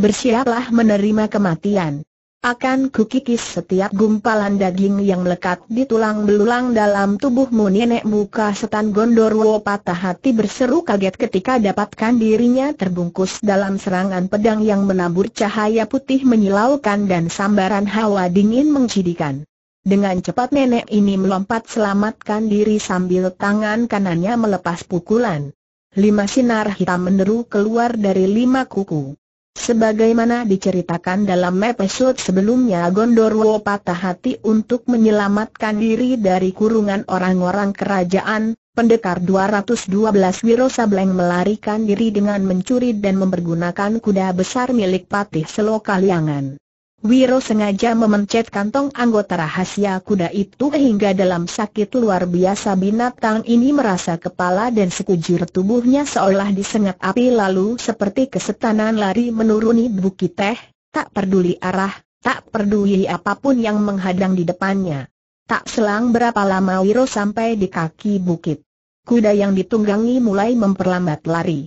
bersiaplah menerima kematian. Akan kukikis setiap gumpalan daging yang melekat di tulang belulang dalam tubuhmu nenek muka setan Gondorwo patah hati berseru kaget ketika dapatkan dirinya terbungkus dalam serangan pedang yang menabur cahaya putih menyilaukan dan sambaran hawa dingin mengcidikan. Dengan cepat nenek ini melompat selamatkan diri sambil tangan kanannya melepas pukulan. Lima sinar hitam meneru keluar dari lima kuku. Sebagaimana diceritakan dalam episode sebelumnya Gondorwo patah hati untuk menyelamatkan diri dari kurungan orang-orang kerajaan, pendekar 212 Wiro Sableng melarikan diri dengan mencuri dan mempergunakan kuda besar milik Patih Selokaliangan. Wiro sengaja memencet kantong anggota rahasia kuda itu hingga dalam sakit luar biasa binatang ini merasa kepala dan sekujur tubuhnya seolah disengat api lalu seperti kesetanan lari menuruni bukit teh, tak peduli arah, tak peduli apapun yang menghadang di depannya. Tak selang berapa lama Wiro sampai di kaki bukit. Kuda yang ditunggangi mulai memperlambat lari.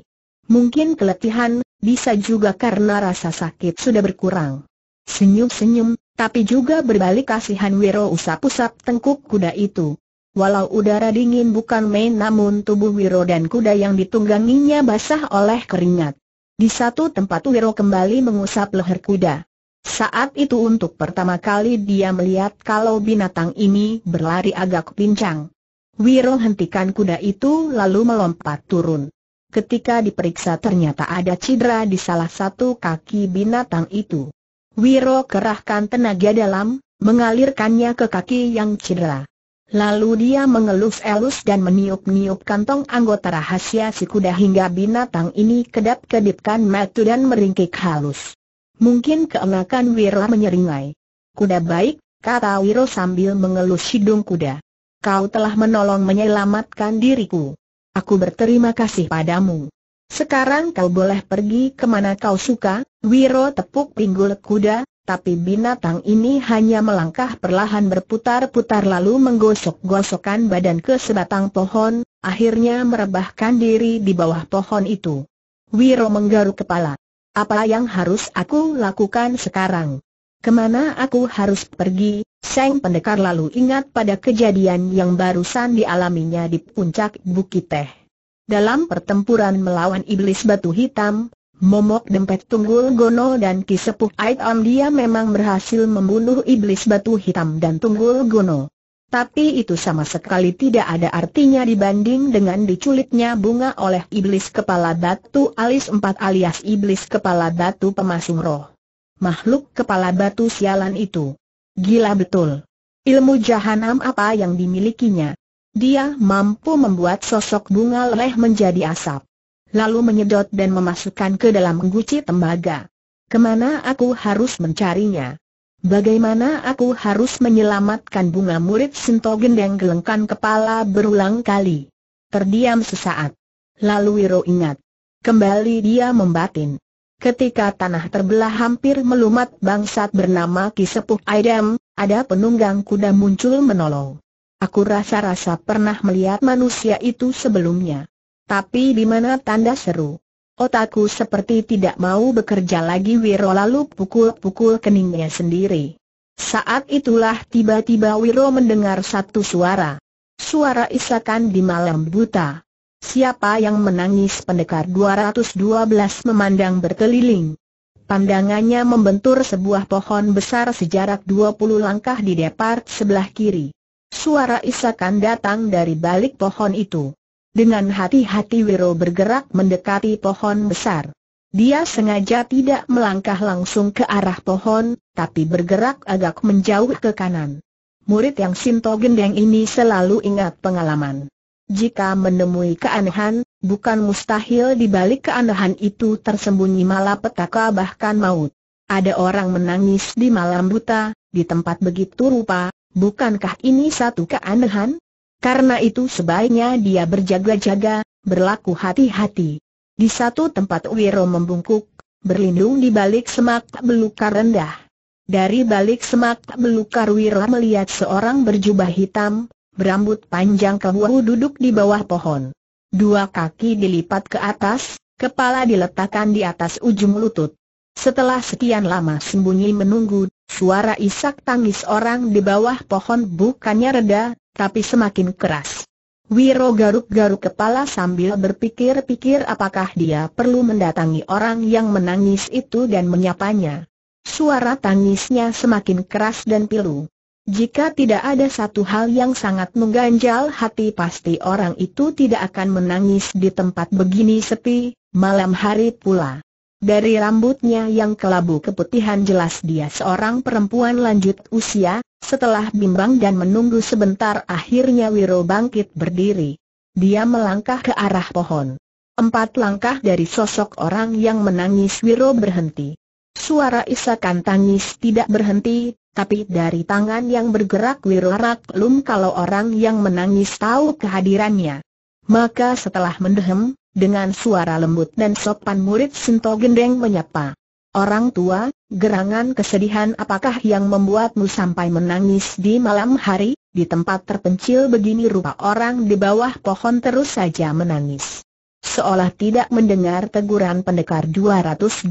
Mungkin keletihan, bisa juga karena rasa sakit sudah berkurang. Senyum-senyum, tapi juga berbalik kasihan Wiro usap-usap tengkuk kuda itu. Walau udara dingin bukan main namun tubuh Wiro dan kuda yang ditungganginya basah oleh keringat. Di satu tempat Wiro kembali mengusap leher kuda. Saat itu untuk pertama kali dia melihat kalau binatang ini berlari agak pincang. Wiro hentikan kuda itu lalu melompat turun. Ketika diperiksa ternyata ada cedera di salah satu kaki binatang itu. Wiro kerahkan tenaga dalam, mengalirkannya ke kaki yang cedera. Lalu dia mengelus-elus dan meniup-niup kantong anggota rahasia si kuda hingga binatang ini kedap-kedipkan mata dan meringkik halus. Mungkin keenakan Wiro menyeringai. Kuda baik, kata Wiro sambil mengelus hidung kuda. Kau telah menolong menyelamatkan diriku. Aku berterima kasih padamu. Sekarang kau boleh pergi kemana kau suka, Wiro tepuk pinggul kuda, tapi binatang ini hanya melangkah perlahan berputar-putar lalu menggosok-gosokkan badan ke sebatang pohon, akhirnya merebahkan diri di bawah pohon itu. Wiro menggaruk kepala. Apa yang harus aku lakukan sekarang? Kemana aku harus pergi? Seng pendekar lalu ingat pada kejadian yang barusan dialaminya di puncak bukit teh. Dalam pertempuran melawan iblis batu hitam, Momok Dempet Tunggul Gono dan Kisepuh Ait Am dia memang berhasil membunuh iblis batu hitam dan Tunggul Gono. Tapi itu sama sekali tidak ada artinya dibanding dengan diculiknya bunga oleh iblis kepala batu alis empat alias iblis kepala batu pemasung roh. Makhluk kepala batu sialan itu. Gila betul. Ilmu jahanam apa yang dimilikinya? Dia mampu membuat sosok bunga leh menjadi asap. Lalu menyedot dan memasukkan ke dalam guci tembaga. Kemana aku harus mencarinya? Bagaimana aku harus menyelamatkan bunga murid Sinto Gendeng gelengkan kepala berulang kali? Terdiam sesaat. Lalu Wiro ingat. Kembali dia membatin. Ketika tanah terbelah hampir melumat bangsat bernama Kisepuh Aidam, ada penunggang kuda muncul menolong. Aku rasa-rasa pernah melihat manusia itu sebelumnya. Tapi di mana tanda seru? Otakku seperti tidak mau bekerja lagi Wiro lalu pukul-pukul keningnya sendiri. Saat itulah tiba-tiba Wiro mendengar satu suara. Suara isakan di malam buta. Siapa yang menangis pendekar 212 memandang berkeliling. Pandangannya membentur sebuah pohon besar sejarak 20 langkah di depart sebelah kiri. Suara isakan datang dari balik pohon itu. Dengan hati-hati Wiro bergerak mendekati pohon besar. Dia sengaja tidak melangkah langsung ke arah pohon, tapi bergerak agak menjauh ke kanan. Murid yang Sinto Gendeng ini selalu ingat pengalaman. Jika menemui keanehan, bukan mustahil di balik keanehan itu tersembunyi malapetaka bahkan maut. Ada orang menangis di malam buta, di tempat begitu rupa, Bukankah ini satu keanehan? Karena itu sebaiknya dia berjaga-jaga, berlaku hati-hati. Di satu tempat Wiro membungkuk, berlindung di balik semak belukar rendah. Dari balik semak belukar Wiro melihat seorang berjubah hitam, berambut panjang kehuahu duduk di bawah pohon. Dua kaki dilipat ke atas, kepala diletakkan di atas ujung lutut. Setelah sekian lama sembunyi menunggu, suara isak tangis orang di bawah pohon bukannya reda, tapi semakin keras. Wiro garuk-garuk kepala sambil berpikir-pikir apakah dia perlu mendatangi orang yang menangis itu dan menyapanya. Suara tangisnya semakin keras dan pilu. Jika tidak ada satu hal yang sangat mengganjal hati pasti orang itu tidak akan menangis di tempat begini sepi, malam hari pula. Dari rambutnya yang kelabu keputihan jelas dia seorang perempuan lanjut usia, setelah bimbang dan menunggu sebentar akhirnya Wiro bangkit berdiri. Dia melangkah ke arah pohon. Empat langkah dari sosok orang yang menangis Wiro berhenti. Suara isakan tangis tidak berhenti, tapi dari tangan yang bergerak Wiro maklum kalau orang yang menangis tahu kehadirannya. Maka setelah mendehem, dengan suara lembut dan sopan murid Sinto Gendeng menyapa. Orang tua, gerangan kesedihan apakah yang membuatmu sampai menangis di malam hari, di tempat terpencil begini rupa orang di bawah pohon terus saja menangis. Seolah tidak mendengar teguran pendekar 212.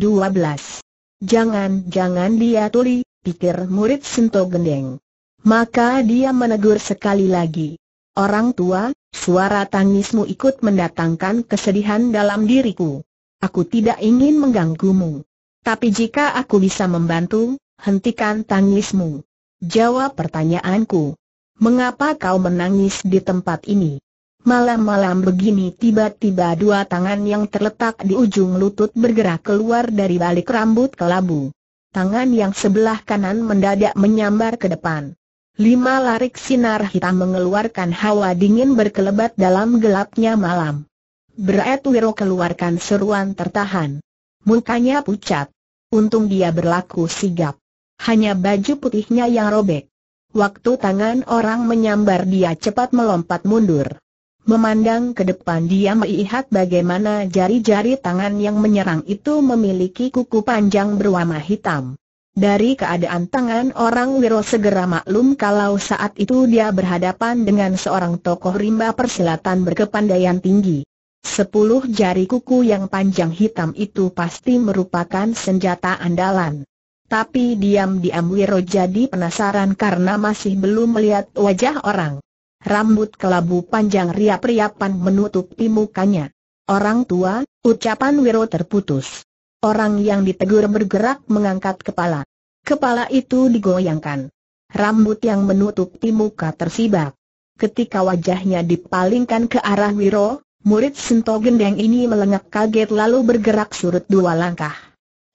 Jangan-jangan dia tuli, pikir murid Sinto Gendeng. Maka dia menegur sekali lagi. Orang tua, Suara tangismu ikut mendatangkan kesedihan dalam diriku. Aku tidak ingin mengganggumu. Tapi jika aku bisa membantu, hentikan tangismu. Jawab pertanyaanku. Mengapa kau menangis di tempat ini? Malam-malam begini tiba-tiba dua tangan yang terletak di ujung lutut bergerak keluar dari balik rambut kelabu. Tangan yang sebelah kanan mendadak menyambar ke depan. Lima larik sinar hitam mengeluarkan hawa dingin berkelebat dalam gelapnya malam. Wiro keluarkan seruan tertahan. Mukanya pucat. Untung dia berlaku sigap. Hanya baju putihnya yang robek. Waktu tangan orang menyambar dia cepat melompat mundur. Memandang ke depan dia melihat bagaimana jari-jari tangan yang menyerang itu memiliki kuku panjang berwarna hitam. Dari keadaan tangan orang Wiro segera maklum kalau saat itu dia berhadapan dengan seorang tokoh rimba persilatan berkepandaian tinggi. Sepuluh jari kuku yang panjang hitam itu pasti merupakan senjata andalan. Tapi diam-diam Wiro jadi penasaran karena masih belum melihat wajah orang. Rambut kelabu panjang riap-riapan menutupi mukanya. Orang tua, ucapan Wiro terputus. Orang yang ditegur bergerak mengangkat kepala. Kepala itu digoyangkan. Rambut yang menutupi muka tersibak. Ketika wajahnya dipalingkan ke arah Wiro, murid Sento Gendeng ini melengak kaget lalu bergerak surut dua langkah.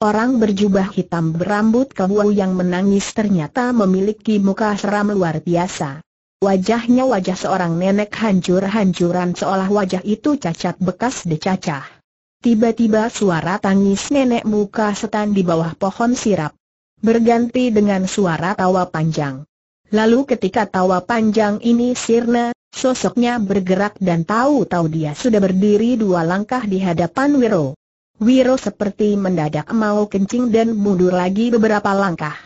Orang berjubah hitam berambut kebu yang menangis ternyata memiliki muka seram luar biasa. Wajahnya wajah seorang nenek hancur-hancuran seolah wajah itu cacat bekas decacah. Tiba-tiba suara tangis nenek muka setan di bawah pohon sirap. Berganti dengan suara tawa panjang. Lalu ketika tawa panjang ini sirna, sosoknya bergerak dan tahu-tahu dia sudah berdiri dua langkah di hadapan Wiro. Wiro seperti mendadak mau kencing dan mundur lagi beberapa langkah.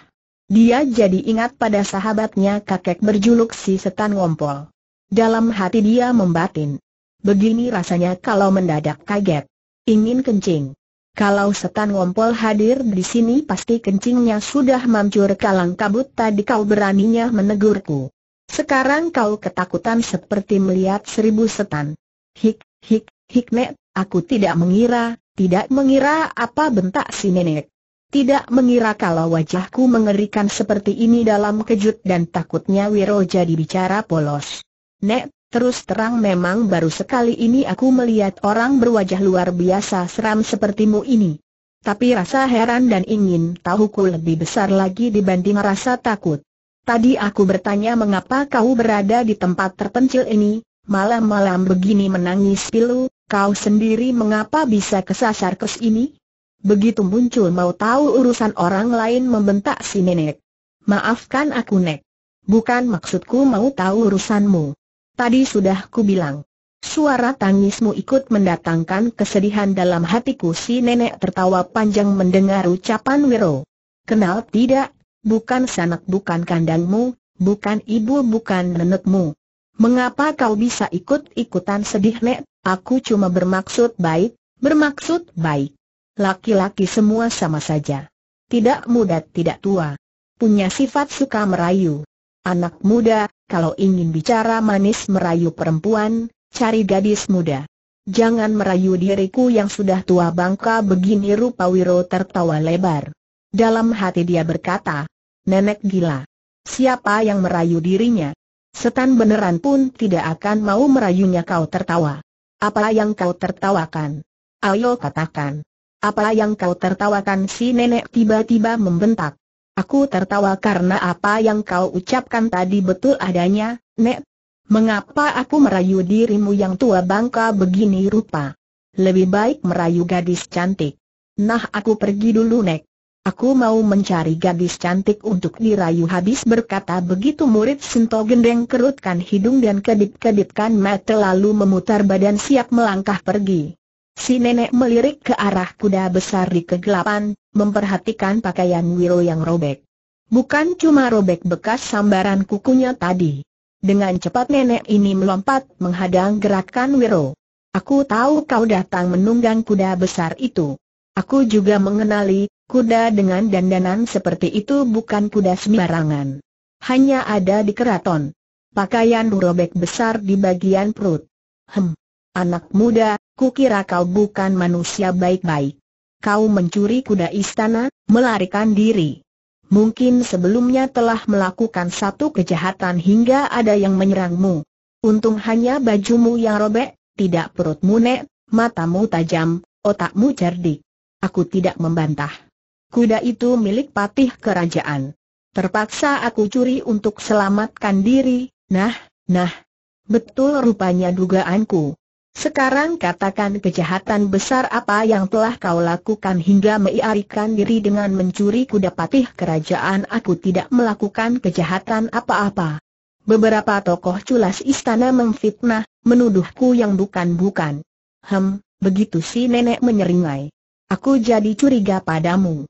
Dia jadi ingat pada sahabatnya kakek berjuluk si setan ngompol. Dalam hati dia membatin. Begini rasanya kalau mendadak kaget ingin kencing. Kalau setan ngompol hadir di sini pasti kencingnya sudah mancur kalang kabut tadi kau beraninya menegurku. Sekarang kau ketakutan seperti melihat seribu setan. Hik, hik, hik nek, aku tidak mengira, tidak mengira apa bentak si nenek. Tidak mengira kalau wajahku mengerikan seperti ini dalam kejut dan takutnya Wiro jadi bicara polos. Nek, Terus terang memang baru sekali ini aku melihat orang berwajah luar biasa seram sepertimu ini. Tapi rasa heran dan ingin tahuku lebih besar lagi dibanding rasa takut. Tadi aku bertanya mengapa kau berada di tempat terpencil ini, malam-malam begini menangis pilu, kau sendiri mengapa bisa kesasar kes ini? Begitu muncul mau tahu urusan orang lain membentak si nenek. Maafkan aku nek. Bukan maksudku mau tahu urusanmu. Tadi sudah ku bilang. Suara tangismu ikut mendatangkan kesedihan dalam hatiku si nenek tertawa panjang mendengar ucapan Wiro. Kenal tidak, bukan sanak bukan kandangmu, bukan ibu bukan nenekmu. Mengapa kau bisa ikut-ikutan sedih nek? Aku cuma bermaksud baik, bermaksud baik. Laki-laki semua sama saja. Tidak muda tidak tua. Punya sifat suka merayu. Anak muda, kalau ingin bicara manis merayu perempuan, cari gadis muda. Jangan merayu diriku yang sudah tua bangka begini rupa Wiro tertawa lebar. Dalam hati dia berkata, Nenek gila. Siapa yang merayu dirinya? Setan beneran pun tidak akan mau merayunya kau tertawa. Apa yang kau tertawakan? Ayo katakan. Apa yang kau tertawakan si nenek tiba-tiba membentak. Aku tertawa karena apa yang kau ucapkan tadi betul adanya, Nek. Mengapa aku merayu dirimu yang tua bangka begini rupa? Lebih baik merayu gadis cantik. Nah aku pergi dulu Nek. Aku mau mencari gadis cantik untuk dirayu habis berkata begitu murid Sinto gendeng kerutkan hidung dan kedip-kedipkan mata lalu memutar badan siap melangkah pergi. Si nenek melirik ke arah kuda besar di kegelapan, memperhatikan pakaian Wiro yang robek. Bukan cuma robek bekas sambaran kukunya tadi. Dengan cepat nenek ini melompat menghadang gerakan Wiro. Aku tahu kau datang menunggang kuda besar itu. Aku juga mengenali, kuda dengan dandanan seperti itu bukan kuda sembarangan. Hanya ada di keraton. Pakaian robek besar di bagian perut. Hem, Anak muda, kukira kau bukan manusia baik-baik. Kau mencuri kuda istana, melarikan diri. Mungkin sebelumnya telah melakukan satu kejahatan hingga ada yang menyerangmu. Untung hanya bajumu yang robek, tidak perutmu nek, matamu tajam, otakmu cerdik. Aku tidak membantah. Kuda itu milik patih kerajaan. Terpaksa aku curi untuk selamatkan diri, nah, nah. Betul rupanya dugaanku. Sekarang katakan kejahatan besar apa yang telah kau lakukan hingga meiarikan diri dengan mencuri kuda patih kerajaan aku tidak melakukan kejahatan apa-apa. Beberapa tokoh culas istana memfitnah, menuduhku yang bukan-bukan. Hem, begitu si nenek menyeringai. Aku jadi curiga padamu.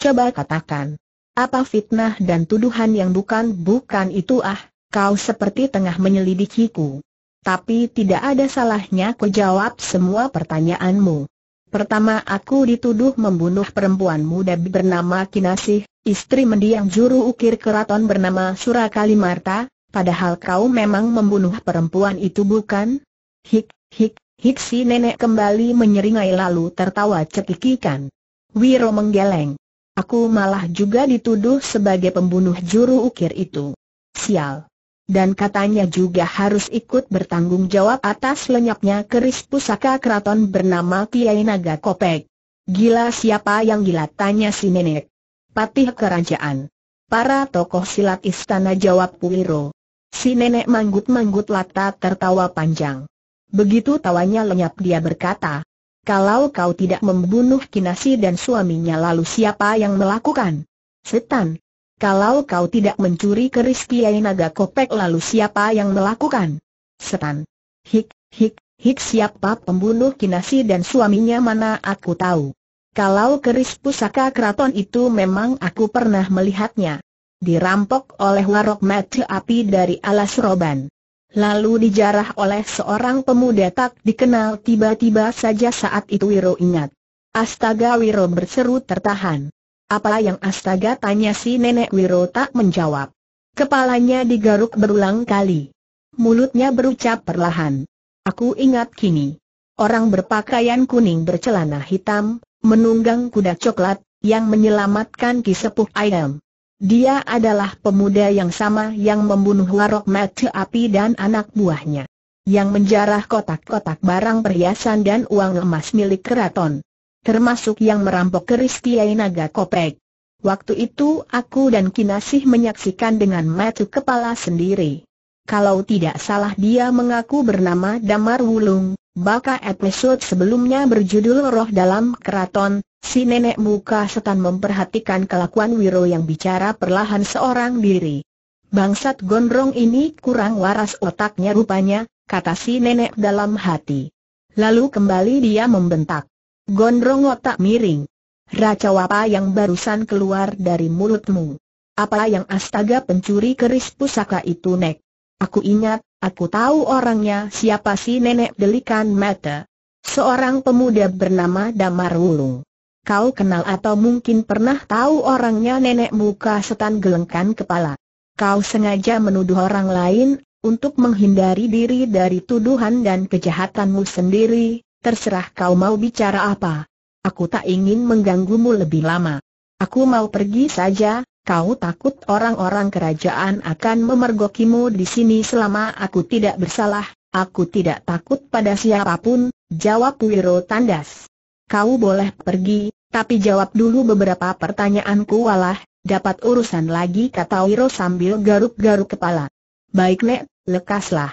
Coba katakan. Apa fitnah dan tuduhan yang bukan-bukan itu ah, kau seperti tengah menyelidikiku. Tapi tidak ada salahnya ku jawab semua pertanyaanmu. Pertama aku dituduh membunuh perempuan muda bernama Kinasih, istri mendiang juru ukir keraton bernama Surakali Marta, padahal kau memang membunuh perempuan itu bukan? Hik, hik, hik si nenek kembali menyeringai lalu tertawa cekikikan. Wiro menggeleng. Aku malah juga dituduh sebagai pembunuh juru ukir itu. Sial dan katanya juga harus ikut bertanggung jawab atas lenyapnya keris pusaka keraton bernama Kiai Naga Kopek. Gila siapa yang gila tanya si nenek. Patih kerajaan. Para tokoh silat istana jawab Puiro. Si nenek manggut-manggut lata tertawa panjang. Begitu tawanya lenyap dia berkata, kalau kau tidak membunuh Kinasi dan suaminya lalu siapa yang melakukan? Setan, kalau kau tidak mencuri keris Kiai Naga Kopek lalu siapa yang melakukan? Setan. Hik, hik, hik siapa pembunuh Kinasi dan suaminya mana aku tahu. Kalau keris pusaka keraton itu memang aku pernah melihatnya. Dirampok oleh warok mati api dari alas roban. Lalu dijarah oleh seorang pemuda tak dikenal tiba-tiba saja saat itu Wiro ingat. Astaga Wiro berseru tertahan. Apa yang astaga tanya si nenek Wiro tak menjawab. Kepalanya digaruk berulang kali. Mulutnya berucap perlahan. Aku ingat kini. Orang berpakaian kuning bercelana hitam, menunggang kuda coklat, yang menyelamatkan kisepuh Ayam. Dia adalah pemuda yang sama yang membunuh Warok Mati Api dan anak buahnya. Yang menjarah kotak-kotak barang perhiasan dan uang emas milik keraton termasuk yang merampok Kiai Naga Kopek. Waktu itu aku dan Kinasih menyaksikan dengan mata kepala sendiri. Kalau tidak salah dia mengaku bernama Damar Wulung, baka episode sebelumnya berjudul Roh Dalam Keraton, si nenek muka setan memperhatikan kelakuan Wiro yang bicara perlahan seorang diri. Bangsat gondrong ini kurang waras otaknya rupanya, kata si nenek dalam hati. Lalu kembali dia membentak. Gondrong otak miring. Racau apa yang barusan keluar dari mulutmu? Apa yang astaga pencuri keris pusaka itu nek? Aku ingat, aku tahu orangnya siapa si nenek delikan mata. Seorang pemuda bernama Damar Wulung. Kau kenal atau mungkin pernah tahu orangnya nenek muka setan gelengkan kepala. Kau sengaja menuduh orang lain, untuk menghindari diri dari tuduhan dan kejahatanmu sendiri, terserah kau mau bicara apa. Aku tak ingin mengganggumu lebih lama. Aku mau pergi saja, kau takut orang-orang kerajaan akan memergokimu di sini selama aku tidak bersalah, aku tidak takut pada siapapun, jawab Wiro Tandas. Kau boleh pergi, tapi jawab dulu beberapa pertanyaanku walah, dapat urusan lagi kata Wiro sambil garuk-garuk kepala. Baik Nek, lekaslah.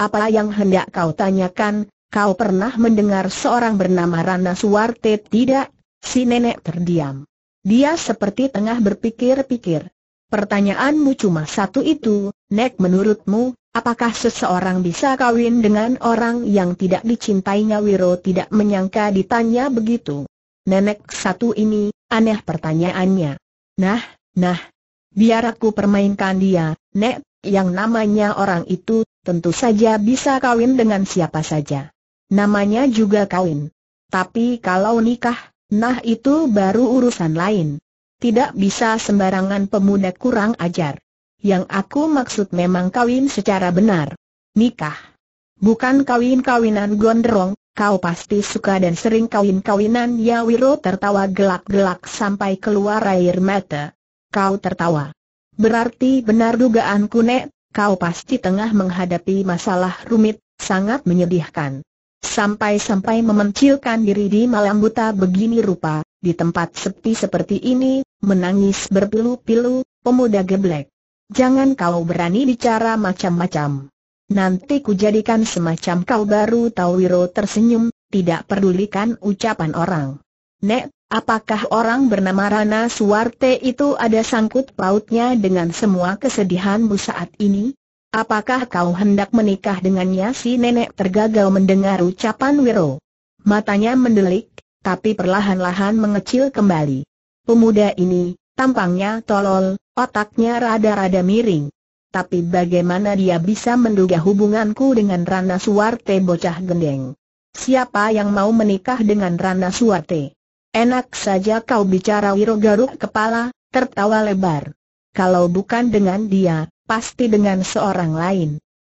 Apa yang hendak kau tanyakan, Kau pernah mendengar seorang bernama Rana Suwarte tidak? Si nenek terdiam. Dia seperti tengah berpikir-pikir. Pertanyaanmu cuma satu itu, Nek menurutmu, apakah seseorang bisa kawin dengan orang yang tidak dicintainya Wiro tidak menyangka ditanya begitu. Nenek satu ini, aneh pertanyaannya. Nah, nah, biar aku permainkan dia, Nek, yang namanya orang itu, tentu saja bisa kawin dengan siapa saja namanya juga kawin. Tapi kalau nikah, nah itu baru urusan lain. Tidak bisa sembarangan pemuda kurang ajar. Yang aku maksud memang kawin secara benar. Nikah. Bukan kawin-kawinan gondrong, kau pasti suka dan sering kawin-kawinan ya Wiro tertawa gelak-gelak sampai keluar air mata. Kau tertawa. Berarti benar dugaanku Nek, kau pasti tengah menghadapi masalah rumit, sangat menyedihkan. Sampai-sampai memencilkan diri di malam buta begini rupa, di tempat sepi seperti ini, menangis berpilu-pilu, pemuda geblek. Jangan kau berani bicara macam-macam. Nanti kujadikan semacam kau baru tahu Wiro tersenyum, tidak pedulikan ucapan orang. Nek, apakah orang bernama Rana Suwarte itu ada sangkut pautnya dengan semua kesedihanmu saat ini? Apakah kau hendak menikah dengannya si nenek tergagal mendengar ucapan Wiro. Matanya mendelik, tapi perlahan-lahan mengecil kembali. Pemuda ini, tampangnya tolol, otaknya rada-rada miring. Tapi bagaimana dia bisa menduga hubunganku dengan Rana Suwarte bocah gendeng? Siapa yang mau menikah dengan Rana Suwarte? Enak saja kau bicara Wiro garuk kepala, tertawa lebar. Kalau bukan dengan dia, pasti dengan seorang lain.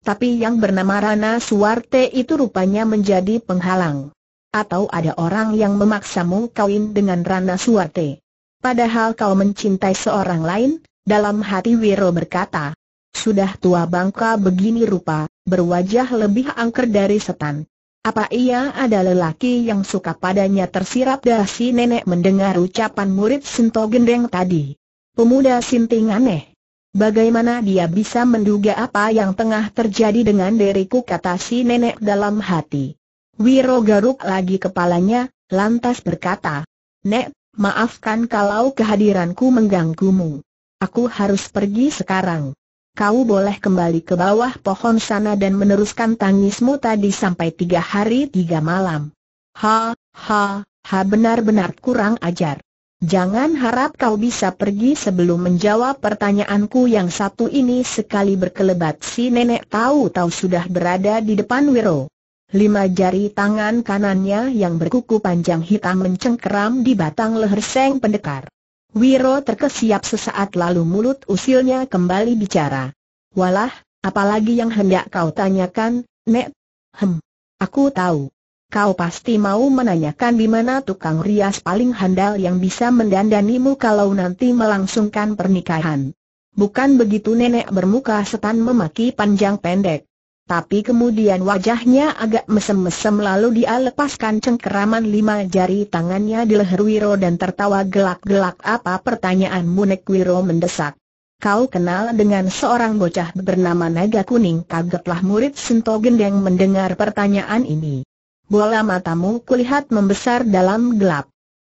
Tapi yang bernama Rana Suwarte itu rupanya menjadi penghalang. Atau ada orang yang memaksamu kawin dengan Rana Suwarte. Padahal kau mencintai seorang lain, dalam hati Wiro berkata. Sudah tua bangka begini rupa, berwajah lebih angker dari setan. Apa ia ada lelaki yang suka padanya tersirap dasi nenek mendengar ucapan murid Sinto Gendeng tadi. Pemuda Sinting aneh, Bagaimana dia bisa menduga apa yang tengah terjadi dengan diriku kata si nenek dalam hati. Wiro garuk lagi kepalanya, lantas berkata, Nek, maafkan kalau kehadiranku mengganggumu. Aku harus pergi sekarang. Kau boleh kembali ke bawah pohon sana dan meneruskan tangismu tadi sampai tiga hari tiga malam. Ha, ha, ha benar-benar kurang ajar. Jangan harap kau bisa pergi sebelum menjawab pertanyaanku yang satu ini sekali berkelebat si nenek tahu-tahu sudah berada di depan Wiro. Lima jari tangan kanannya yang berkuku panjang hitam mencengkeram di batang leher seng pendekar. Wiro terkesiap sesaat lalu mulut usilnya kembali bicara. Walah, apalagi yang hendak kau tanyakan, Nek? Hem, aku tahu. Kau pasti mau menanyakan di mana tukang rias paling handal yang bisa mendandanimu kalau nanti melangsungkan pernikahan. Bukan begitu nenek bermuka setan memaki panjang pendek. Tapi kemudian wajahnya agak mesem-mesem lalu dia lepaskan cengkeraman lima jari tangannya di leher Wiro dan tertawa gelak-gelak apa pertanyaan Munek Wiro mendesak. Kau kenal dengan seorang bocah bernama Naga Kuning kagetlah murid Sento Gendeng mendengar pertanyaan ini bola matamu kulihat membesar dalam gelap.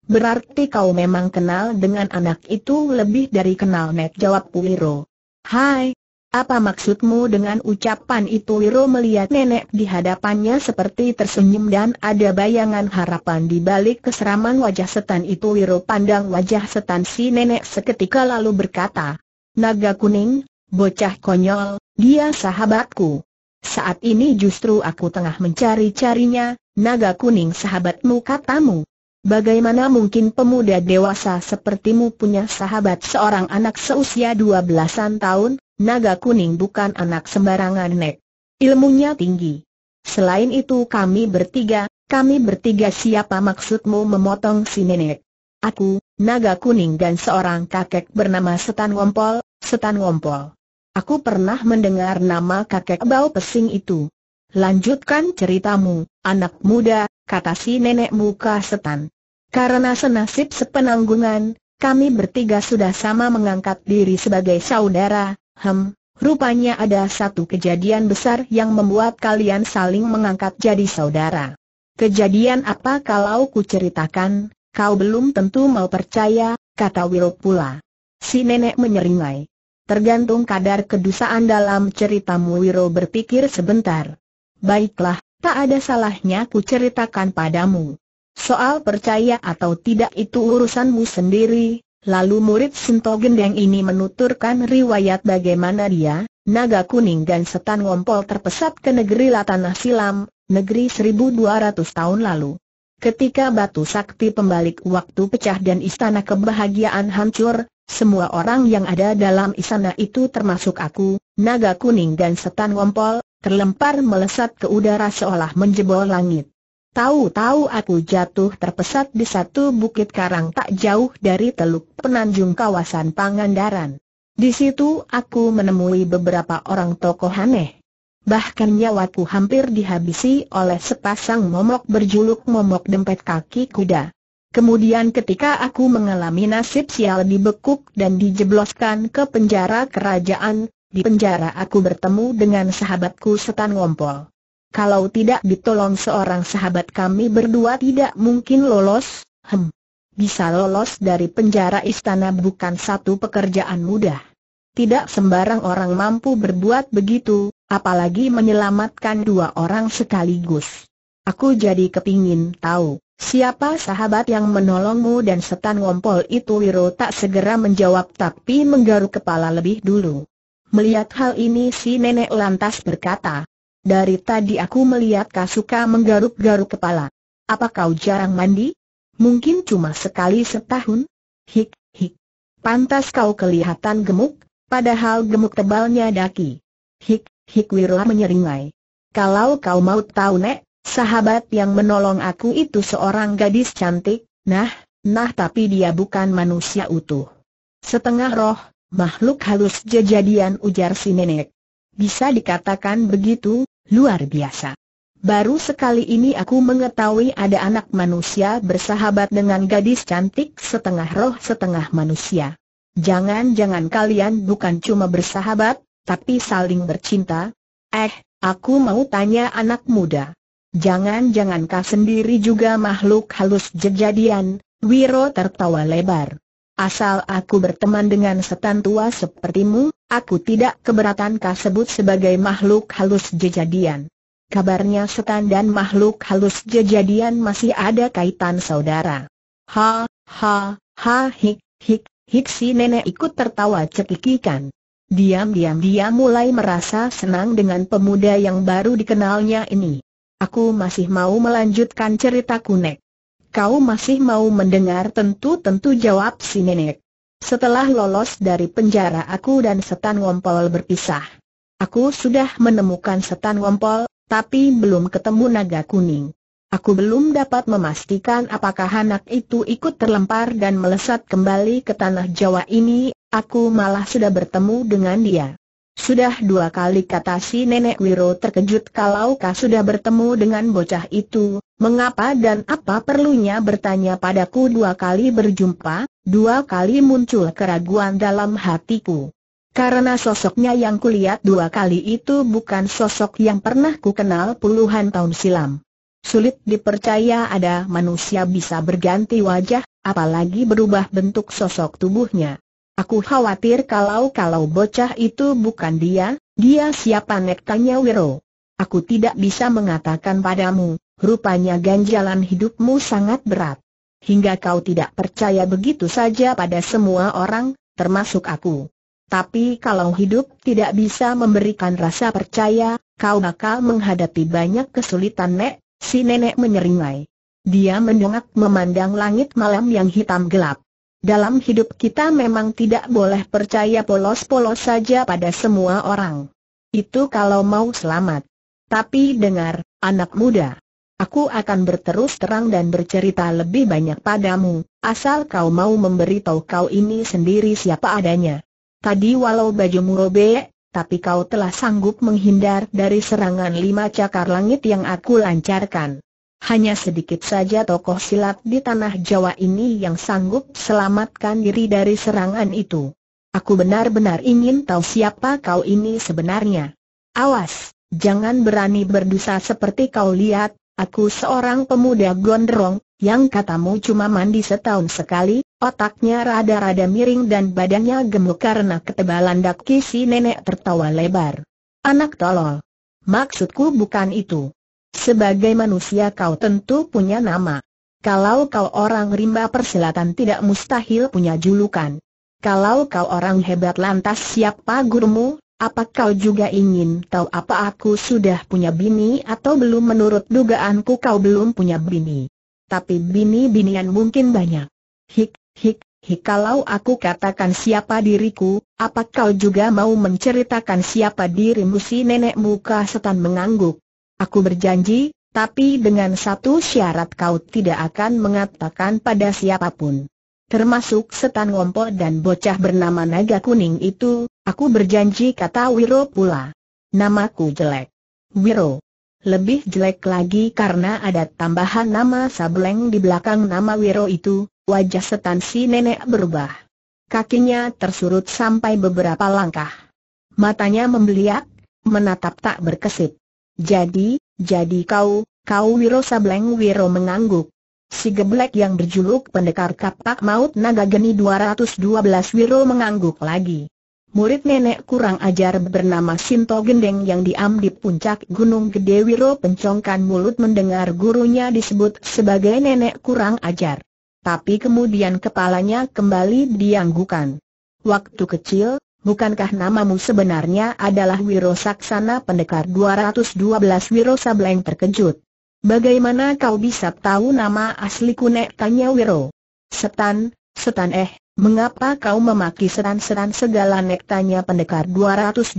Berarti kau memang kenal dengan anak itu lebih dari kenal net jawab Wiro. Hai, apa maksudmu dengan ucapan itu Wiro melihat nenek di hadapannya seperti tersenyum dan ada bayangan harapan di balik keseraman wajah setan itu Wiro pandang wajah setan si nenek seketika lalu berkata, Naga kuning, bocah konyol, dia sahabatku. Saat ini justru aku tengah mencari-carinya, naga kuning sahabatmu katamu. Bagaimana mungkin pemuda dewasa sepertimu punya sahabat seorang anak seusia dua belasan tahun, naga kuning bukan anak sembarangan nek. Ilmunya tinggi. Selain itu kami bertiga, kami bertiga siapa maksudmu memotong si nenek? Aku, naga kuning dan seorang kakek bernama Setan Wompol, Setan Wompol. Aku pernah mendengar nama kakek bau pesing itu. Lanjutkan ceritamu, anak muda, kata si nenek muka setan. Karena senasib sepenanggungan, kami bertiga sudah sama mengangkat diri sebagai saudara, hem, rupanya ada satu kejadian besar yang membuat kalian saling mengangkat jadi saudara. Kejadian apa kalau ku ceritakan, kau belum tentu mau percaya, kata Will pula. Si nenek menyeringai. Tergantung kadar kedusaan dalam ceritamu Wiro berpikir sebentar. Baiklah, tak ada salahnya ku ceritakan padamu. Soal percaya atau tidak itu urusanmu sendiri, lalu murid Sinto Gendeng ini menuturkan riwayat bagaimana dia, naga kuning dan setan ngompol terpesat ke negeri Latanah Silam, negeri 1200 tahun lalu. Ketika batu sakti pembalik waktu pecah dan istana kebahagiaan hancur, semua orang yang ada dalam istana itu termasuk aku, naga kuning dan setan wompol, terlempar melesat ke udara seolah menjebol langit. Tahu-tahu aku jatuh terpesat di satu bukit karang tak jauh dari teluk penanjung kawasan Pangandaran. Di situ aku menemui beberapa orang tokoh aneh. Bahkan nyawaku hampir dihabisi oleh sepasang momok berjuluk momok dempet kaki kuda. Kemudian ketika aku mengalami nasib sial dibekuk dan dijebloskan ke penjara kerajaan, di penjara aku bertemu dengan sahabatku Setan Ngompol. Kalau tidak ditolong seorang sahabat kami berdua tidak mungkin lolos, hem. Bisa lolos dari penjara istana bukan satu pekerjaan mudah. Tidak sembarang orang mampu berbuat begitu, apalagi menyelamatkan dua orang sekaligus. Aku jadi kepingin tahu Siapa sahabat yang menolongmu dan setan ngompol itu Wiro tak segera menjawab tapi menggaruk kepala lebih dulu. Melihat hal ini si nenek lantas berkata, dari tadi aku melihat Kasuka menggaruk-garuk kepala. Apa kau jarang mandi? Mungkin cuma sekali setahun? Hik, hik. Pantas kau kelihatan gemuk, padahal gemuk tebalnya daki. Hik, hik Wiro menyeringai. Kalau kau mau tahu nek, Sahabat yang menolong aku itu seorang gadis cantik, nah, nah tapi dia bukan manusia utuh. Setengah roh, makhluk halus jejadian ujar si nenek. Bisa dikatakan begitu, luar biasa. Baru sekali ini aku mengetahui ada anak manusia bersahabat dengan gadis cantik setengah roh setengah manusia. Jangan-jangan kalian bukan cuma bersahabat, tapi saling bercinta. Eh, aku mau tanya anak muda jangan jangan kau sendiri juga makhluk halus jejadian, Wiro tertawa lebar. Asal aku berteman dengan setan tua sepertimu, aku tidak keberatan kau sebut sebagai makhluk halus jejadian. Kabarnya setan dan makhluk halus jejadian masih ada kaitan saudara. Ha, ha, ha hik, hik, hik si nenek ikut tertawa cekikikan. Diam-diam dia mulai merasa senang dengan pemuda yang baru dikenalnya ini. Aku masih mau melanjutkan cerita Nek. Kau masih mau mendengar tentu-tentu jawab si nenek. Setelah lolos dari penjara aku dan setan ngompol berpisah. Aku sudah menemukan setan ngompol, tapi belum ketemu naga kuning. Aku belum dapat memastikan apakah anak itu ikut terlempar dan melesat kembali ke tanah Jawa ini, aku malah sudah bertemu dengan dia. Sudah dua kali kata si nenek Wiro terkejut kalau kau sudah bertemu dengan bocah itu, mengapa dan apa perlunya bertanya padaku dua kali berjumpa, dua kali muncul keraguan dalam hatiku. Karena sosoknya yang kulihat dua kali itu bukan sosok yang pernah ku kenal puluhan tahun silam. Sulit dipercaya ada manusia bisa berganti wajah, apalagi berubah bentuk sosok tubuhnya. Aku khawatir kalau-kalau bocah itu bukan dia, dia siapa nek tanya Wiro. Aku tidak bisa mengatakan padamu, rupanya ganjalan hidupmu sangat berat. Hingga kau tidak percaya begitu saja pada semua orang, termasuk aku. Tapi kalau hidup tidak bisa memberikan rasa percaya, kau bakal menghadapi banyak kesulitan nek, si nenek menyeringai. Dia mendongak memandang langit malam yang hitam gelap. Dalam hidup kita memang tidak boleh percaya polos-polos saja pada semua orang. Itu kalau mau selamat. Tapi dengar, anak muda. Aku akan berterus terang dan bercerita lebih banyak padamu, asal kau mau memberitahu kau ini sendiri siapa adanya. Tadi walau bajumu robek, tapi kau telah sanggup menghindar dari serangan lima cakar langit yang aku lancarkan. Hanya sedikit saja tokoh silat di tanah Jawa ini yang sanggup selamatkan diri dari serangan itu. Aku benar-benar ingin tahu siapa kau ini sebenarnya. Awas, jangan berani berdosa seperti kau lihat, aku seorang pemuda gondrong, yang katamu cuma mandi setahun sekali, otaknya rada-rada miring dan badannya gemuk karena ketebalan daki si nenek tertawa lebar. Anak tolol. Maksudku bukan itu. Sebagai manusia kau tentu punya nama. Kalau kau orang rimba persilatan tidak mustahil punya julukan. Kalau kau orang hebat lantas siapa gurumu? Apa kau juga ingin tahu apa aku sudah punya bini atau belum menurut dugaanku kau belum punya bini? Tapi bini-binian mungkin banyak. Hik, hik, hik kalau aku katakan siapa diriku, apa kau juga mau menceritakan siapa dirimu si nenek muka setan mengangguk? Aku berjanji, tapi dengan satu syarat kau tidak akan mengatakan pada siapapun. Termasuk setan ngompol dan bocah bernama Naga Kuning itu, aku berjanji kata Wiro pula. Namaku jelek. Wiro. Lebih jelek lagi karena ada tambahan nama Sableng di belakang nama Wiro itu, wajah setan si nenek berubah. Kakinya tersurut sampai beberapa langkah. Matanya membeliak, menatap tak berkesip. Jadi, jadi kau, kau Wiro Sableng Wiro mengangguk. Si geblek yang berjuluk pendekar kapak maut naga geni 212 Wiro mengangguk lagi. Murid nenek kurang ajar bernama Sinto Gendeng yang diam di puncak Gunung Gede Wiro pencongkan mulut mendengar gurunya disebut sebagai nenek kurang ajar. Tapi kemudian kepalanya kembali dianggukan. Waktu kecil, bukankah namamu sebenarnya adalah Wiro Saksana Pendekar 212 Wiro Sableng terkejut. Bagaimana kau bisa tahu nama asli nek tanya Wiro? Setan, setan eh, mengapa kau memaki setan-setan segala nek tanya pendekar 212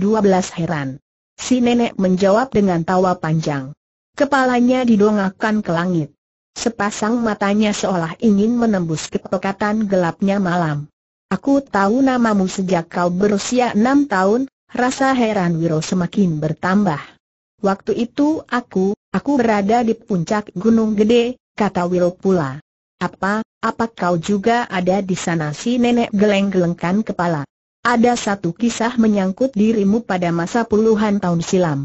heran. Si nenek menjawab dengan tawa panjang. Kepalanya didongakkan ke langit. Sepasang matanya seolah ingin menembus kepekatan gelapnya malam. Aku tahu namamu sejak kau berusia enam tahun, rasa heran Wiro semakin bertambah. Waktu itu aku, aku berada di puncak Gunung Gede, kata Wiro pula. Apa, apa kau juga ada di sana si nenek geleng-gelengkan kepala? Ada satu kisah menyangkut dirimu pada masa puluhan tahun silam.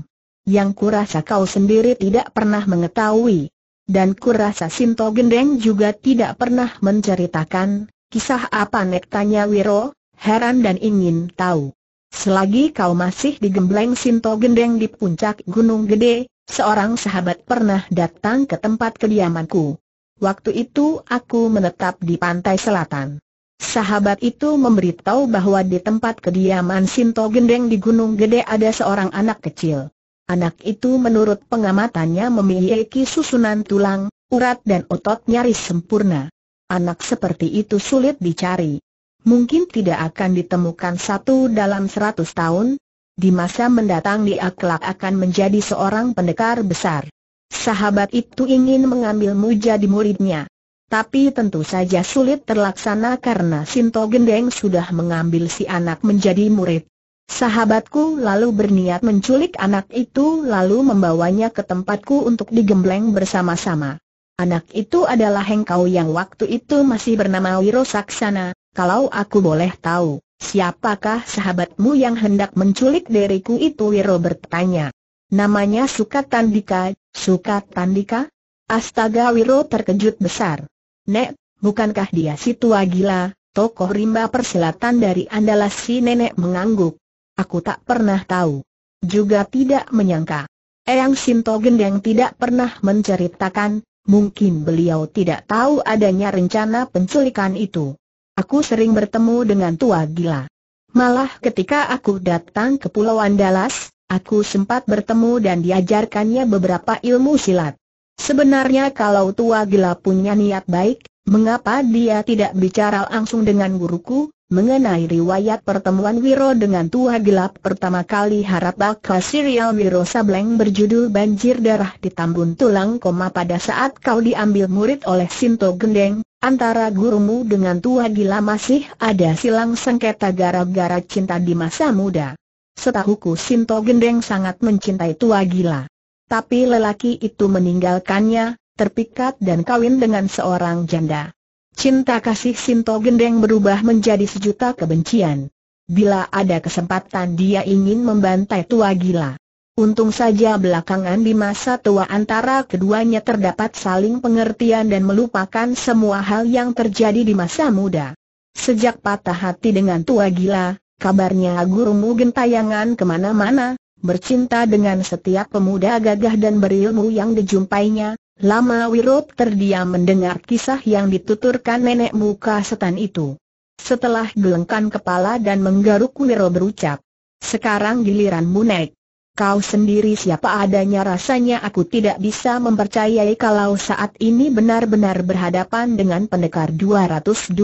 Yang kurasa kau sendiri tidak pernah mengetahui. Dan kurasa Sinto Gendeng juga tidak pernah menceritakan, Kisah apa Nek tanya Wiro, heran dan ingin tahu. Selagi kau masih digembleng Sinto Gendeng di puncak Gunung Gede, seorang sahabat pernah datang ke tempat kediamanku. Waktu itu aku menetap di pantai selatan. Sahabat itu memberitahu bahwa di tempat kediaman Sinto Gendeng di Gunung Gede ada seorang anak kecil. Anak itu menurut pengamatannya memiliki susunan tulang, urat dan otot nyaris sempurna anak seperti itu sulit dicari. Mungkin tidak akan ditemukan satu dalam seratus tahun, di masa mendatang dia kelak akan menjadi seorang pendekar besar. Sahabat itu ingin mengambilmu jadi muridnya. Tapi tentu saja sulit terlaksana karena Sinto Gendeng sudah mengambil si anak menjadi murid. Sahabatku lalu berniat menculik anak itu lalu membawanya ke tempatku untuk digembleng bersama-sama. Anak itu adalah hengkau yang waktu itu masih bernama Wiro Saksana, kalau aku boleh tahu, siapakah sahabatmu yang hendak menculik diriku itu Wiro bertanya. Namanya Sukatandika, Sukatandika? Astaga Wiro terkejut besar. Nek, bukankah dia si tua gila, tokoh rimba persilatan dari andalas si nenek mengangguk. Aku tak pernah tahu. Juga tidak menyangka. Eyang Sinto Gendeng tidak pernah menceritakan, Mungkin beliau tidak tahu adanya rencana penculikan itu. Aku sering bertemu dengan tua gila. Malah ketika aku datang ke Pulau Andalas, aku sempat bertemu dan diajarkannya beberapa ilmu silat. Sebenarnya kalau tua gila punya niat baik, mengapa dia tidak bicara langsung dengan guruku? Mengenai riwayat pertemuan Wiro dengan Tua Gelap pertama kali harap bakal serial Wiro Sableng berjudul Banjir Darah di Tambun Tulang koma pada saat kau diambil murid oleh Sinto Gendeng, antara gurumu dengan Tua Gila masih ada silang sengketa gara-gara cinta di masa muda. Setahuku Sinto Gendeng sangat mencintai Tua Gila. Tapi lelaki itu meninggalkannya, terpikat dan kawin dengan seorang janda. Cinta kasih Sinto Gendeng berubah menjadi sejuta kebencian. Bila ada kesempatan dia ingin membantai tua gila. Untung saja belakangan di masa tua antara keduanya terdapat saling pengertian dan melupakan semua hal yang terjadi di masa muda. Sejak patah hati dengan tua gila, kabarnya gurumu gentayangan kemana-mana, bercinta dengan setiap pemuda gagah dan berilmu yang dijumpainya, Lama Wirup terdiam mendengar kisah yang dituturkan nenek muka setan itu. Setelah gelengkan kepala dan menggaruk Wiro berucap, sekarang giliranmu naik. Kau sendiri siapa adanya rasanya aku tidak bisa mempercayai kalau saat ini benar-benar berhadapan dengan pendekar 212.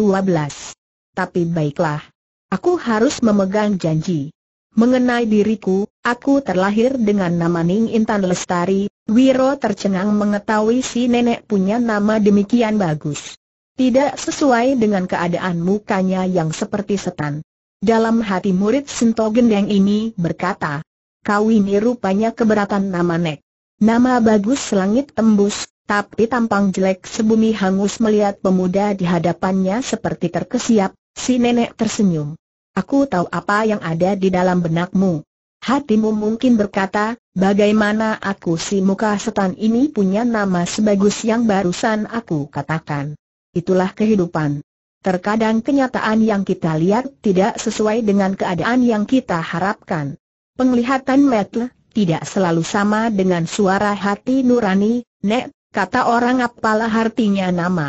Tapi baiklah. Aku harus memegang janji. Mengenai diriku, Aku terlahir dengan nama Ning Intan Lestari, Wiro tercengang mengetahui si nenek punya nama demikian bagus. Tidak sesuai dengan keadaan mukanya yang seperti setan. Dalam hati murid Sento Gendeng ini berkata, kau ini rupanya keberatan nama nek. Nama bagus selangit tembus, tapi tampang jelek sebumi hangus melihat pemuda di hadapannya seperti terkesiap, si nenek tersenyum. Aku tahu apa yang ada di dalam benakmu. Hatimu mungkin berkata, bagaimana aku si muka setan ini punya nama sebagus yang barusan aku katakan. Itulah kehidupan. Terkadang kenyataan yang kita lihat tidak sesuai dengan keadaan yang kita harapkan. Penglihatan metel tidak selalu sama dengan suara hati nurani, nek, kata orang apalah artinya nama.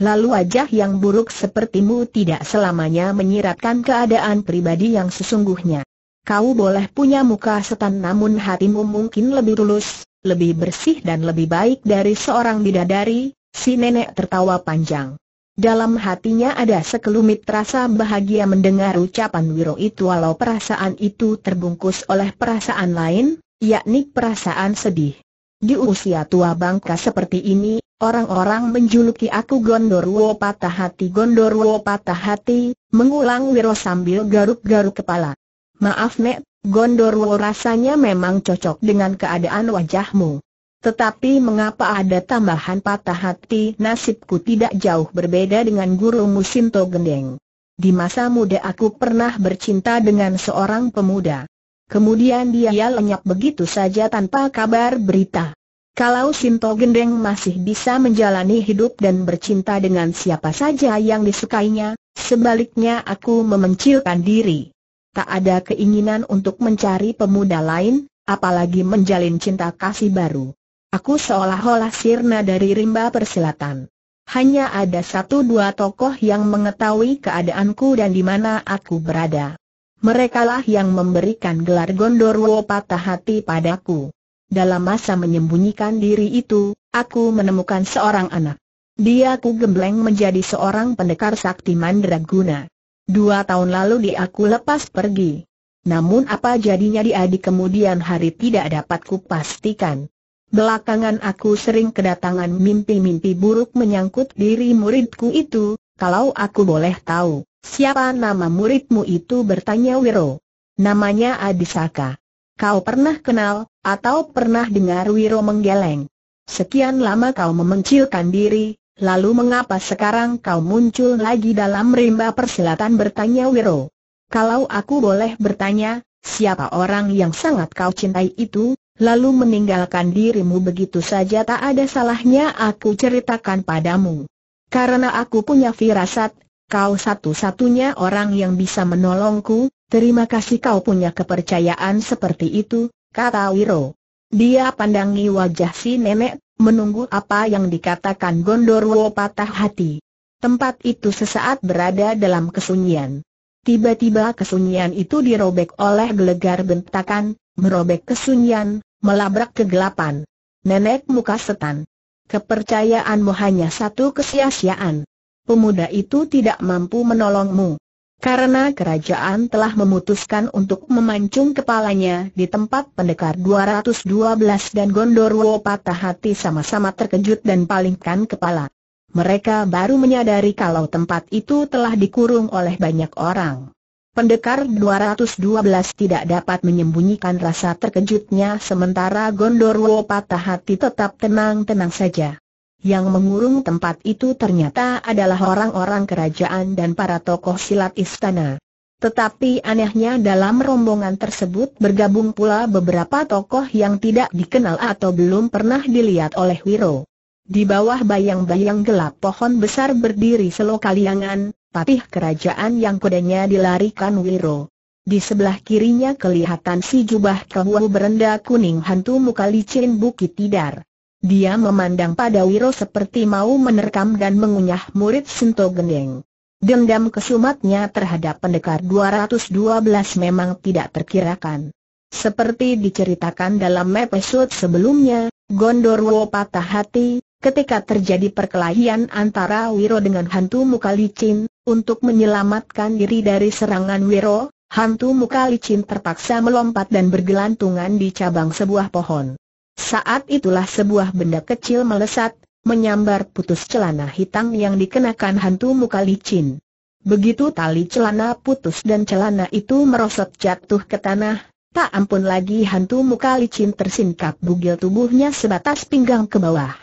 Lalu wajah yang buruk sepertimu tidak selamanya menyiratkan keadaan pribadi yang sesungguhnya kau boleh punya muka setan namun hatimu mungkin lebih tulus, lebih bersih dan lebih baik dari seorang bidadari, si nenek tertawa panjang. Dalam hatinya ada sekelumit rasa bahagia mendengar ucapan Wiro itu walau perasaan itu terbungkus oleh perasaan lain, yakni perasaan sedih. Di usia tua bangka seperti ini, orang-orang menjuluki aku Gondorwo patah hati Gondorwo patah hati, mengulang Wiro sambil garuk-garuk kepala. Maaf Mek, Gondorwo rasanya memang cocok dengan keadaan wajahmu. Tetapi mengapa ada tambahan patah hati nasibku tidak jauh berbeda dengan guru Musinto Gendeng. Di masa muda aku pernah bercinta dengan seorang pemuda. Kemudian dia lenyap begitu saja tanpa kabar berita. Kalau Sinto Gendeng masih bisa menjalani hidup dan bercinta dengan siapa saja yang disukainya, sebaliknya aku memencilkan diri tak ada keinginan untuk mencari pemuda lain, apalagi menjalin cinta kasih baru. Aku seolah-olah sirna dari rimba persilatan. Hanya ada satu dua tokoh yang mengetahui keadaanku dan di mana aku berada. Merekalah yang memberikan gelar Gondorwo patah hati padaku. Dalam masa menyembunyikan diri itu, aku menemukan seorang anak. Dia ku gembleng menjadi seorang pendekar sakti mandraguna. Dua tahun lalu dia aku lepas pergi. Namun apa jadinya dia di kemudian hari tidak dapat kupastikan. Belakangan aku sering kedatangan mimpi-mimpi buruk menyangkut diri muridku itu, kalau aku boleh tahu, siapa nama muridmu itu bertanya Wiro. Namanya Adisaka. Kau pernah kenal, atau pernah dengar Wiro menggeleng? Sekian lama kau memencilkan diri, Lalu mengapa sekarang kau muncul lagi dalam rimba persilatan bertanya Wiro? Kalau aku boleh bertanya, siapa orang yang sangat kau cintai itu, lalu meninggalkan dirimu begitu saja tak ada salahnya aku ceritakan padamu. Karena aku punya firasat, kau satu-satunya orang yang bisa menolongku, terima kasih kau punya kepercayaan seperti itu, kata Wiro. Dia pandangi wajah si nenek, menunggu apa yang dikatakan Gondorwo patah hati. Tempat itu sesaat berada dalam kesunyian. Tiba-tiba kesunyian itu dirobek oleh gelegar bentakan, merobek kesunyian, melabrak kegelapan. Nenek muka setan. Kepercayaanmu hanya satu kesia Pemuda itu tidak mampu menolongmu. Karena kerajaan telah memutuskan untuk memancung kepalanya di tempat pendekar 212 dan Gondorwo patah hati sama-sama terkejut dan palingkan kepala. Mereka baru menyadari kalau tempat itu telah dikurung oleh banyak orang. Pendekar 212 tidak dapat menyembunyikan rasa terkejutnya sementara Gondorwo patah hati tetap tenang-tenang saja. Yang mengurung tempat itu ternyata adalah orang-orang kerajaan dan para tokoh silat istana. Tetapi anehnya dalam rombongan tersebut bergabung pula beberapa tokoh yang tidak dikenal atau belum pernah dilihat oleh Wiro. Di bawah bayang-bayang gelap pohon besar berdiri selokaliangan, patih kerajaan yang kudanya dilarikan Wiro. Di sebelah kirinya kelihatan si jubah kewu berenda kuning hantu muka licin Bukit Tidar. Dia memandang pada Wiro seperti mau menerkam dan mengunyah murid Sinto Gendeng. Dendam kesumatnya terhadap pendekar 212 memang tidak terkirakan. Seperti diceritakan dalam episode sebelumnya, Gondorwo patah hati, ketika terjadi perkelahian antara Wiro dengan hantu muka licin, untuk menyelamatkan diri dari serangan Wiro, hantu muka licin terpaksa melompat dan bergelantungan di cabang sebuah pohon. Saat itulah sebuah benda kecil melesat, menyambar putus celana hitam yang dikenakan hantu muka licin. Begitu tali celana putus dan celana itu merosot jatuh ke tanah, tak ampun lagi hantu muka licin tersingkap bugil tubuhnya sebatas pinggang ke bawah.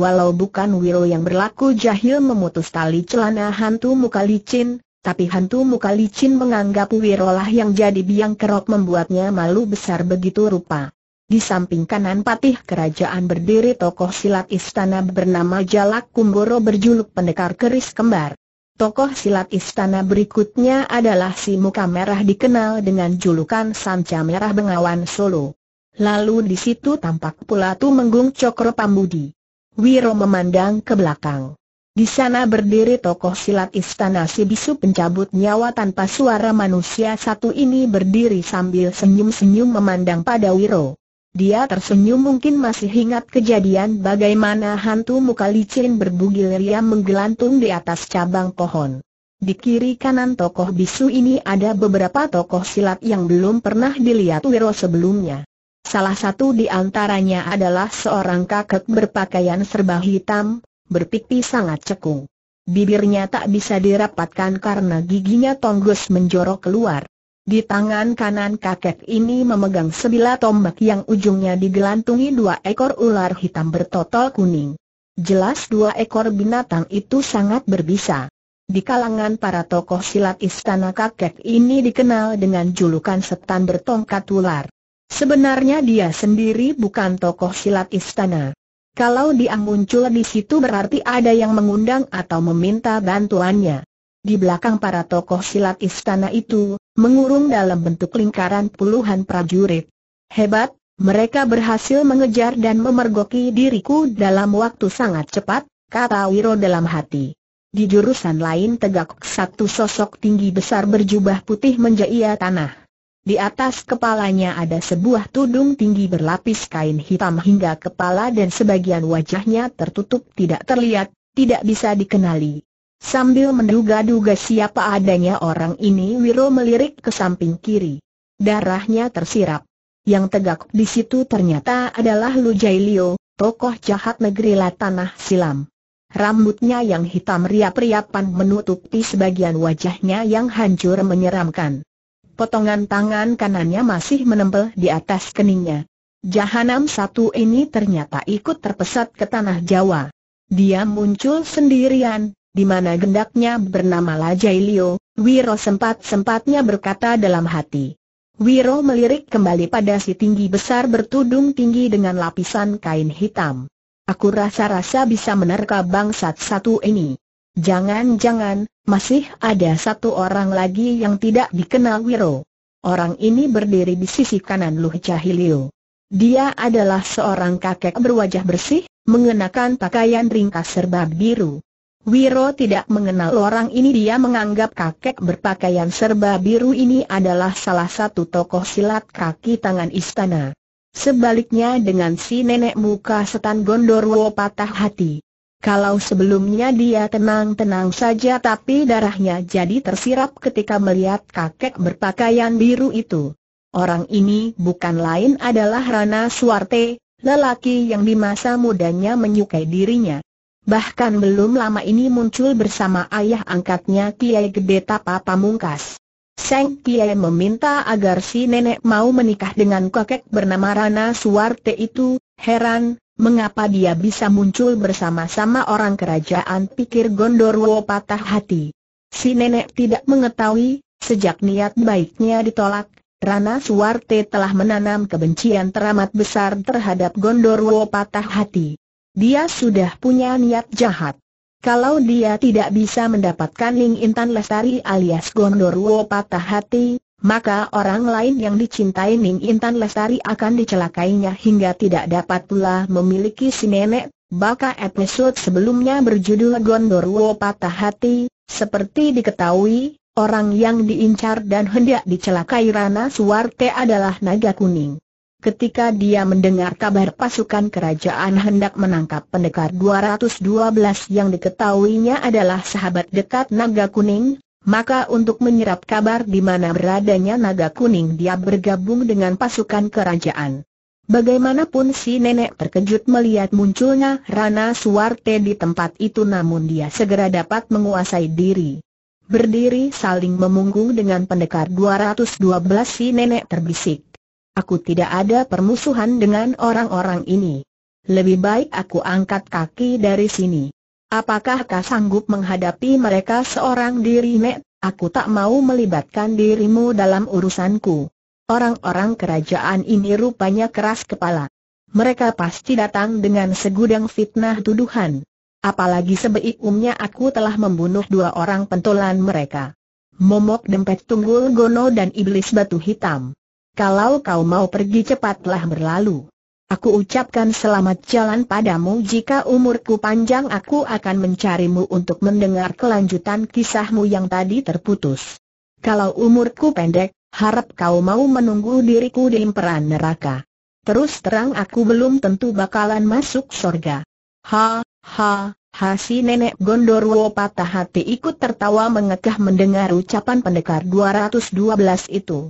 Walau bukan Wiro yang berlaku jahil memutus tali celana hantu muka licin, tapi hantu muka licin menganggap Wirolah yang jadi biang kerok membuatnya malu besar begitu rupa. Di samping kanan patih kerajaan berdiri tokoh silat istana bernama Jalak Kumboro berjuluk pendekar keris kembar. Tokoh silat istana berikutnya adalah si muka merah dikenal dengan julukan Sanca Merah Bengawan Solo. Lalu di situ tampak pula Tu menggung Cokro Pambudi. Wiro memandang ke belakang. Di sana berdiri tokoh silat istana si bisu pencabut nyawa tanpa suara manusia satu ini berdiri sambil senyum-senyum memandang pada Wiro. Dia tersenyum mungkin masih ingat kejadian bagaimana hantu muka licin berbugil ria menggelantung di atas cabang pohon. Di kiri kanan tokoh bisu ini ada beberapa tokoh silat yang belum pernah dilihat Wiro sebelumnya. Salah satu di antaranya adalah seorang kakek berpakaian serba hitam, berpipi sangat cekung. Bibirnya tak bisa dirapatkan karena giginya tonggos menjorok keluar. Di tangan kanan kakek ini memegang sebilah tombak yang ujungnya digelantungi dua ekor ular hitam bertotol kuning. Jelas dua ekor binatang itu sangat berbisa. Di kalangan para tokoh silat istana kakek ini dikenal dengan julukan setan bertongkat ular. Sebenarnya dia sendiri bukan tokoh silat istana. Kalau dia muncul di situ berarti ada yang mengundang atau meminta bantuannya. Di belakang para tokoh silat istana itu, mengurung dalam bentuk lingkaran puluhan prajurit. Hebat, mereka berhasil mengejar dan memergoki diriku dalam waktu sangat cepat, kata Wiro dalam hati. Di jurusan lain tegak satu sosok tinggi besar berjubah putih menjaia tanah. Di atas kepalanya ada sebuah tudung tinggi berlapis kain hitam hingga kepala dan sebagian wajahnya tertutup tidak terlihat, tidak bisa dikenali. Sambil menduga-duga siapa adanya orang ini Wiro melirik ke samping kiri. Darahnya tersirap. Yang tegak di situ ternyata adalah Lu Jai Lio, tokoh jahat negeri Latanah Silam. Rambutnya yang hitam riap-riapan menutupi sebagian wajahnya yang hancur menyeramkan. Potongan tangan kanannya masih menempel di atas keningnya. Jahanam satu ini ternyata ikut terpesat ke tanah Jawa. Dia muncul sendirian, di mana gendaknya bernama Lajai Leo, Wiro sempat-sempatnya berkata dalam hati. Wiro melirik kembali pada si tinggi besar bertudung tinggi dengan lapisan kain hitam. Aku rasa-rasa bisa menerka bangsat satu ini. Jangan-jangan, masih ada satu orang lagi yang tidak dikenal Wiro. Orang ini berdiri di sisi kanan Luh Cahilio. Dia adalah seorang kakek berwajah bersih, mengenakan pakaian ringkas serba biru. Wiro tidak mengenal orang ini dia menganggap kakek berpakaian serba biru ini adalah salah satu tokoh silat kaki tangan istana. Sebaliknya dengan si nenek muka setan Gondorwo patah hati. Kalau sebelumnya dia tenang-tenang saja tapi darahnya jadi tersirap ketika melihat kakek berpakaian biru itu. Orang ini bukan lain adalah Rana Suarte, lelaki yang di masa mudanya menyukai dirinya. Bahkan belum lama ini muncul bersama ayah angkatnya Kiai Gede Tapa Pamungkas. Seng Kiai meminta agar si nenek mau menikah dengan kakek bernama Rana Suwarte itu, heran, mengapa dia bisa muncul bersama-sama orang kerajaan pikir Gondorwo patah hati. Si nenek tidak mengetahui, sejak niat baiknya ditolak, Rana Suwarte telah menanam kebencian teramat besar terhadap Gondorwo patah hati. Dia sudah punya niat jahat. Kalau dia tidak bisa mendapatkan Ling Intan Lestari alias Gondorwo patah hati, maka orang lain yang dicintai Ning Intan Lestari akan dicelakainya hingga tidak dapat pula memiliki si nenek. Baka episode sebelumnya berjudul Gondorwo patah hati, seperti diketahui, orang yang diincar dan hendak dicelakai Rana Suwarte adalah naga kuning. Ketika dia mendengar kabar pasukan kerajaan hendak menangkap pendekar 212 yang diketahuinya adalah sahabat dekat Naga Kuning, maka untuk menyerap kabar di mana beradanya Naga Kuning dia bergabung dengan pasukan kerajaan. Bagaimanapun si nenek terkejut melihat munculnya Rana Suwarte di tempat itu namun dia segera dapat menguasai diri. Berdiri saling memunggung dengan pendekar 212 si nenek terbisik. Aku tidak ada permusuhan dengan orang-orang ini. Lebih baik aku angkat kaki dari sini. Apakah kau sanggup menghadapi mereka seorang diri, Nek? Aku tak mau melibatkan dirimu dalam urusanku. Orang-orang kerajaan ini rupanya keras kepala. Mereka pasti datang dengan segudang fitnah tuduhan. Apalagi sebaik umnya aku telah membunuh dua orang pentolan mereka. Momok Dempet Tunggul Gono dan Iblis Batu Hitam kalau kau mau pergi cepatlah berlalu. Aku ucapkan selamat jalan padamu jika umurku panjang aku akan mencarimu untuk mendengar kelanjutan kisahmu yang tadi terputus. Kalau umurku pendek, harap kau mau menunggu diriku di imperan neraka. Terus terang aku belum tentu bakalan masuk sorga. Ha, ha, ha si nenek Gondorwo patah hati ikut tertawa mengekah mendengar ucapan pendekar 212 itu.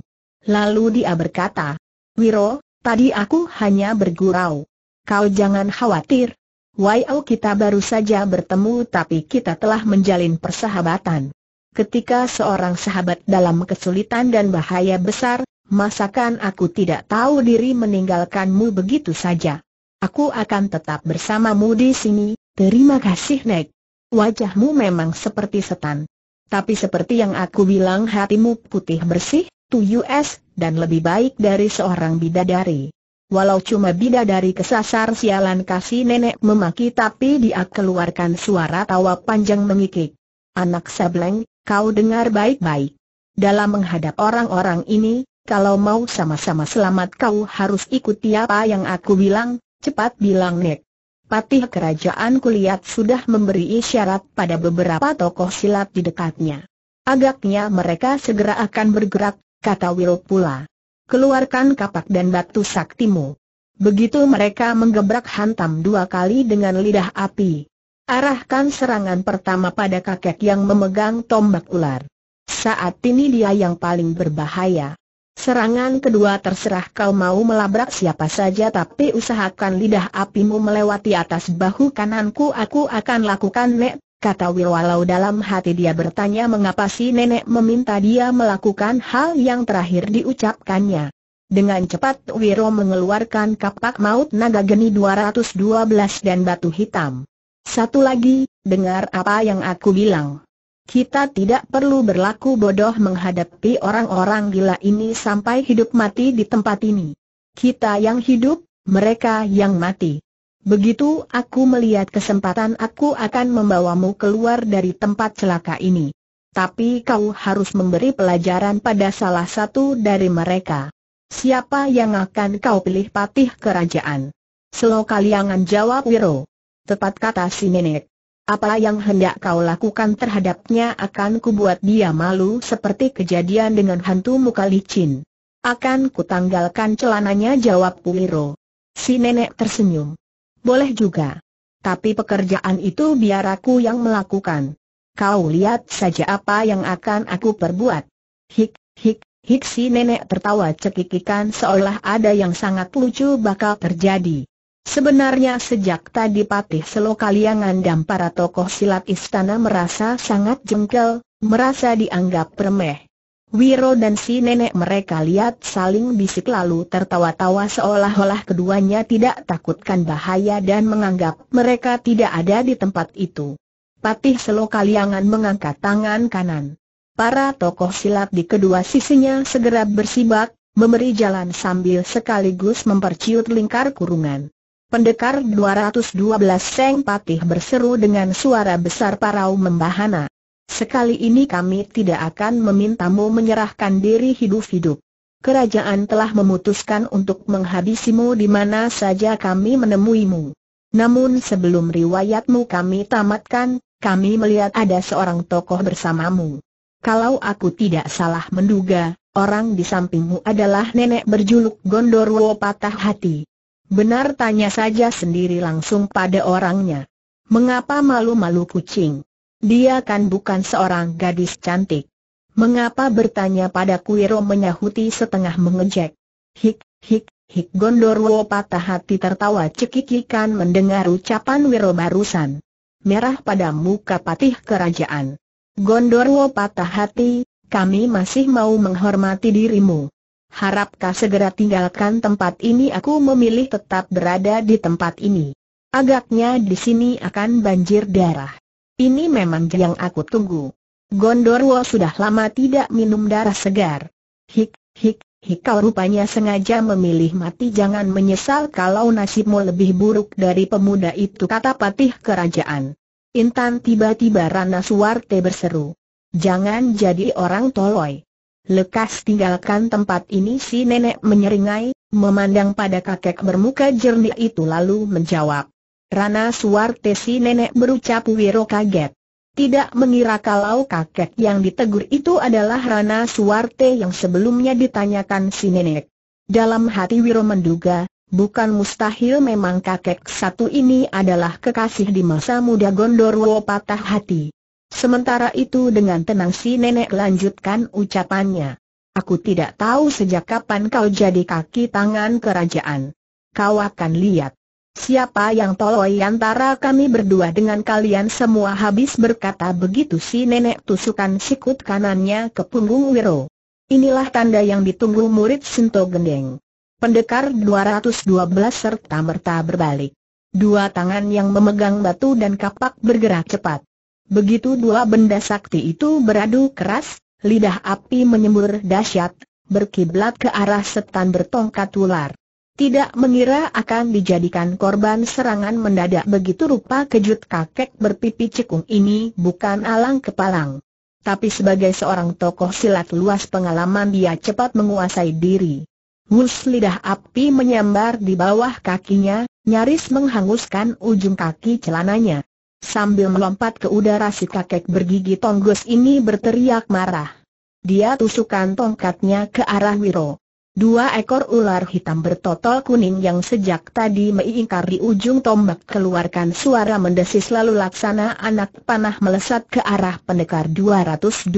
Lalu dia berkata, Wiro, tadi aku hanya bergurau. Kau jangan khawatir. Waiau kita baru saja bertemu tapi kita telah menjalin persahabatan. Ketika seorang sahabat dalam kesulitan dan bahaya besar, masakan aku tidak tahu diri meninggalkanmu begitu saja. Aku akan tetap bersamamu di sini, terima kasih Nek. Wajahmu memang seperti setan. Tapi seperti yang aku bilang hatimu putih bersih, US, dan lebih baik dari seorang bidadari. Walau cuma bidadari kesasar sialan kasih nenek memaki tapi dia keluarkan suara tawa panjang mengikik. Anak sableng, kau dengar baik-baik. Dalam menghadap orang-orang ini, kalau mau sama-sama selamat kau harus ikuti apa yang aku bilang, cepat bilang nek. Patih kerajaan kulihat sudah memberi isyarat pada beberapa tokoh silat di dekatnya. Agaknya mereka segera akan bergerak, kata Will pula. Keluarkan kapak dan batu saktimu. Begitu mereka menggebrak hantam dua kali dengan lidah api. Arahkan serangan pertama pada kakek yang memegang tombak ular. Saat ini dia yang paling berbahaya. Serangan kedua terserah kau mau melabrak siapa saja tapi usahakan lidah apimu melewati atas bahu kananku aku akan lakukan nek kata walau dalam hati dia bertanya mengapa si nenek meminta dia melakukan hal yang terakhir diucapkannya. Dengan cepat Wiro mengeluarkan kapak maut naga geni 212 dan batu hitam. Satu lagi, dengar apa yang aku bilang. Kita tidak perlu berlaku bodoh menghadapi orang-orang gila ini sampai hidup mati di tempat ini. Kita yang hidup, mereka yang mati. Begitu aku melihat kesempatan aku akan membawamu keluar dari tempat celaka ini. Tapi kau harus memberi pelajaran pada salah satu dari mereka. Siapa yang akan kau pilih patih kerajaan? Selokaliangan jawab Wiro. Tepat kata si nenek. Apa yang hendak kau lakukan terhadapnya akan kubuat dia malu seperti kejadian dengan hantu muka licin. Akan kutanggalkan celananya jawab Wiro. Si nenek tersenyum. Boleh juga. Tapi pekerjaan itu biar aku yang melakukan. Kau lihat saja apa yang akan aku perbuat. Hik, hik, hik si nenek tertawa cekikikan seolah ada yang sangat lucu bakal terjadi. Sebenarnya sejak tadi Patih Selokaliangan dan para tokoh silat istana merasa sangat jengkel, merasa dianggap remeh. Wiro dan si nenek mereka lihat saling bisik lalu tertawa-tawa seolah-olah keduanya tidak takutkan bahaya dan menganggap mereka tidak ada di tempat itu. Patih Selokaliangan mengangkat tangan kanan. Para tokoh silat di kedua sisinya segera bersibak, memberi jalan sambil sekaligus memperciut lingkar kurungan. Pendekar 212 Seng Patih berseru dengan suara besar parau membahana. Sekali ini kami tidak akan memintamu menyerahkan diri hidup-hidup. Kerajaan telah memutuskan untuk menghabisimu di mana saja kami menemuimu. Namun sebelum riwayatmu kami tamatkan, kami melihat ada seorang tokoh bersamamu. Kalau aku tidak salah menduga, orang di sampingmu adalah nenek berjuluk Gondorwo Patah Hati. Benar tanya saja sendiri langsung pada orangnya. Mengapa malu-malu kucing? Dia kan bukan seorang gadis cantik. Mengapa bertanya pada Kuiro menyahuti setengah mengejek? Hik, hik, hik Gondorwo patah hati tertawa cekikikan mendengar ucapan Wiro barusan. Merah pada muka patih kerajaan. Gondorwo patah hati, kami masih mau menghormati dirimu. Harapkah segera tinggalkan tempat ini aku memilih tetap berada di tempat ini. Agaknya di sini akan banjir darah. Ini memang yang aku tunggu. Gondorwo sudah lama tidak minum darah segar. Hik, hik, hik kau rupanya sengaja memilih mati jangan menyesal kalau nasibmu lebih buruk dari pemuda itu kata patih kerajaan. Intan tiba-tiba Rana Suwarte berseru. Jangan jadi orang toloi. Lekas tinggalkan tempat ini si nenek menyeringai, memandang pada kakek bermuka jernih itu lalu menjawab. Rana Suarte si nenek berucap Wiro kaget. Tidak mengira kalau kakek yang ditegur itu adalah Rana Suwarte yang sebelumnya ditanyakan si nenek. Dalam hati Wiro menduga, bukan mustahil memang kakek satu ini adalah kekasih di masa muda Gondorwo patah hati. Sementara itu dengan tenang si nenek lanjutkan ucapannya. Aku tidak tahu sejak kapan kau jadi kaki tangan kerajaan. Kau akan lihat. Siapa yang toloi antara kami berdua dengan kalian semua habis berkata begitu si nenek tusukan sikut kanannya ke punggung Wiro. Inilah tanda yang ditunggu murid Sinto Gendeng. Pendekar 212 serta merta berbalik. Dua tangan yang memegang batu dan kapak bergerak cepat. Begitu dua benda sakti itu beradu keras, lidah api menyembur dahsyat, berkiblat ke arah setan bertongkat ular. Tidak mengira akan dijadikan korban serangan mendadak begitu rupa kejut kakek berpipi cekung ini bukan alang kepalang. Tapi sebagai seorang tokoh silat luas pengalaman dia cepat menguasai diri. Wus lidah api menyambar di bawah kakinya, nyaris menghanguskan ujung kaki celananya. Sambil melompat ke udara si kakek bergigi tonggos ini berteriak marah. Dia tusukan tongkatnya ke arah Wiro. Dua ekor ular hitam bertotol kuning yang sejak tadi meingkar di ujung tombak keluarkan suara mendesis lalu laksana anak panah melesat ke arah pendekar 212.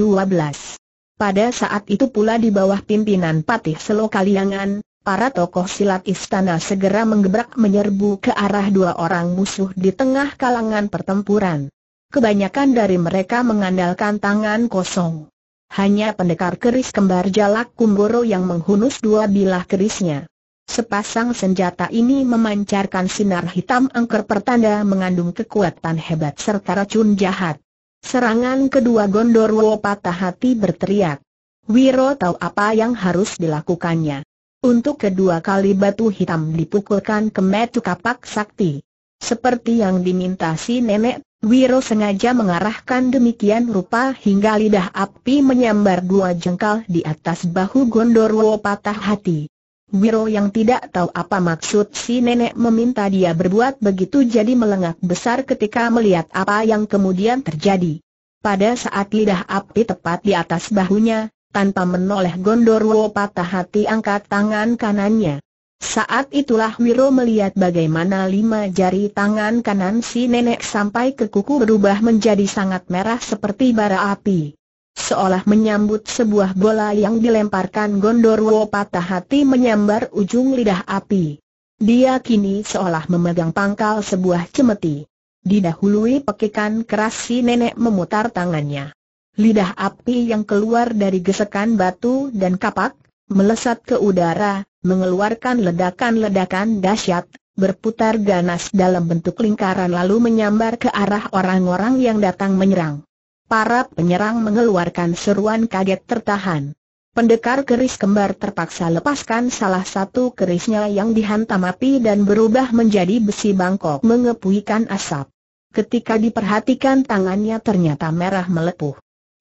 Pada saat itu pula di bawah pimpinan Patih Selokaliangan, para tokoh silat istana segera menggebrak menyerbu ke arah dua orang musuh di tengah kalangan pertempuran. Kebanyakan dari mereka mengandalkan tangan kosong hanya pendekar keris kembar jalak kumboro yang menghunus dua bilah kerisnya. Sepasang senjata ini memancarkan sinar hitam angker pertanda mengandung kekuatan hebat serta racun jahat. Serangan kedua Gondorwo patah hati berteriak. Wiro tahu apa yang harus dilakukannya. Untuk kedua kali batu hitam dipukulkan ke metu kapak sakti. Seperti yang diminta si nenek Wiro sengaja mengarahkan demikian rupa hingga lidah api menyambar dua jengkal di atas bahu Gondorwo patah hati. Wiro yang tidak tahu apa maksud si nenek meminta dia berbuat begitu jadi melengak besar ketika melihat apa yang kemudian terjadi. Pada saat lidah api tepat di atas bahunya, tanpa menoleh Gondorwo patah hati angkat tangan kanannya. Saat itulah Wiro melihat bagaimana lima jari tangan kanan si nenek sampai ke kuku berubah menjadi sangat merah seperti bara api. Seolah menyambut sebuah bola yang dilemparkan Gondorwo patah hati menyambar ujung lidah api. Dia kini seolah memegang pangkal sebuah cemeti. Didahului pekikan keras si nenek memutar tangannya. Lidah api yang keluar dari gesekan batu dan kapak, melesat ke udara, mengeluarkan ledakan-ledakan dahsyat, berputar ganas dalam bentuk lingkaran lalu menyambar ke arah orang-orang yang datang menyerang. Para penyerang mengeluarkan seruan kaget tertahan. Pendekar keris kembar terpaksa lepaskan salah satu kerisnya yang dihantam api dan berubah menjadi besi bangkok mengepuikan asap. Ketika diperhatikan tangannya ternyata merah melepuh.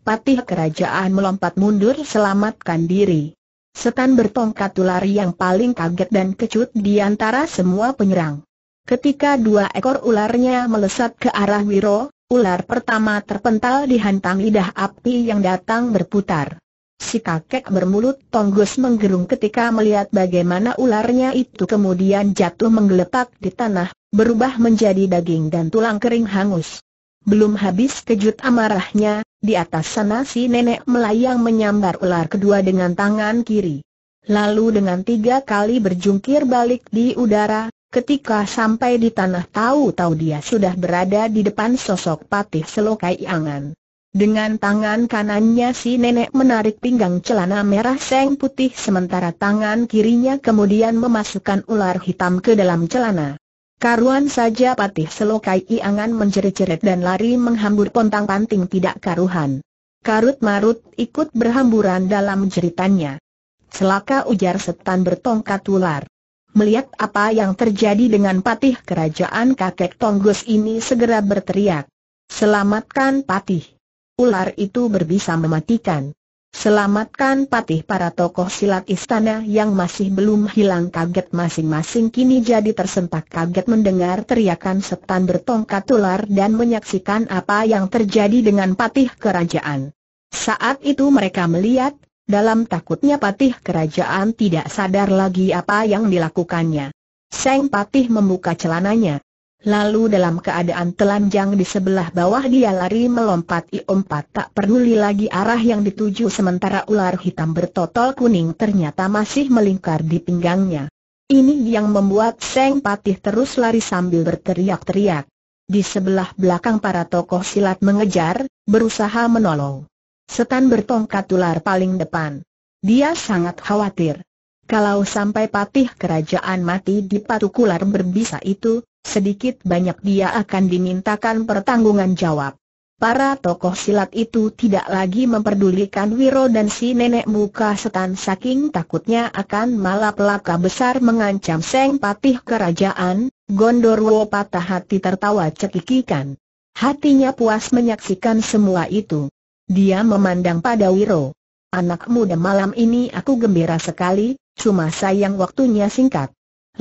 Patih kerajaan melompat mundur selamatkan diri. Setan bertongkat ular yang paling kaget dan kecut di antara semua penyerang. Ketika dua ekor ularnya melesat ke arah Wiro, ular pertama terpental dihantam lidah api yang datang berputar. Si kakek bermulut tonggos menggerung ketika melihat bagaimana ularnya itu kemudian jatuh menggeletak di tanah, berubah menjadi daging dan tulang kering hangus. Belum habis kejut amarahnya, di atas sana si nenek melayang menyambar ular kedua dengan tangan kiri. Lalu dengan tiga kali berjungkir balik di udara, ketika sampai di tanah tahu-tahu dia sudah berada di depan sosok patih selokai angan. Dengan tangan kanannya si nenek menarik pinggang celana merah seng putih sementara tangan kirinya kemudian memasukkan ular hitam ke dalam celana. Karuan saja Patih Selokai Iangan menjerit-jerit dan lari menghambur pontang-panting tidak karuhan. Karut marut ikut berhamburan dalam jeritannya. Selaka ujar setan bertongkat ular. Melihat apa yang terjadi dengan patih kerajaan kakek Tonggos ini segera berteriak. Selamatkan patih. Ular itu berbisa mematikan. Selamatkan patih para tokoh silat istana yang masih belum hilang kaget masing-masing kini jadi tersentak kaget mendengar teriakan setan bertongkat ular dan menyaksikan apa yang terjadi dengan patih kerajaan. Saat itu mereka melihat, dalam takutnya patih kerajaan tidak sadar lagi apa yang dilakukannya. Seng patih membuka celananya, Lalu dalam keadaan telanjang di sebelah bawah dia lari melompat iompat tak peduli lagi arah yang dituju sementara ular hitam bertotol kuning ternyata masih melingkar di pinggangnya. Ini yang membuat Seng Patih terus lari sambil berteriak-teriak. Di sebelah belakang para tokoh silat mengejar, berusaha menolong. Setan bertongkat ular paling depan. Dia sangat khawatir. Kalau sampai patih kerajaan mati di patuk ular berbisa itu, sedikit banyak dia akan dimintakan pertanggungan jawab. Para tokoh silat itu tidak lagi memperdulikan Wiro dan si nenek muka setan saking takutnya akan malah besar mengancam Seng Patih kerajaan, Gondorwo patah hati tertawa cekikikan. Hatinya puas menyaksikan semua itu. Dia memandang pada Wiro. Anak muda malam ini aku gembira sekali, cuma sayang waktunya singkat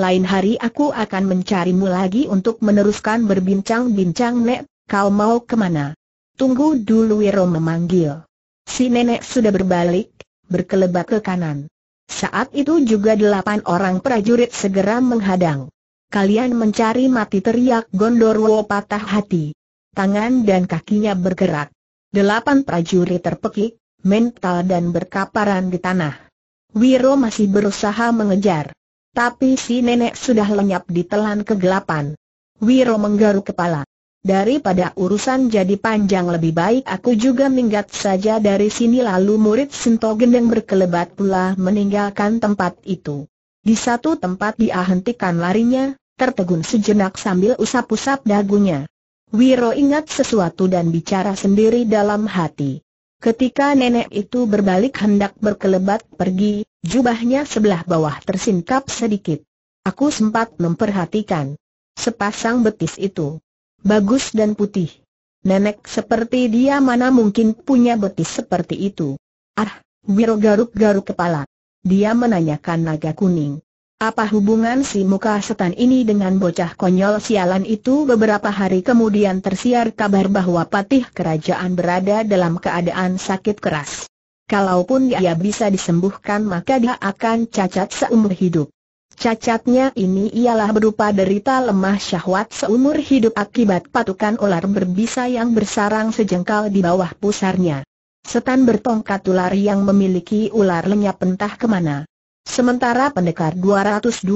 lain hari aku akan mencarimu lagi untuk meneruskan berbincang-bincang Nek, kau mau kemana? Tunggu dulu Wiro memanggil. Si nenek sudah berbalik, berkelebat ke kanan. Saat itu juga delapan orang prajurit segera menghadang. Kalian mencari mati teriak Gondorwo patah hati. Tangan dan kakinya bergerak. Delapan prajurit terpekik, mental dan berkaparan di tanah. Wiro masih berusaha mengejar. Tapi si nenek sudah lenyap di telan kegelapan. Wiro menggaruk kepala. Daripada urusan jadi panjang lebih baik aku juga minggat saja dari sini lalu murid Sinto Gendeng berkelebat pula meninggalkan tempat itu. Di satu tempat dia hentikan larinya, tertegun sejenak sambil usap-usap dagunya. Wiro ingat sesuatu dan bicara sendiri dalam hati. Ketika nenek itu berbalik hendak berkelebat pergi, Jubahnya sebelah bawah tersingkap sedikit. Aku sempat memperhatikan. Sepasang betis itu. Bagus dan putih. Nenek seperti dia mana mungkin punya betis seperti itu. Ah, Wiro garuk-garuk kepala. Dia menanyakan naga kuning. Apa hubungan si muka setan ini dengan bocah konyol sialan itu beberapa hari kemudian tersiar kabar bahwa patih kerajaan berada dalam keadaan sakit keras. Kalaupun ia bisa disembuhkan maka dia akan cacat seumur hidup. Cacatnya ini ialah berupa derita lemah syahwat seumur hidup akibat patukan ular berbisa yang bersarang sejengkal di bawah pusarnya. Setan bertongkat ular yang memiliki ular lenyap entah kemana. Sementara pendekar 212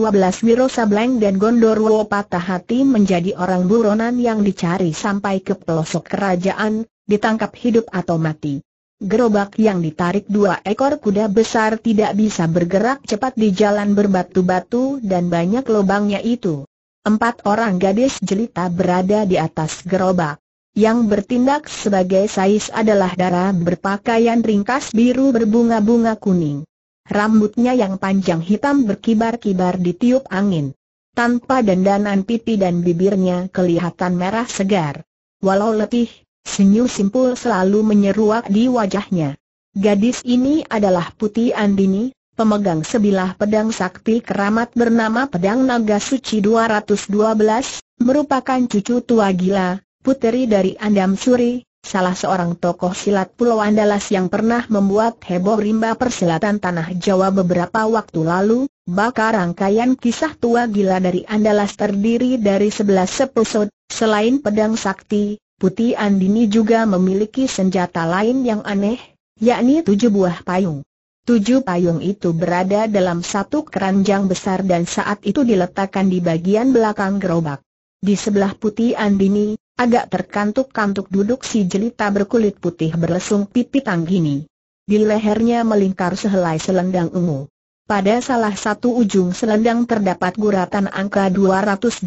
Wiro Sableng dan Gondorwo Patah Hati menjadi orang buronan yang dicari sampai ke pelosok kerajaan, ditangkap hidup atau mati. Gerobak yang ditarik dua ekor kuda besar tidak bisa bergerak cepat di jalan berbatu-batu dan banyak lubangnya itu. Empat orang gadis jelita berada di atas gerobak. Yang bertindak sebagai sais adalah Dara, berpakaian ringkas biru berbunga-bunga kuning. Rambutnya yang panjang hitam berkibar-kibar di tiup angin. Tanpa dandanan pipi dan bibirnya kelihatan merah segar. Walau letih, Senyum simpul selalu menyeruak di wajahnya. Gadis ini adalah Putih Andini, pemegang sebilah pedang sakti keramat bernama Pedang Naga Suci 212, merupakan cucu tua gila, puteri dari Andam Suri, salah seorang tokoh silat Pulau Andalas yang pernah membuat heboh rimba persilatan tanah Jawa beberapa waktu lalu, bakar rangkaian kisah tua gila dari Andalas terdiri dari sebelas episode, selain pedang sakti, Putih Andini juga memiliki senjata lain yang aneh, yakni tujuh buah payung. Tujuh payung itu berada dalam satu keranjang besar dan saat itu diletakkan di bagian belakang gerobak. Di sebelah Putih Andini, agak terkantuk-kantuk duduk si jelita berkulit putih berlesung pipi tanggini. Di lehernya melingkar sehelai selendang ungu. Pada salah satu ujung selendang terdapat guratan angka 212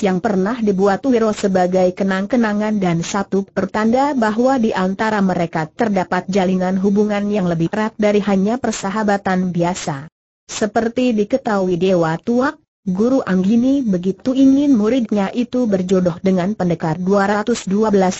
yang pernah dibuat Wiro sebagai kenang-kenangan dan satu pertanda bahwa di antara mereka terdapat jalinan hubungan yang lebih erat dari hanya persahabatan biasa. Seperti diketahui Dewa Tuak, Guru Anggini begitu ingin muridnya itu berjodoh dengan pendekar 212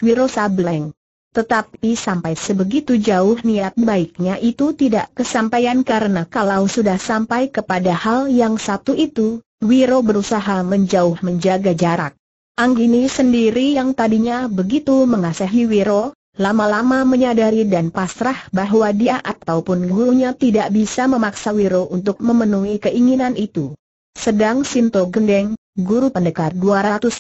Wiro Sableng. Tetapi sampai sebegitu jauh niat baiknya itu tidak kesampaian karena kalau sudah sampai kepada hal yang satu itu, Wiro berusaha menjauh menjaga jarak. Anggini sendiri yang tadinya begitu mengasihi Wiro, lama-lama menyadari dan pasrah bahwa dia ataupun gurunya tidak bisa memaksa Wiro untuk memenuhi keinginan itu. Sedang Sinto Gendeng, Guru Pendekar 212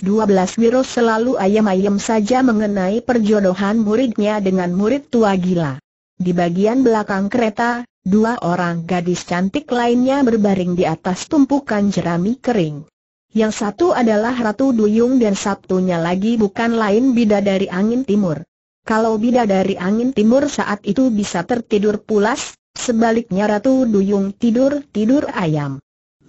Wiro selalu ayam-ayam saja mengenai perjodohan muridnya dengan murid tua gila. Di bagian belakang kereta, dua orang gadis cantik lainnya berbaring di atas tumpukan jerami kering. Yang satu adalah Ratu Duyung dan satunya lagi bukan lain bida dari Angin Timur. Kalau bida dari Angin Timur saat itu bisa tertidur pulas, sebaliknya Ratu Duyung tidur-tidur ayam.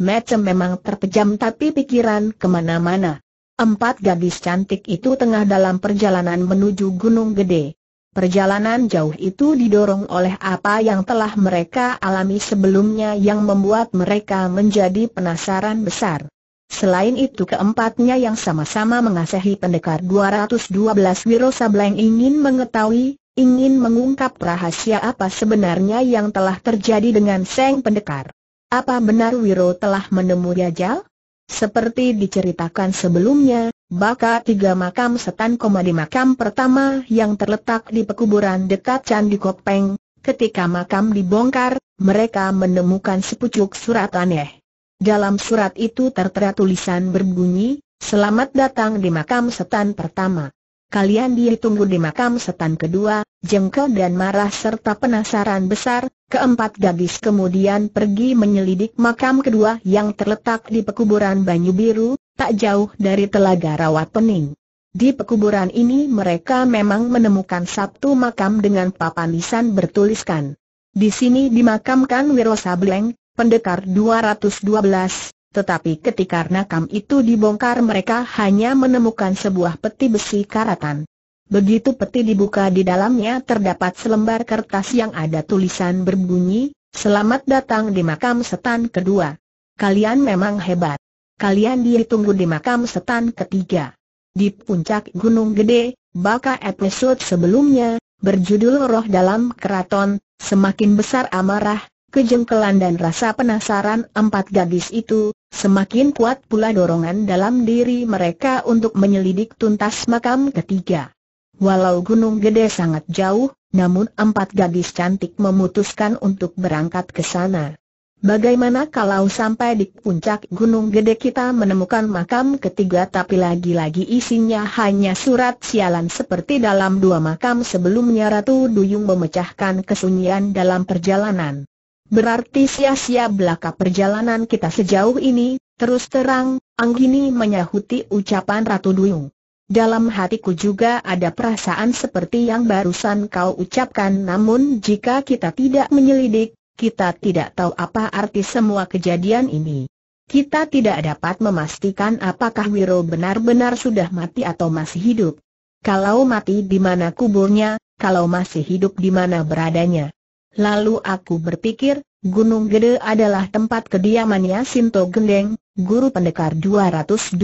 Macem memang terpejam tapi pikiran kemana-mana. Empat gadis cantik itu tengah dalam perjalanan menuju Gunung Gede. Perjalanan jauh itu didorong oleh apa yang telah mereka alami sebelumnya yang membuat mereka menjadi penasaran besar. Selain itu keempatnya yang sama-sama mengasahi pendekar 212 Wiro Sableng ingin mengetahui, ingin mengungkap rahasia apa sebenarnya yang telah terjadi dengan Seng Pendekar. Apa benar Wiro telah menemui ajal? Seperti diceritakan sebelumnya, Baka tiga makam setan koma di makam pertama yang terletak di pekuburan dekat Candi Kopeng. Ketika makam dibongkar, mereka menemukan sepucuk surat aneh. Dalam surat itu tertera tulisan berbunyi, Selamat datang di makam setan pertama kalian ditunggu di makam setan kedua, jengkel dan marah serta penasaran besar, keempat gadis kemudian pergi menyelidik makam kedua yang terletak di pekuburan Banyu Biru, tak jauh dari Telaga Rawat Pening. Di pekuburan ini mereka memang menemukan satu makam dengan papan lisan bertuliskan. Di sini dimakamkan Wiro Sableng, pendekar 212, tetapi ketika nakam itu dibongkar mereka hanya menemukan sebuah peti besi karatan. Begitu peti dibuka di dalamnya terdapat selembar kertas yang ada tulisan berbunyi, Selamat datang di makam setan kedua. Kalian memang hebat. Kalian ditunggu di makam setan ketiga. Di puncak Gunung Gede, baka episode sebelumnya, berjudul Roh Dalam Keraton, semakin besar amarah, kejengkelan dan rasa penasaran empat gadis itu, Semakin kuat pula dorongan dalam diri mereka untuk menyelidik tuntas makam ketiga. Walau Gunung Gede sangat jauh, namun empat gadis cantik memutuskan untuk berangkat ke sana. Bagaimana kalau sampai di puncak Gunung Gede kita menemukan makam ketiga tapi lagi-lagi isinya hanya surat sialan seperti dalam dua makam sebelumnya Ratu Duyung memecahkan kesunyian dalam perjalanan. Berarti sia-sia belaka perjalanan kita sejauh ini, terus terang, Anggini menyahuti ucapan Ratu Duyung. Dalam hatiku juga ada perasaan seperti yang barusan kau ucapkan namun jika kita tidak menyelidik, kita tidak tahu apa arti semua kejadian ini. Kita tidak dapat memastikan apakah Wiro benar-benar sudah mati atau masih hidup. Kalau mati di mana kuburnya, kalau masih hidup di mana beradanya. Lalu aku berpikir, Gunung Gede adalah tempat kediamannya Sinto Gendeng, guru pendekar 212.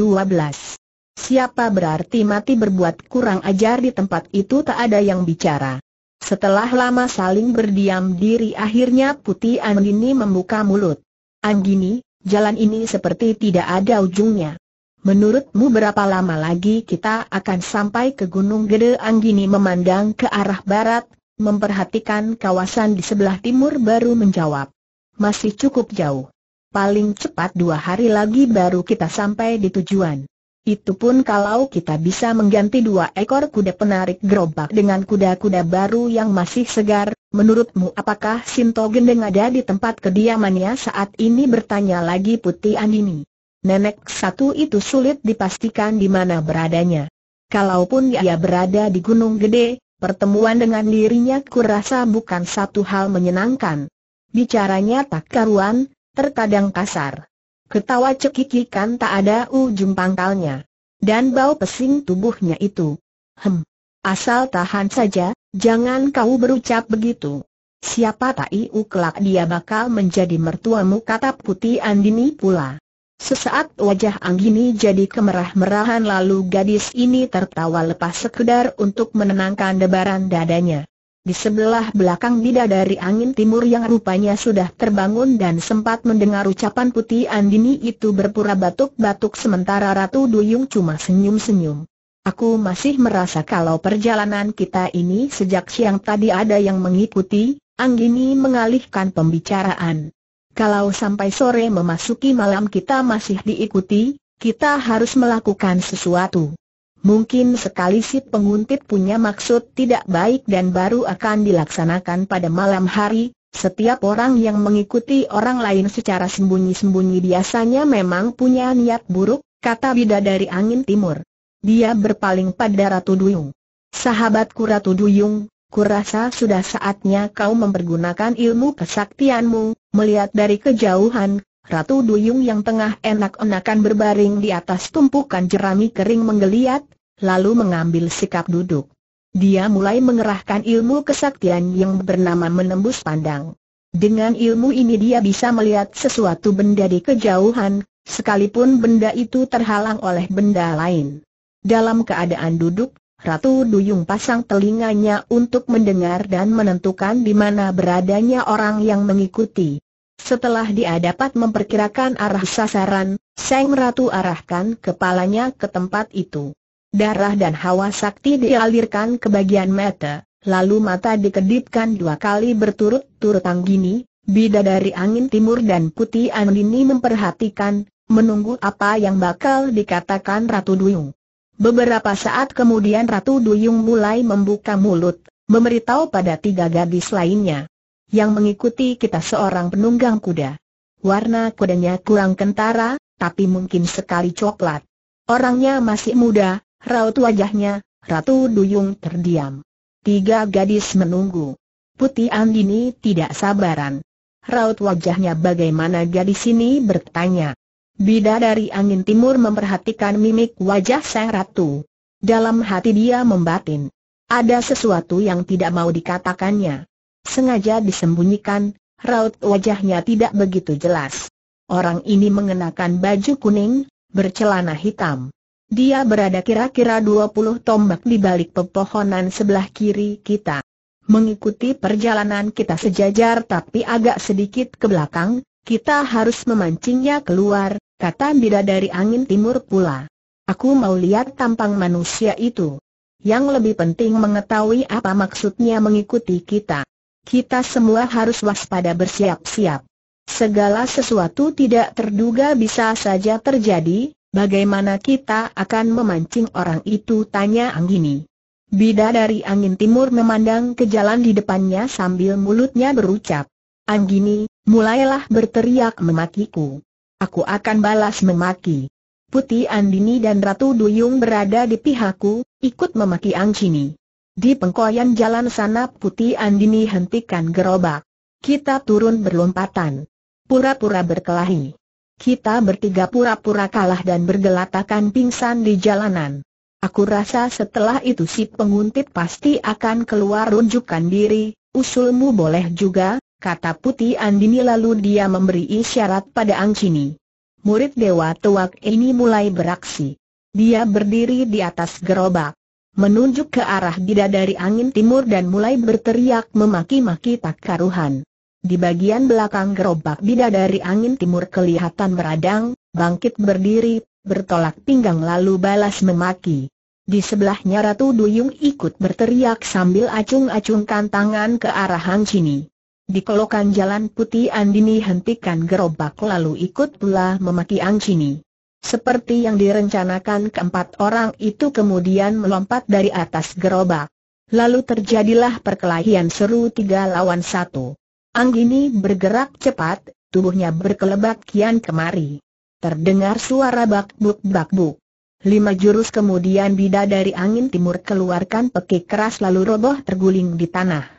Siapa berarti mati berbuat kurang ajar di tempat itu tak ada yang bicara. Setelah lama saling berdiam diri akhirnya Putih Anggini membuka mulut. Anggini, jalan ini seperti tidak ada ujungnya. Menurutmu berapa lama lagi kita akan sampai ke Gunung Gede Anggini memandang ke arah barat, memperhatikan kawasan di sebelah timur baru menjawab. Masih cukup jauh. Paling cepat dua hari lagi baru kita sampai di tujuan. Itu pun kalau kita bisa mengganti dua ekor kuda penarik gerobak dengan kuda-kuda baru yang masih segar, menurutmu apakah Sinto Gendeng ada di tempat kediamannya saat ini bertanya lagi Putih Andini. Nenek satu itu sulit dipastikan di mana beradanya. Kalaupun ia berada di Gunung Gede, Pertemuan dengan dirinya kurasa bukan satu hal menyenangkan. Bicaranya tak karuan, terkadang kasar. Ketawa cekikikan tak ada ujung pangkalnya. Dan bau pesing tubuhnya itu. Hem. Asal tahan saja, jangan kau berucap begitu. Siapa tahu kelak dia bakal menjadi mertuamu kata putih Andini pula. Sesaat wajah Anggini jadi kemerah-merahan lalu gadis ini tertawa lepas sekedar untuk menenangkan debaran dadanya. Di sebelah belakang bidadari angin timur yang rupanya sudah terbangun dan sempat mendengar ucapan putih Andini itu berpura batuk-batuk sementara Ratu Duyung cuma senyum-senyum. Aku masih merasa kalau perjalanan kita ini sejak siang tadi ada yang mengikuti, Anggini mengalihkan pembicaraan. Kalau sampai sore memasuki malam kita masih diikuti, kita harus melakukan sesuatu. Mungkin sekali si penguntit punya maksud tidak baik dan baru akan dilaksanakan pada malam hari, setiap orang yang mengikuti orang lain secara sembunyi-sembunyi biasanya memang punya niat buruk, kata bidadari angin timur. Dia berpaling pada Ratu Duyung. Sahabatku Ratu Duyung, kurasa sudah saatnya kau mempergunakan ilmu kesaktianmu, melihat dari kejauhan, Ratu Duyung yang tengah enak-enakan berbaring di atas tumpukan jerami kering menggeliat, lalu mengambil sikap duduk. Dia mulai mengerahkan ilmu kesaktian yang bernama menembus pandang. Dengan ilmu ini dia bisa melihat sesuatu benda di kejauhan, sekalipun benda itu terhalang oleh benda lain. Dalam keadaan duduk, Ratu Duyung pasang telinganya untuk mendengar dan menentukan di mana beradanya orang yang mengikuti. Setelah dia dapat memperkirakan arah sasaran, Seng Ratu arahkan kepalanya ke tempat itu. Darah dan hawa sakti dialirkan ke bagian mata, lalu mata dikedipkan dua kali berturut-turut Anggini, bidadari angin timur dan putih Andini memperhatikan, menunggu apa yang bakal dikatakan Ratu Duyung. Beberapa saat kemudian Ratu Duyung mulai membuka mulut, memberitahu pada tiga gadis lainnya yang mengikuti kita seorang penunggang kuda. Warna kudanya kurang kentara, tapi mungkin sekali coklat. Orangnya masih muda, raut wajahnya, Ratu Duyung terdiam. Tiga gadis menunggu. Putih Andini tidak sabaran. Raut wajahnya bagaimana gadis ini bertanya. Bida dari angin timur memperhatikan mimik wajah sang ratu. Dalam hati dia membatin. Ada sesuatu yang tidak mau dikatakannya. Sengaja disembunyikan, raut wajahnya tidak begitu jelas. Orang ini mengenakan baju kuning, bercelana hitam. Dia berada kira-kira 20 tombak di balik pepohonan sebelah kiri kita. Mengikuti perjalanan kita sejajar tapi agak sedikit ke belakang, kita harus memancingnya keluar, kata bida dari angin timur pula. Aku mau lihat tampang manusia itu. Yang lebih penting mengetahui apa maksudnya mengikuti kita. Kita semua harus waspada bersiap-siap. Segala sesuatu tidak terduga bisa saja terjadi, bagaimana kita akan memancing orang itu tanya Anggini. Bida dari angin timur memandang ke jalan di depannya sambil mulutnya berucap. Anggini, mulailah berteriak memakiku aku akan balas memaki. Putih Andini dan Ratu Duyung berada di pihakku, ikut memaki Angcini. Di pengkoyan jalan sana Putih Andini hentikan gerobak. Kita turun berlompatan. Pura-pura berkelahi. Kita bertiga pura-pura kalah dan bergelatakan pingsan di jalanan. Aku rasa setelah itu si penguntit pasti akan keluar runjukkan diri, usulmu boleh juga, kata Putih Andini lalu dia memberi isyarat pada Angcini. Murid Dewa Tuak ini mulai beraksi. Dia berdiri di atas gerobak, menunjuk ke arah bidadari angin timur dan mulai berteriak memaki-maki tak karuhan. Di bagian belakang gerobak bidadari angin timur kelihatan meradang, bangkit berdiri, bertolak pinggang lalu balas memaki. Di sebelahnya Ratu Duyung ikut berteriak sambil acung-acungkan tangan ke arah Hang Chini. Di kelokan jalan putih Andini hentikan gerobak lalu ikut pula memaki Angcini. Seperti yang direncanakan keempat orang itu kemudian melompat dari atas gerobak. Lalu terjadilah perkelahian seru tiga lawan satu. Anggini bergerak cepat, tubuhnya berkelebat kian kemari. Terdengar suara bakbuk-bakbuk. Lima jurus kemudian bidadari angin timur keluarkan pekik keras lalu roboh terguling di tanah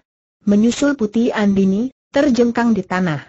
menyusul Putih Andini, terjengkang di tanah.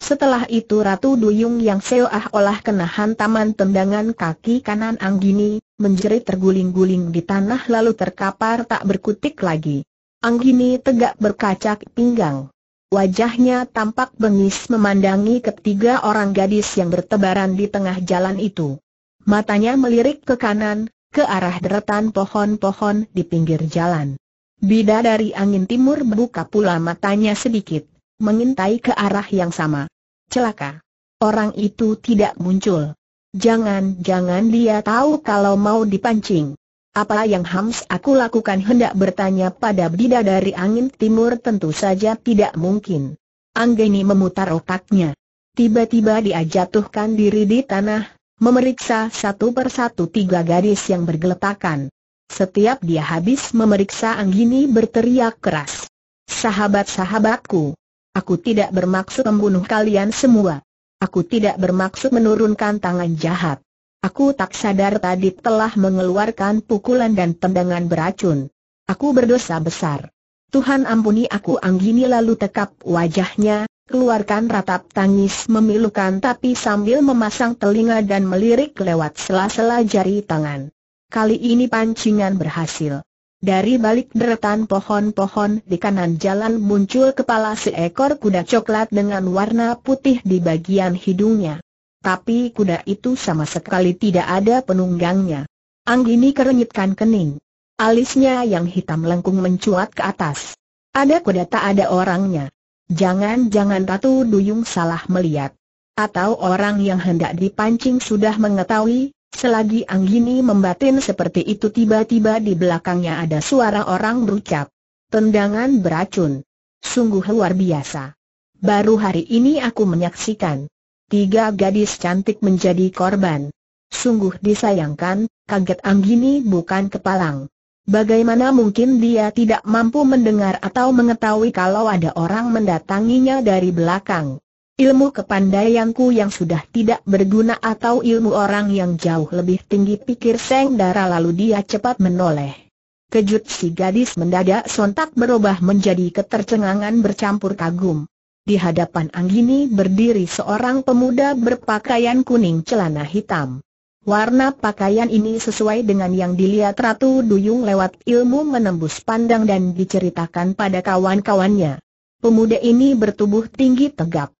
Setelah itu Ratu Duyung yang seolah-olah kena hantaman tendangan kaki kanan Anggini, menjerit terguling-guling di tanah lalu terkapar tak berkutik lagi. Anggini tegak berkacak pinggang. Wajahnya tampak bengis memandangi ketiga orang gadis yang bertebaran di tengah jalan itu. Matanya melirik ke kanan, ke arah deretan pohon-pohon di pinggir jalan. Bida dari angin timur buka pula matanya sedikit, mengintai ke arah yang sama. Celaka. Orang itu tidak muncul. Jangan-jangan dia tahu kalau mau dipancing. Apa yang hams aku lakukan hendak bertanya pada bidadari angin timur tentu saja tidak mungkin. Anggeni memutar otaknya. Tiba-tiba dia jatuhkan diri di tanah, memeriksa satu persatu tiga gadis yang bergeletakan. Setiap dia habis memeriksa Anggini berteriak keras. Sahabat-sahabatku, aku tidak bermaksud membunuh kalian semua. Aku tidak bermaksud menurunkan tangan jahat. Aku tak sadar tadi telah mengeluarkan pukulan dan tendangan beracun. Aku berdosa besar. Tuhan ampuni aku Anggini lalu tekap wajahnya, keluarkan ratap tangis memilukan tapi sambil memasang telinga dan melirik lewat sela-sela jari tangan. Kali ini pancingan berhasil. Dari balik deretan pohon-pohon di kanan jalan muncul kepala seekor kuda coklat dengan warna putih di bagian hidungnya. Tapi kuda itu sama sekali tidak ada penunggangnya. Anggini kerenyitkan kening. Alisnya yang hitam lengkung mencuat ke atas. Ada kuda tak ada orangnya. Jangan-jangan Ratu Duyung salah melihat. Atau orang yang hendak dipancing sudah mengetahui, Selagi Anggini membatin seperti itu tiba-tiba di belakangnya ada suara orang berucap. Tendangan beracun. Sungguh luar biasa. Baru hari ini aku menyaksikan. Tiga gadis cantik menjadi korban. Sungguh disayangkan, kaget Anggini bukan kepalang. Bagaimana mungkin dia tidak mampu mendengar atau mengetahui kalau ada orang mendatanginya dari belakang. Ilmu kepandaianku yang sudah tidak berguna atau ilmu orang yang jauh lebih tinggi pikir Seng Dara lalu dia cepat menoleh. Kejut si gadis mendadak sontak berubah menjadi ketercengangan bercampur kagum. Di hadapan Anggini berdiri seorang pemuda berpakaian kuning celana hitam. Warna pakaian ini sesuai dengan yang dilihat Ratu Duyung lewat ilmu menembus pandang dan diceritakan pada kawan-kawannya. Pemuda ini bertubuh tinggi tegap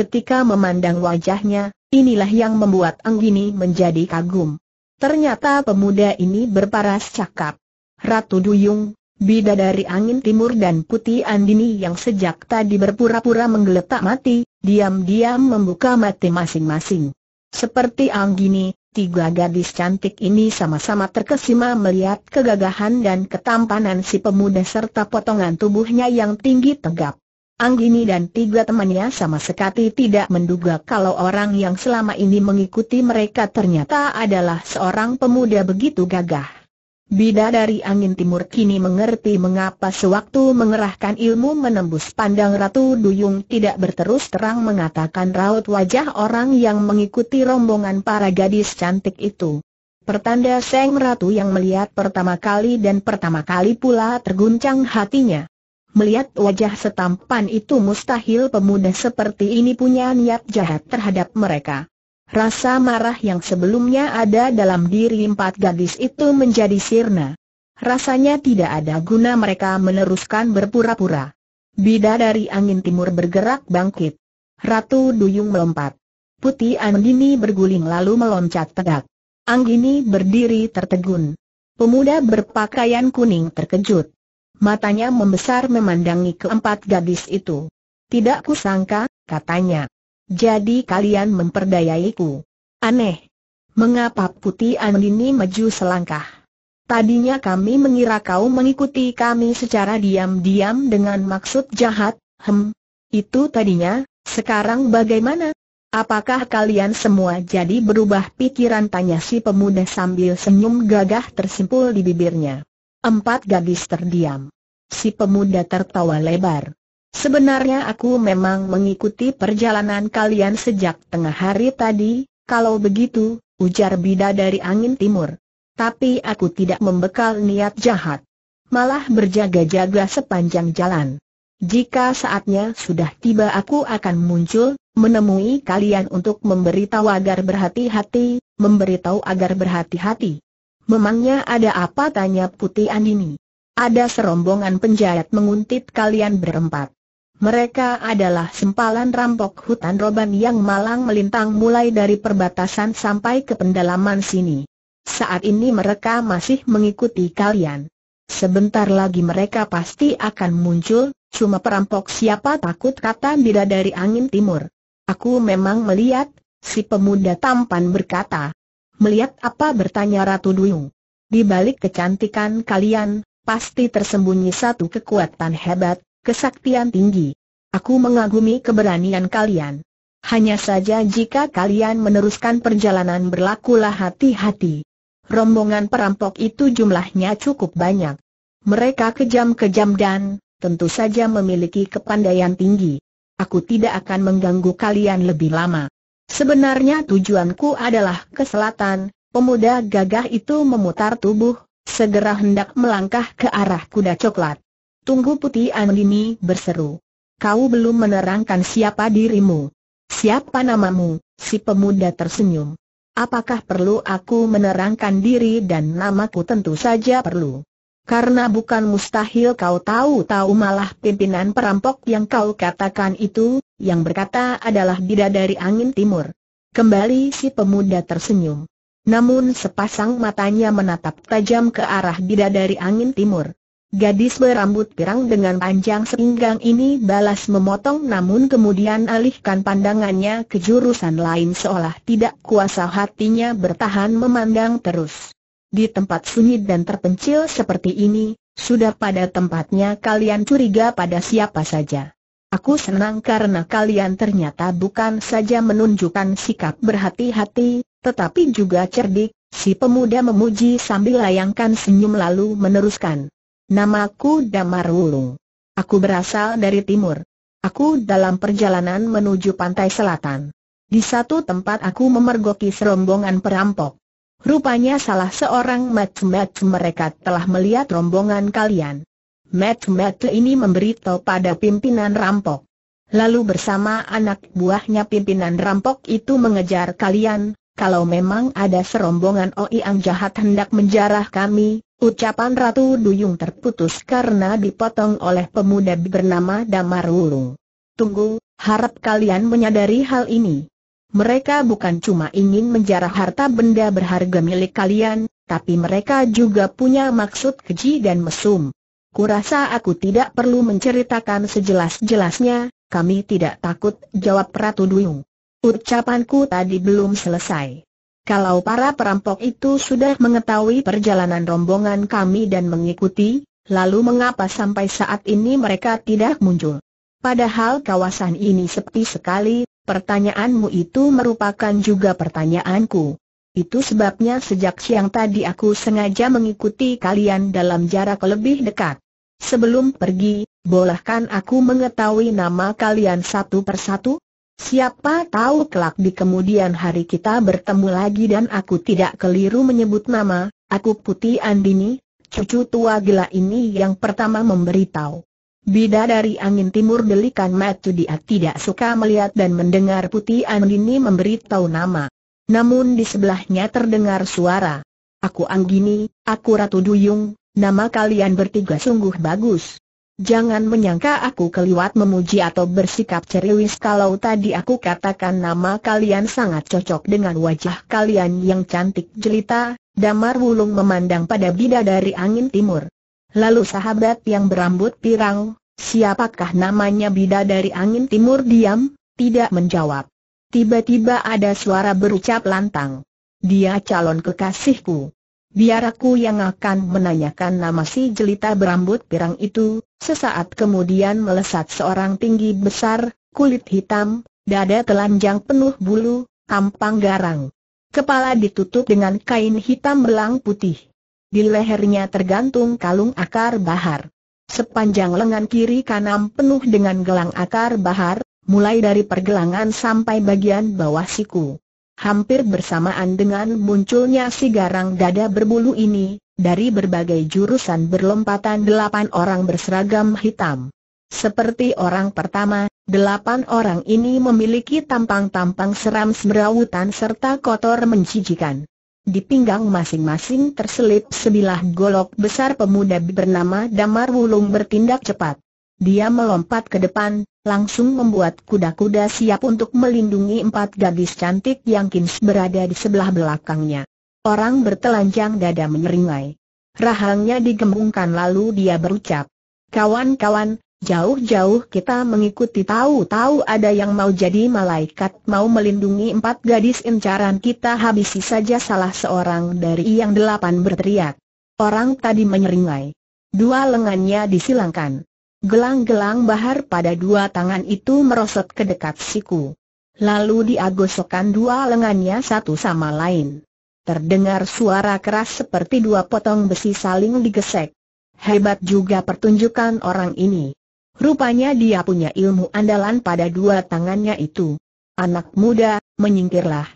Ketika memandang wajahnya, inilah yang membuat Anggini menjadi kagum. Ternyata pemuda ini berparas cakap. Ratu Duyung, bidadari angin timur dan putih Andini yang sejak tadi berpura-pura menggeletak mati, diam-diam membuka mati masing-masing. Seperti Anggini, Tiga gadis cantik ini sama-sama terkesima melihat kegagahan dan ketampanan si pemuda serta potongan tubuhnya yang tinggi tegap. Anggini dan tiga temannya sama sekali tidak menduga kalau orang yang selama ini mengikuti mereka ternyata adalah seorang pemuda begitu gagah. Bida dari angin timur kini mengerti mengapa sewaktu mengerahkan ilmu menembus pandang Ratu Duyung tidak berterus terang mengatakan raut wajah orang yang mengikuti rombongan para gadis cantik itu. Pertanda Seng Ratu yang melihat pertama kali dan pertama kali pula terguncang hatinya. Melihat wajah setampan itu mustahil pemuda seperti ini punya niat jahat terhadap mereka. Rasa marah yang sebelumnya ada dalam diri empat gadis itu menjadi sirna. Rasanya tidak ada guna mereka meneruskan berpura-pura. Bida dari angin timur bergerak bangkit. Ratu Duyung melompat. Putih Anggini berguling lalu meloncat tegak. Anggini berdiri tertegun. Pemuda berpakaian kuning terkejut matanya membesar memandangi keempat gadis itu. Tidak kusangka, katanya. Jadi kalian memperdayaiku. Aneh. Mengapa Putih Andini maju selangkah? Tadinya kami mengira kau mengikuti kami secara diam-diam dengan maksud jahat, hem. Itu tadinya, sekarang bagaimana? Apakah kalian semua jadi berubah pikiran tanya si pemuda sambil senyum gagah tersimpul di bibirnya. Empat gadis terdiam. Si pemuda tertawa lebar. Sebenarnya aku memang mengikuti perjalanan kalian sejak tengah hari tadi, kalau begitu, ujar Bida dari angin timur. Tapi aku tidak membekal niat jahat. Malah berjaga-jaga sepanjang jalan. Jika saatnya sudah tiba aku akan muncul, menemui kalian untuk memberitahu agar berhati-hati, memberitahu agar berhati-hati. Memangnya ada apa tanya Putih Andini? Ada serombongan penjahat menguntit kalian berempat. Mereka adalah sempalan rampok hutan roban yang malang melintang mulai dari perbatasan sampai ke pendalaman sini. Saat ini mereka masih mengikuti kalian. Sebentar lagi mereka pasti akan muncul, cuma perampok siapa takut kata bidadari angin timur. Aku memang melihat, si pemuda tampan berkata. Melihat apa bertanya Ratu Duyung. Di balik kecantikan kalian, pasti tersembunyi satu kekuatan hebat, kesaktian tinggi. Aku mengagumi keberanian kalian. Hanya saja jika kalian meneruskan perjalanan berlakulah hati-hati. Rombongan perampok itu jumlahnya cukup banyak. Mereka kejam-kejam dan, tentu saja memiliki kepandaian tinggi. Aku tidak akan mengganggu kalian lebih lama. Sebenarnya tujuanku adalah ke selatan, pemuda gagah itu memutar tubuh, segera hendak melangkah ke arah kuda coklat. Tunggu putih Andini berseru. Kau belum menerangkan siapa dirimu. Siapa namamu, si pemuda tersenyum. Apakah perlu aku menerangkan diri dan namaku tentu saja perlu. Karena bukan mustahil kau tahu-tahu malah pimpinan perampok yang kau katakan itu, yang berkata adalah bidadari angin timur. Kembali si pemuda tersenyum. Namun sepasang matanya menatap tajam ke arah bidadari angin timur. Gadis berambut pirang dengan panjang sepinggang ini balas memotong namun kemudian alihkan pandangannya ke jurusan lain seolah tidak kuasa hatinya bertahan memandang terus. Di tempat sunyi dan terpencil seperti ini, sudah pada tempatnya kalian curiga pada siapa saja. Aku senang karena kalian ternyata bukan saja menunjukkan sikap berhati-hati, tetapi juga cerdik, si pemuda memuji sambil layangkan senyum lalu meneruskan. Namaku Damar Wulung. Aku berasal dari timur. Aku dalam perjalanan menuju pantai selatan. Di satu tempat aku memergoki serombongan perampok. Rupanya salah seorang macam-macam mereka telah melihat rombongan kalian. Matt Matt ini memberitahu pada pimpinan rampok. Lalu bersama anak buahnya pimpinan rampok itu mengejar kalian, kalau memang ada serombongan oi yang jahat hendak menjarah kami, ucapan Ratu Duyung terputus karena dipotong oleh pemuda bernama Damar Wulung. Tunggu, harap kalian menyadari hal ini. Mereka bukan cuma ingin menjarah harta benda berharga milik kalian, tapi mereka juga punya maksud keji dan mesum kurasa aku tidak perlu menceritakan sejelas-jelasnya, kami tidak takut, jawab Ratu Duyung. Ucapanku tadi belum selesai. Kalau para perampok itu sudah mengetahui perjalanan rombongan kami dan mengikuti, lalu mengapa sampai saat ini mereka tidak muncul? Padahal kawasan ini sepi sekali, pertanyaanmu itu merupakan juga pertanyaanku. Itu sebabnya sejak siang tadi aku sengaja mengikuti kalian dalam jarak lebih dekat. Sebelum pergi, bolehkan aku mengetahui nama kalian satu persatu? Siapa tahu kelak di kemudian hari kita bertemu lagi dan aku tidak keliru menyebut nama, aku Putih Andini, cucu tua gila ini yang pertama memberitahu. dari angin timur delikan matu dia tidak suka melihat dan mendengar Putih Andini memberitahu nama. Namun di sebelahnya terdengar suara. Aku Anggini, aku Ratu Duyung, Nama kalian bertiga sungguh bagus. Jangan menyangka aku keliwat memuji atau bersikap ceriwis kalau tadi aku katakan nama kalian sangat cocok dengan wajah kalian yang cantik jelita, damar wulung memandang pada bidadari angin timur. Lalu sahabat yang berambut pirang, siapakah namanya bidadari angin timur diam, tidak menjawab. Tiba-tiba ada suara berucap lantang. Dia calon kekasihku. Biar aku yang akan menanyakan nama si jelita berambut pirang itu, sesaat kemudian melesat seorang tinggi besar, kulit hitam, dada telanjang penuh bulu, tampang garang. Kepala ditutup dengan kain hitam belang putih. Di lehernya tergantung kalung akar bahar. Sepanjang lengan kiri kanan penuh dengan gelang akar bahar, mulai dari pergelangan sampai bagian bawah siku. Hampir bersamaan dengan munculnya si garang dada berbulu ini, dari berbagai jurusan berlompatan delapan orang berseragam hitam. Seperti orang pertama, delapan orang ini memiliki tampang-tampang seram semerawutan serta kotor menjijikan. Di pinggang masing-masing terselip sebilah golok besar pemuda bernama Damar Wulung bertindak cepat. Dia melompat ke depan, langsung membuat kuda-kuda siap untuk melindungi empat gadis cantik yang Kins berada di sebelah belakangnya. Orang bertelanjang dada menyeringai. Rahangnya digembungkan lalu dia berucap, Kawan-kawan, jauh-jauh kita mengikuti tahu-tahu ada yang mau jadi malaikat mau melindungi empat gadis incaran kita habisi saja salah seorang dari yang delapan berteriak. Orang tadi menyeringai. Dua lengannya disilangkan. Gelang-gelang bahar pada dua tangan itu merosot ke dekat siku. Lalu diagosokkan dua lengannya satu sama lain. Terdengar suara keras seperti dua potong besi saling digesek. Hebat juga pertunjukan orang ini. Rupanya dia punya ilmu andalan pada dua tangannya itu. Anak muda, menyingkirlah.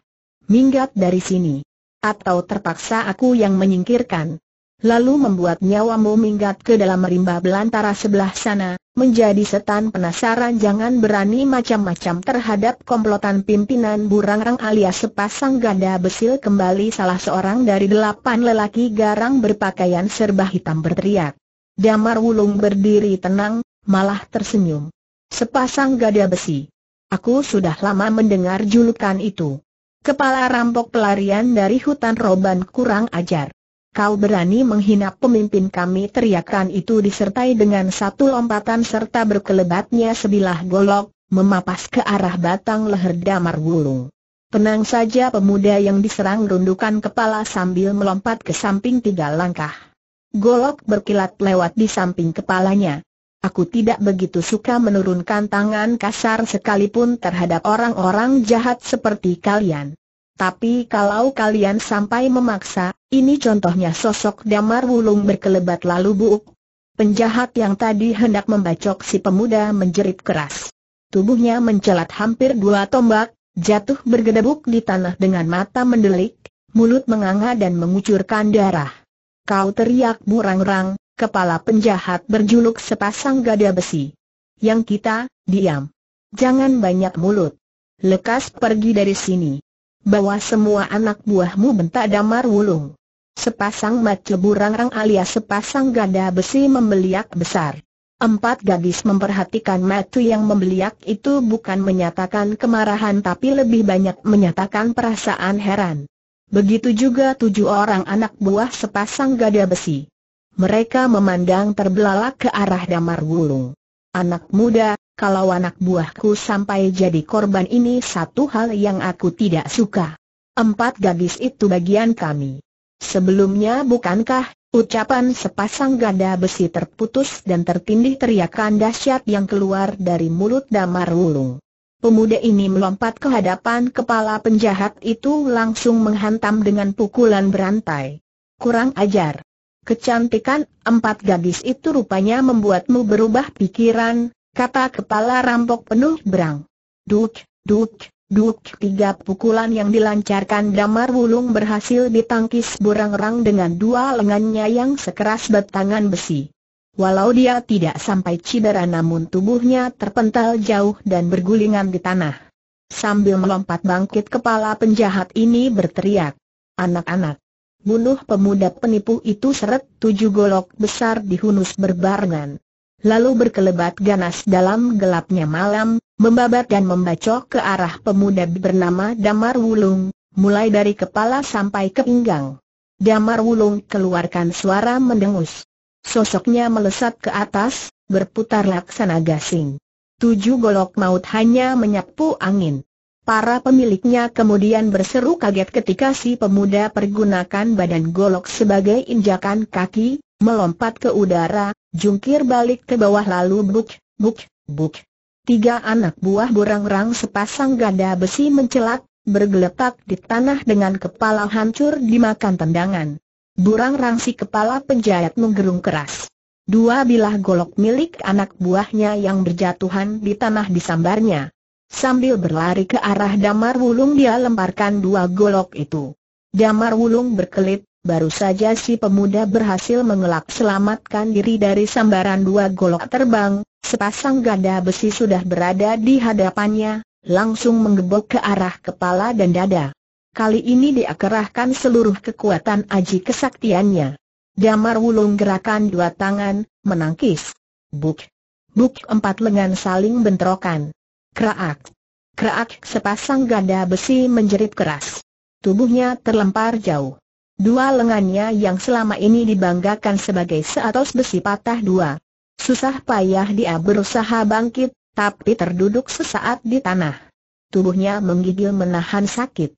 Minggat dari sini. Atau terpaksa aku yang menyingkirkan lalu membuat nyawamu minggat ke dalam rimba belantara sebelah sana, menjadi setan penasaran jangan berani macam-macam terhadap komplotan pimpinan burangrang alias sepasang ganda besil kembali salah seorang dari delapan lelaki garang berpakaian serba hitam berteriak. Damar Wulung berdiri tenang, malah tersenyum. Sepasang gada besi. Aku sudah lama mendengar julukan itu. Kepala rampok pelarian dari hutan Roban kurang ajar. Kau berani menghina pemimpin kami teriakan itu disertai dengan satu lompatan serta berkelebatnya sebilah golok, memapas ke arah batang leher damar wulung. Tenang saja pemuda yang diserang rundukan kepala sambil melompat ke samping tiga langkah. Golok berkilat lewat di samping kepalanya. Aku tidak begitu suka menurunkan tangan kasar sekalipun terhadap orang-orang jahat seperti kalian. Tapi kalau kalian sampai memaksa, ini contohnya sosok damar wulung berkelebat lalu buuk. Penjahat yang tadi hendak membacok si pemuda menjerit keras. Tubuhnya mencelat hampir dua tombak, jatuh bergedebuk di tanah dengan mata mendelik, mulut menganga dan mengucurkan darah. Kau teriak burang-rang, kepala penjahat berjuluk sepasang gada besi. Yang kita, diam. Jangan banyak mulut. Lekas pergi dari sini bahwa semua anak buahmu bentak damar wulung. Sepasang mata burangrang alias sepasang ganda besi membeliak besar. Empat gadis memperhatikan matu yang membeliak itu bukan menyatakan kemarahan tapi lebih banyak menyatakan perasaan heran. Begitu juga tujuh orang anak buah sepasang gada besi. Mereka memandang terbelalak ke arah damar gulung. Anak muda, kalau anak buahku sampai jadi korban ini satu hal yang aku tidak suka. Empat gadis itu bagian kami. Sebelumnya bukankah, ucapan sepasang gada besi terputus dan tertindih teriakan dahsyat yang keluar dari mulut Damar Wulung. Pemuda ini melompat ke hadapan kepala penjahat itu langsung menghantam dengan pukulan berantai. Kurang ajar. Kecantikan empat gadis itu rupanya membuatmu berubah pikiran, kata kepala rampok penuh berang. Duk, duk, duk, tiga pukulan yang dilancarkan Damar Wulung berhasil ditangkis burang-rang dengan dua lengannya yang sekeras batangan besi. Walau dia tidak sampai cedera namun tubuhnya terpental jauh dan bergulingan di tanah. Sambil melompat bangkit kepala penjahat ini berteriak. Anak-anak, bunuh pemuda penipu itu seret tujuh golok besar dihunus berbarengan lalu berkelebat ganas dalam gelapnya malam, membabat dan membacok ke arah pemuda bernama Damar Wulung, mulai dari kepala sampai ke pinggang. Damar Wulung keluarkan suara mendengus. Sosoknya melesat ke atas, berputar laksana gasing. Tujuh golok maut hanya menyapu angin. Para pemiliknya kemudian berseru kaget ketika si pemuda pergunakan badan golok sebagai injakan kaki, melompat ke udara, jungkir balik ke bawah lalu buk, buk, buk. Tiga anak buah burangrang sepasang gada besi mencelat, bergeletak di tanah dengan kepala hancur dimakan tendangan. Burangrang si kepala penjahat menggerung keras. Dua bilah golok milik anak buahnya yang berjatuhan di tanah disambarnya. Sambil berlari ke arah Damar Wulung dia lemparkan dua golok itu. Damar Wulung berkelit, Baru saja si pemuda berhasil mengelak selamatkan diri dari sambaran dua golok terbang, sepasang ganda besi sudah berada di hadapannya, langsung menggebok ke arah kepala dan dada. Kali ini dia kerahkan seluruh kekuatan aji kesaktiannya. Damar Wulung gerakan dua tangan, menangkis. Buk. Buk empat lengan saling bentrokan. Kraak. Kraak sepasang ganda besi menjerit keras. Tubuhnya terlempar jauh. Dua lengannya yang selama ini dibanggakan sebagai seatos besi patah dua. Susah payah dia berusaha bangkit, tapi terduduk sesaat di tanah. Tubuhnya menggigil menahan sakit.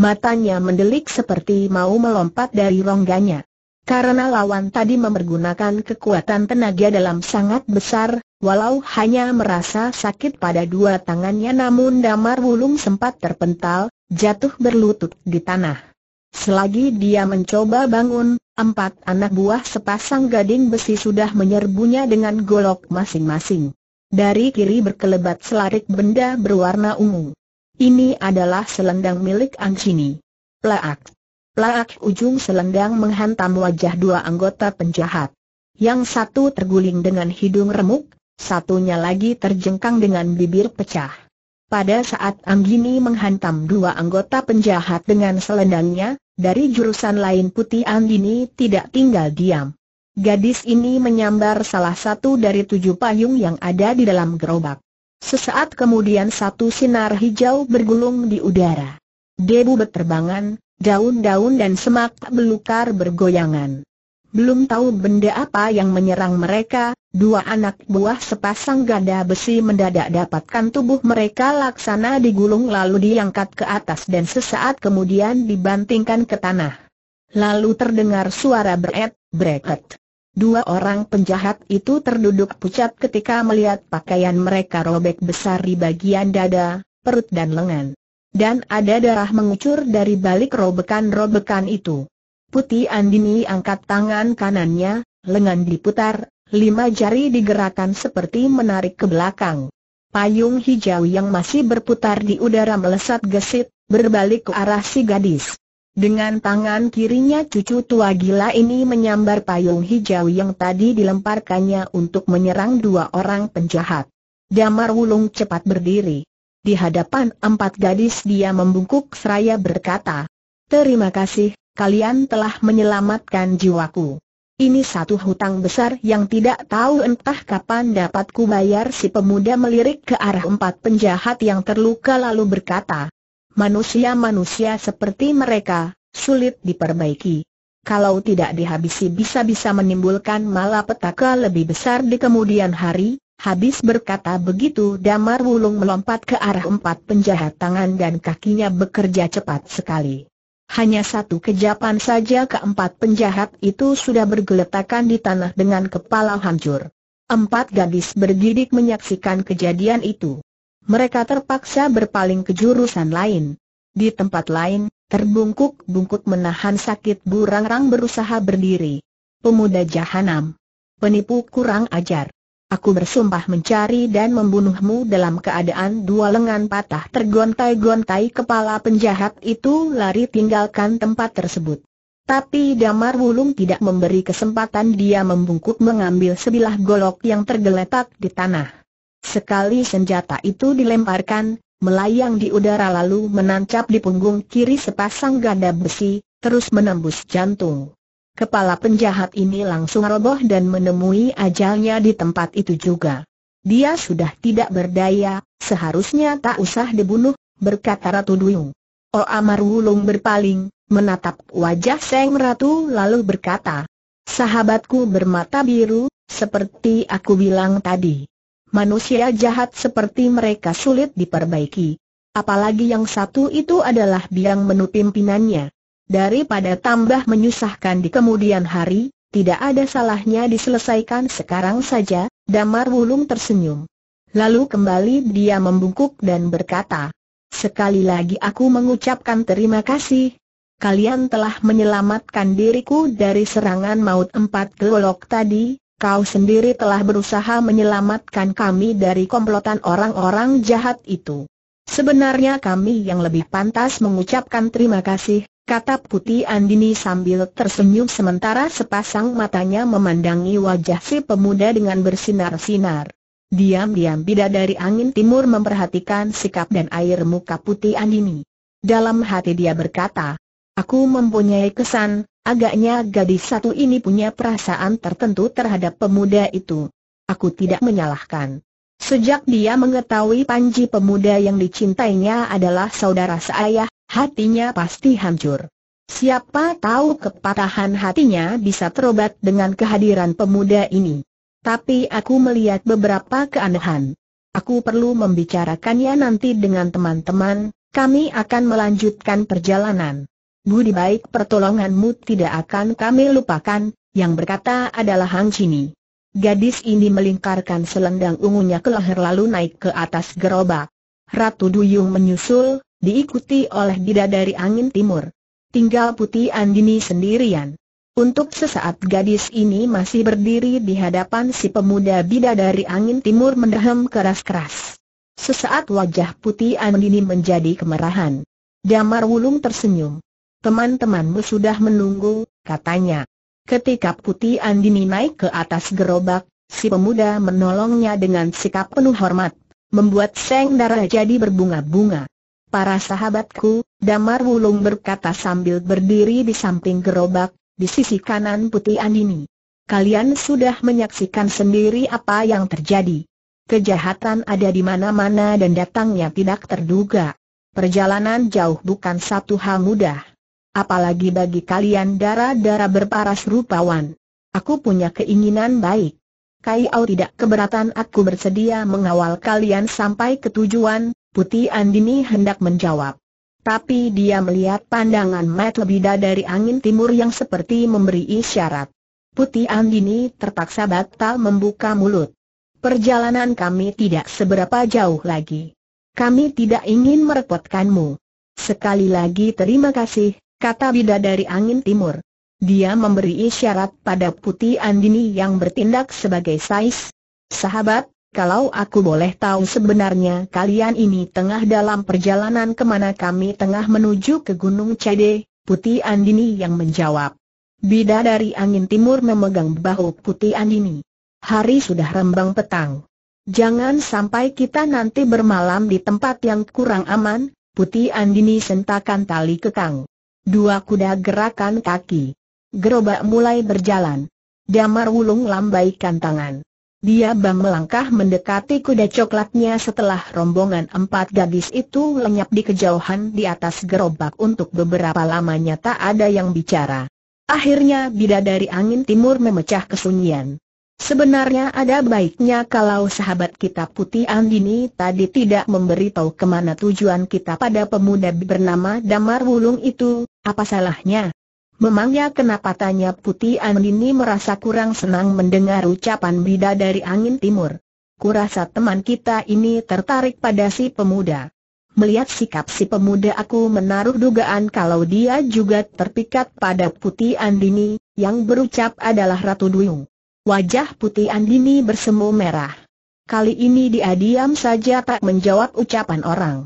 Matanya mendelik seperti mau melompat dari rongganya. Karena lawan tadi memergunakan kekuatan tenaga dalam sangat besar, walau hanya merasa sakit pada dua tangannya namun damar wulung sempat terpental, jatuh berlutut di tanah. Selagi dia mencoba bangun, empat anak buah sepasang gading besi sudah menyerbunya dengan golok masing-masing. Dari kiri berkelebat selarik benda berwarna ungu. Ini adalah selendang milik Angcini. Plaak. Plaak ujung selendang menghantam wajah dua anggota penjahat. Yang satu terguling dengan hidung remuk, satunya lagi terjengkang dengan bibir pecah. Pada saat Anggini menghantam dua anggota penjahat dengan selendangnya, dari jurusan lain putih Anggini tidak tinggal diam. Gadis ini menyambar salah satu dari tujuh payung yang ada di dalam gerobak. Sesaat kemudian satu sinar hijau bergulung di udara. Debu berterbangan, daun-daun dan semak belukar bergoyangan. Belum tahu benda apa yang menyerang mereka, dua anak buah sepasang ganda besi mendadak dapatkan tubuh mereka laksana digulung lalu diangkat ke atas dan sesaat kemudian dibantingkan ke tanah. Lalu terdengar suara beret, breket. Dua orang penjahat itu terduduk pucat ketika melihat pakaian mereka robek besar di bagian dada, perut dan lengan. Dan ada darah mengucur dari balik robekan-robekan itu. Putih Andini angkat tangan kanannya, lengan diputar, lima jari digerakkan seperti menarik ke belakang. Payung hijau yang masih berputar di udara melesat gesit, berbalik ke arah si gadis. Dengan tangan kirinya cucu tua gila ini menyambar payung hijau yang tadi dilemparkannya untuk menyerang dua orang penjahat. Damar Wulung cepat berdiri. Di hadapan empat gadis dia membungkuk seraya berkata, Terima kasih, kalian telah menyelamatkan jiwaku. Ini satu hutang besar yang tidak tahu entah kapan dapat kubayar si pemuda melirik ke arah empat penjahat yang terluka lalu berkata. Manusia-manusia seperti mereka, sulit diperbaiki. Kalau tidak dihabisi bisa-bisa menimbulkan malapetaka lebih besar di kemudian hari, Habis berkata begitu Damar Wulung melompat ke arah empat penjahat tangan dan kakinya bekerja cepat sekali. Hanya satu kejapan saja keempat penjahat itu sudah bergeletakan di tanah dengan kepala hancur. Empat gadis bergidik menyaksikan kejadian itu. Mereka terpaksa berpaling ke jurusan lain. Di tempat lain, terbungkuk-bungkuk menahan sakit burang-rang berusaha berdiri. Pemuda jahanam. Penipu kurang ajar. Aku bersumpah mencari dan membunuhmu dalam keadaan dua lengan patah tergontai-gontai kepala penjahat itu lari tinggalkan tempat tersebut. Tapi Damar Wulung tidak memberi kesempatan dia membungkuk mengambil sebilah golok yang tergeletak di tanah. Sekali senjata itu dilemparkan, melayang di udara lalu menancap di punggung kiri sepasang ganda besi, terus menembus jantung. Kepala penjahat ini langsung roboh dan menemui ajalnya di tempat itu juga. Dia sudah tidak berdaya, seharusnya tak usah dibunuh, berkata Ratu Duyung. Amar Wulung berpaling, menatap wajah Seng Ratu lalu berkata, Sahabatku bermata biru, seperti aku bilang tadi. Manusia jahat seperti mereka sulit diperbaiki. Apalagi yang satu itu adalah biang menu pimpinannya daripada tambah menyusahkan di kemudian hari, tidak ada salahnya diselesaikan sekarang saja, Damar Wulung tersenyum. Lalu kembali dia membungkuk dan berkata, Sekali lagi aku mengucapkan terima kasih. Kalian telah menyelamatkan diriku dari serangan maut empat gelolok tadi, kau sendiri telah berusaha menyelamatkan kami dari komplotan orang-orang jahat itu. Sebenarnya kami yang lebih pantas mengucapkan terima kasih, kata Putih Andini sambil tersenyum sementara sepasang matanya memandangi wajah si pemuda dengan bersinar-sinar. Diam-diam bidadari angin timur memperhatikan sikap dan air muka Putih Andini. Dalam hati dia berkata, Aku mempunyai kesan, agaknya gadis satu ini punya perasaan tertentu terhadap pemuda itu. Aku tidak menyalahkan. Sejak dia mengetahui Panji pemuda yang dicintainya adalah saudara seayah, hatinya pasti hancur. Siapa tahu kepatahan hatinya bisa terobat dengan kehadiran pemuda ini. Tapi aku melihat beberapa keanehan. Aku perlu membicarakannya nanti dengan teman-teman, kami akan melanjutkan perjalanan. Budi baik pertolonganmu tidak akan kami lupakan, yang berkata adalah Hang Chini. Gadis ini melingkarkan selendang ungunya ke leher lalu naik ke atas gerobak. Ratu Duyung menyusul, diikuti oleh bidadari angin timur. Tinggal Putih Andini sendirian. Untuk sesaat gadis ini masih berdiri di hadapan si pemuda bidadari angin timur mendehem keras-keras. Sesaat wajah putih Andini menjadi kemerahan. Damar Wulung tersenyum. Teman-temanmu sudah menunggu, katanya. Ketika Putih Andini naik ke atas gerobak, si pemuda menolongnya dengan sikap penuh hormat, membuat Seng Darah jadi berbunga-bunga. Para sahabatku, Damar Wulung berkata sambil berdiri di samping gerobak, di sisi kanan Putih Andini. Kalian sudah menyaksikan sendiri apa yang terjadi. Kejahatan ada di mana-mana dan datangnya tidak terduga. Perjalanan jauh bukan satu hal mudah apalagi bagi kalian darah-darah berparas rupawan. Aku punya keinginan baik. Kaiau tidak keberatan aku bersedia mengawal kalian sampai ke tujuan, Putih Andini hendak menjawab. Tapi dia melihat pandangan Matt lebih dah dari angin timur yang seperti memberi isyarat. Putih Andini terpaksa batal membuka mulut. Perjalanan kami tidak seberapa jauh lagi. Kami tidak ingin merepotkanmu. Sekali lagi terima kasih, kata bida dari angin timur. Dia memberi isyarat pada Putih Andini yang bertindak sebagai sais. Sahabat, kalau aku boleh tahu sebenarnya kalian ini tengah dalam perjalanan kemana kami tengah menuju ke Gunung Cede, Putih Andini yang menjawab. Bida dari angin timur memegang bahu Putih Andini. Hari sudah rembang petang. Jangan sampai kita nanti bermalam di tempat yang kurang aman, Putih Andini sentakan tali kekang. Dua kuda gerakan kaki. Gerobak mulai berjalan. Damar Wulung lambaikan tangan. Dia bang melangkah mendekati kuda coklatnya setelah rombongan empat gadis itu lenyap di kejauhan di atas gerobak untuk beberapa lamanya tak ada yang bicara. Akhirnya dari angin timur memecah kesunyian. Sebenarnya ada baiknya kalau sahabat kita Putih Andini tadi tidak memberitahu kemana tujuan kita pada pemuda bernama Damar Wulung itu, apa salahnya? Memangnya kenapa tanya Putih Andini merasa kurang senang mendengar ucapan bida dari angin timur. Kurasa teman kita ini tertarik pada si pemuda. Melihat sikap si pemuda aku menaruh dugaan kalau dia juga terpikat pada Putih Andini, yang berucap adalah Ratu Duyung. Wajah Putih Andini bersemu merah. Kali ini dia diam saja tak menjawab ucapan orang.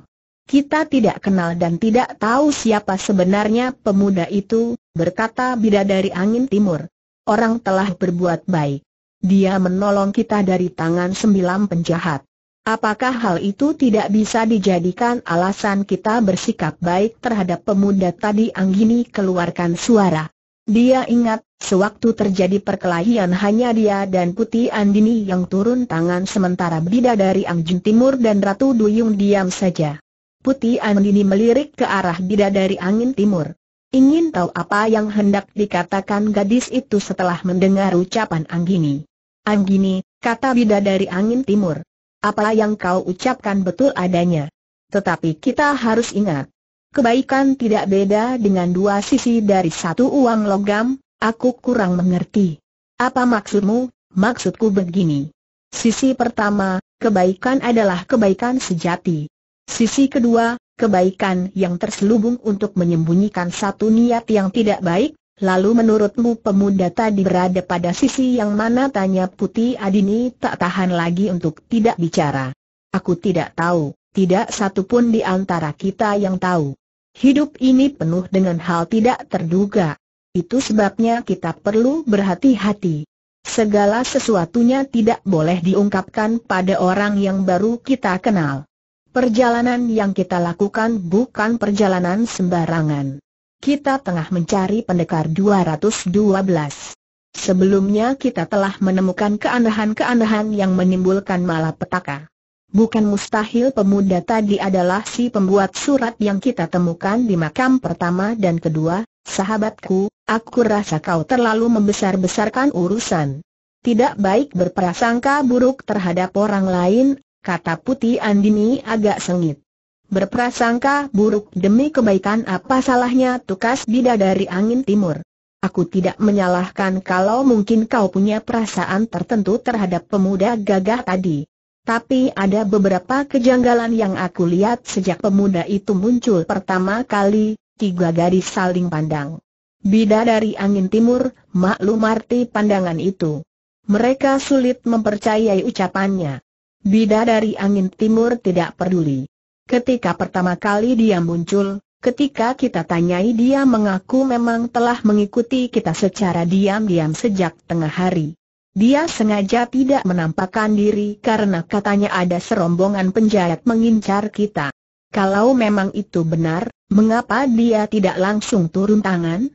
Kita tidak kenal dan tidak tahu siapa sebenarnya pemuda itu, berkata bidadari angin timur. Orang telah berbuat baik. Dia menolong kita dari tangan sembilan penjahat. Apakah hal itu tidak bisa dijadikan alasan kita bersikap baik terhadap pemuda tadi Anggini keluarkan suara? Dia ingat, sewaktu terjadi perkelahian hanya dia dan Putih Andini yang turun tangan sementara Bidadari Angjun Timur dan Ratu Duyung diam saja. Putih Andini melirik ke arah bidadari angin timur. Ingin tahu apa yang hendak dikatakan gadis itu setelah mendengar ucapan Anggini. Anggini, kata bidadari angin timur. Apa yang kau ucapkan betul adanya. Tetapi kita harus ingat. Kebaikan tidak beda dengan dua sisi dari satu uang logam, aku kurang mengerti. Apa maksudmu? Maksudku begini. Sisi pertama, kebaikan adalah kebaikan sejati. Sisi kedua, kebaikan yang terselubung untuk menyembunyikan satu niat yang tidak baik, lalu menurutmu pemuda tadi berada pada sisi yang mana tanya Putih Adini tak tahan lagi untuk tidak bicara. Aku tidak tahu, tidak satupun di antara kita yang tahu. Hidup ini penuh dengan hal tidak terduga. Itu sebabnya kita perlu berhati-hati. Segala sesuatunya tidak boleh diungkapkan pada orang yang baru kita kenal. Perjalanan yang kita lakukan bukan perjalanan sembarangan. Kita tengah mencari pendekar 212. Sebelumnya kita telah menemukan keanehan-keanehan yang menimbulkan malapetaka. Bukan mustahil pemuda tadi adalah si pembuat surat yang kita temukan di makam pertama dan kedua, sahabatku, aku rasa kau terlalu membesar-besarkan urusan. Tidak baik berprasangka buruk terhadap orang lain, kata Putih Andini agak sengit. Berprasangka buruk demi kebaikan apa salahnya tukas bidadari angin timur. Aku tidak menyalahkan kalau mungkin kau punya perasaan tertentu terhadap pemuda gagah tadi. Tapi ada beberapa kejanggalan yang aku lihat sejak pemuda itu muncul pertama kali, tiga gadis saling pandang. Bida dari angin timur, maklum arti pandangan itu. Mereka sulit mempercayai ucapannya. Bida dari angin timur tidak peduli. Ketika pertama kali dia muncul, ketika kita tanyai dia mengaku memang telah mengikuti kita secara diam-diam sejak tengah hari. Dia sengaja tidak menampakkan diri karena katanya ada serombongan penjahat mengincar kita. Kalau memang itu benar, mengapa dia tidak langsung turun tangan?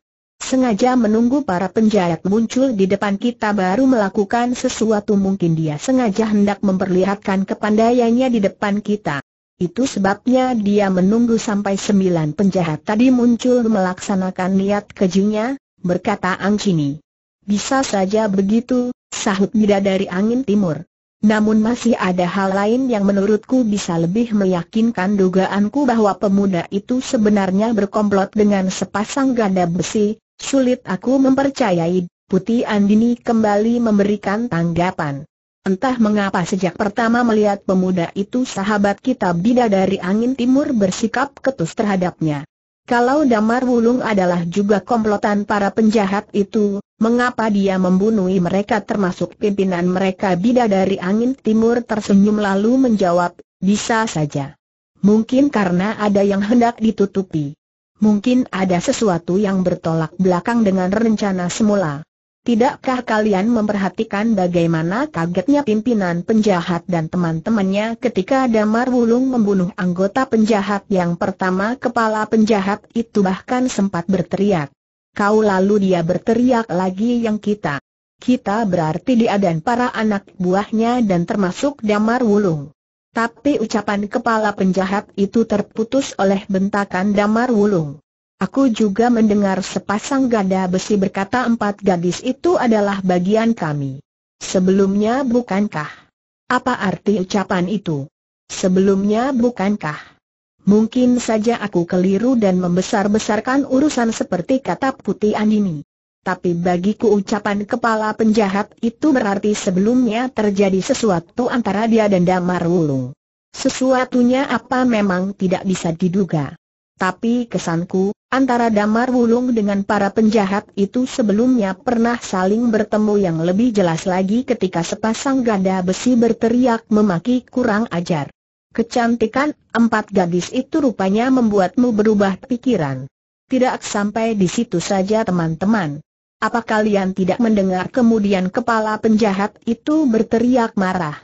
Sengaja menunggu para penjahat muncul di depan kita baru melakukan sesuatu mungkin dia sengaja hendak memperlihatkan kepandaiannya di depan kita. Itu sebabnya dia menunggu sampai sembilan penjahat tadi muncul melaksanakan niat kejunya, berkata Ang Chini. Bisa saja begitu, sahut bidadari angin timur. Namun masih ada hal lain yang menurutku bisa lebih meyakinkan dugaanku bahwa pemuda itu sebenarnya berkomplot dengan sepasang ganda besi, Sulit aku mempercayai, Putih Andini kembali memberikan tanggapan. Entah mengapa sejak pertama melihat pemuda itu sahabat kita bidadari angin timur bersikap ketus terhadapnya. Kalau Damar Wulung adalah juga komplotan para penjahat itu, mengapa dia membunuh mereka termasuk pimpinan mereka bidadari angin timur tersenyum lalu menjawab, bisa saja. Mungkin karena ada yang hendak ditutupi. Mungkin ada sesuatu yang bertolak belakang dengan rencana semula. Tidakkah kalian memperhatikan bagaimana kagetnya pimpinan penjahat dan teman-temannya ketika Damar Wulung membunuh anggota penjahat yang pertama kepala penjahat itu bahkan sempat berteriak. Kau lalu dia berteriak lagi yang kita. Kita berarti dia dan para anak buahnya dan termasuk Damar Wulung. Tapi ucapan kepala penjahat itu terputus oleh bentakan damar wulung. Aku juga mendengar sepasang gada besi berkata empat gadis itu adalah bagian kami. Sebelumnya bukankah? Apa arti ucapan itu? Sebelumnya bukankah? Mungkin saja aku keliru dan membesar-besarkan urusan seperti kata putih Andini tapi bagiku ucapan kepala penjahat itu berarti sebelumnya terjadi sesuatu antara dia dan Damar Wulung. Sesuatunya apa memang tidak bisa diduga. Tapi kesanku, antara Damar Wulung dengan para penjahat itu sebelumnya pernah saling bertemu yang lebih jelas lagi ketika sepasang ganda besi berteriak memaki kurang ajar. Kecantikan empat gadis itu rupanya membuatmu berubah pikiran. Tidak sampai di situ saja teman-teman. Apa kalian tidak mendengar kemudian kepala penjahat itu berteriak marah?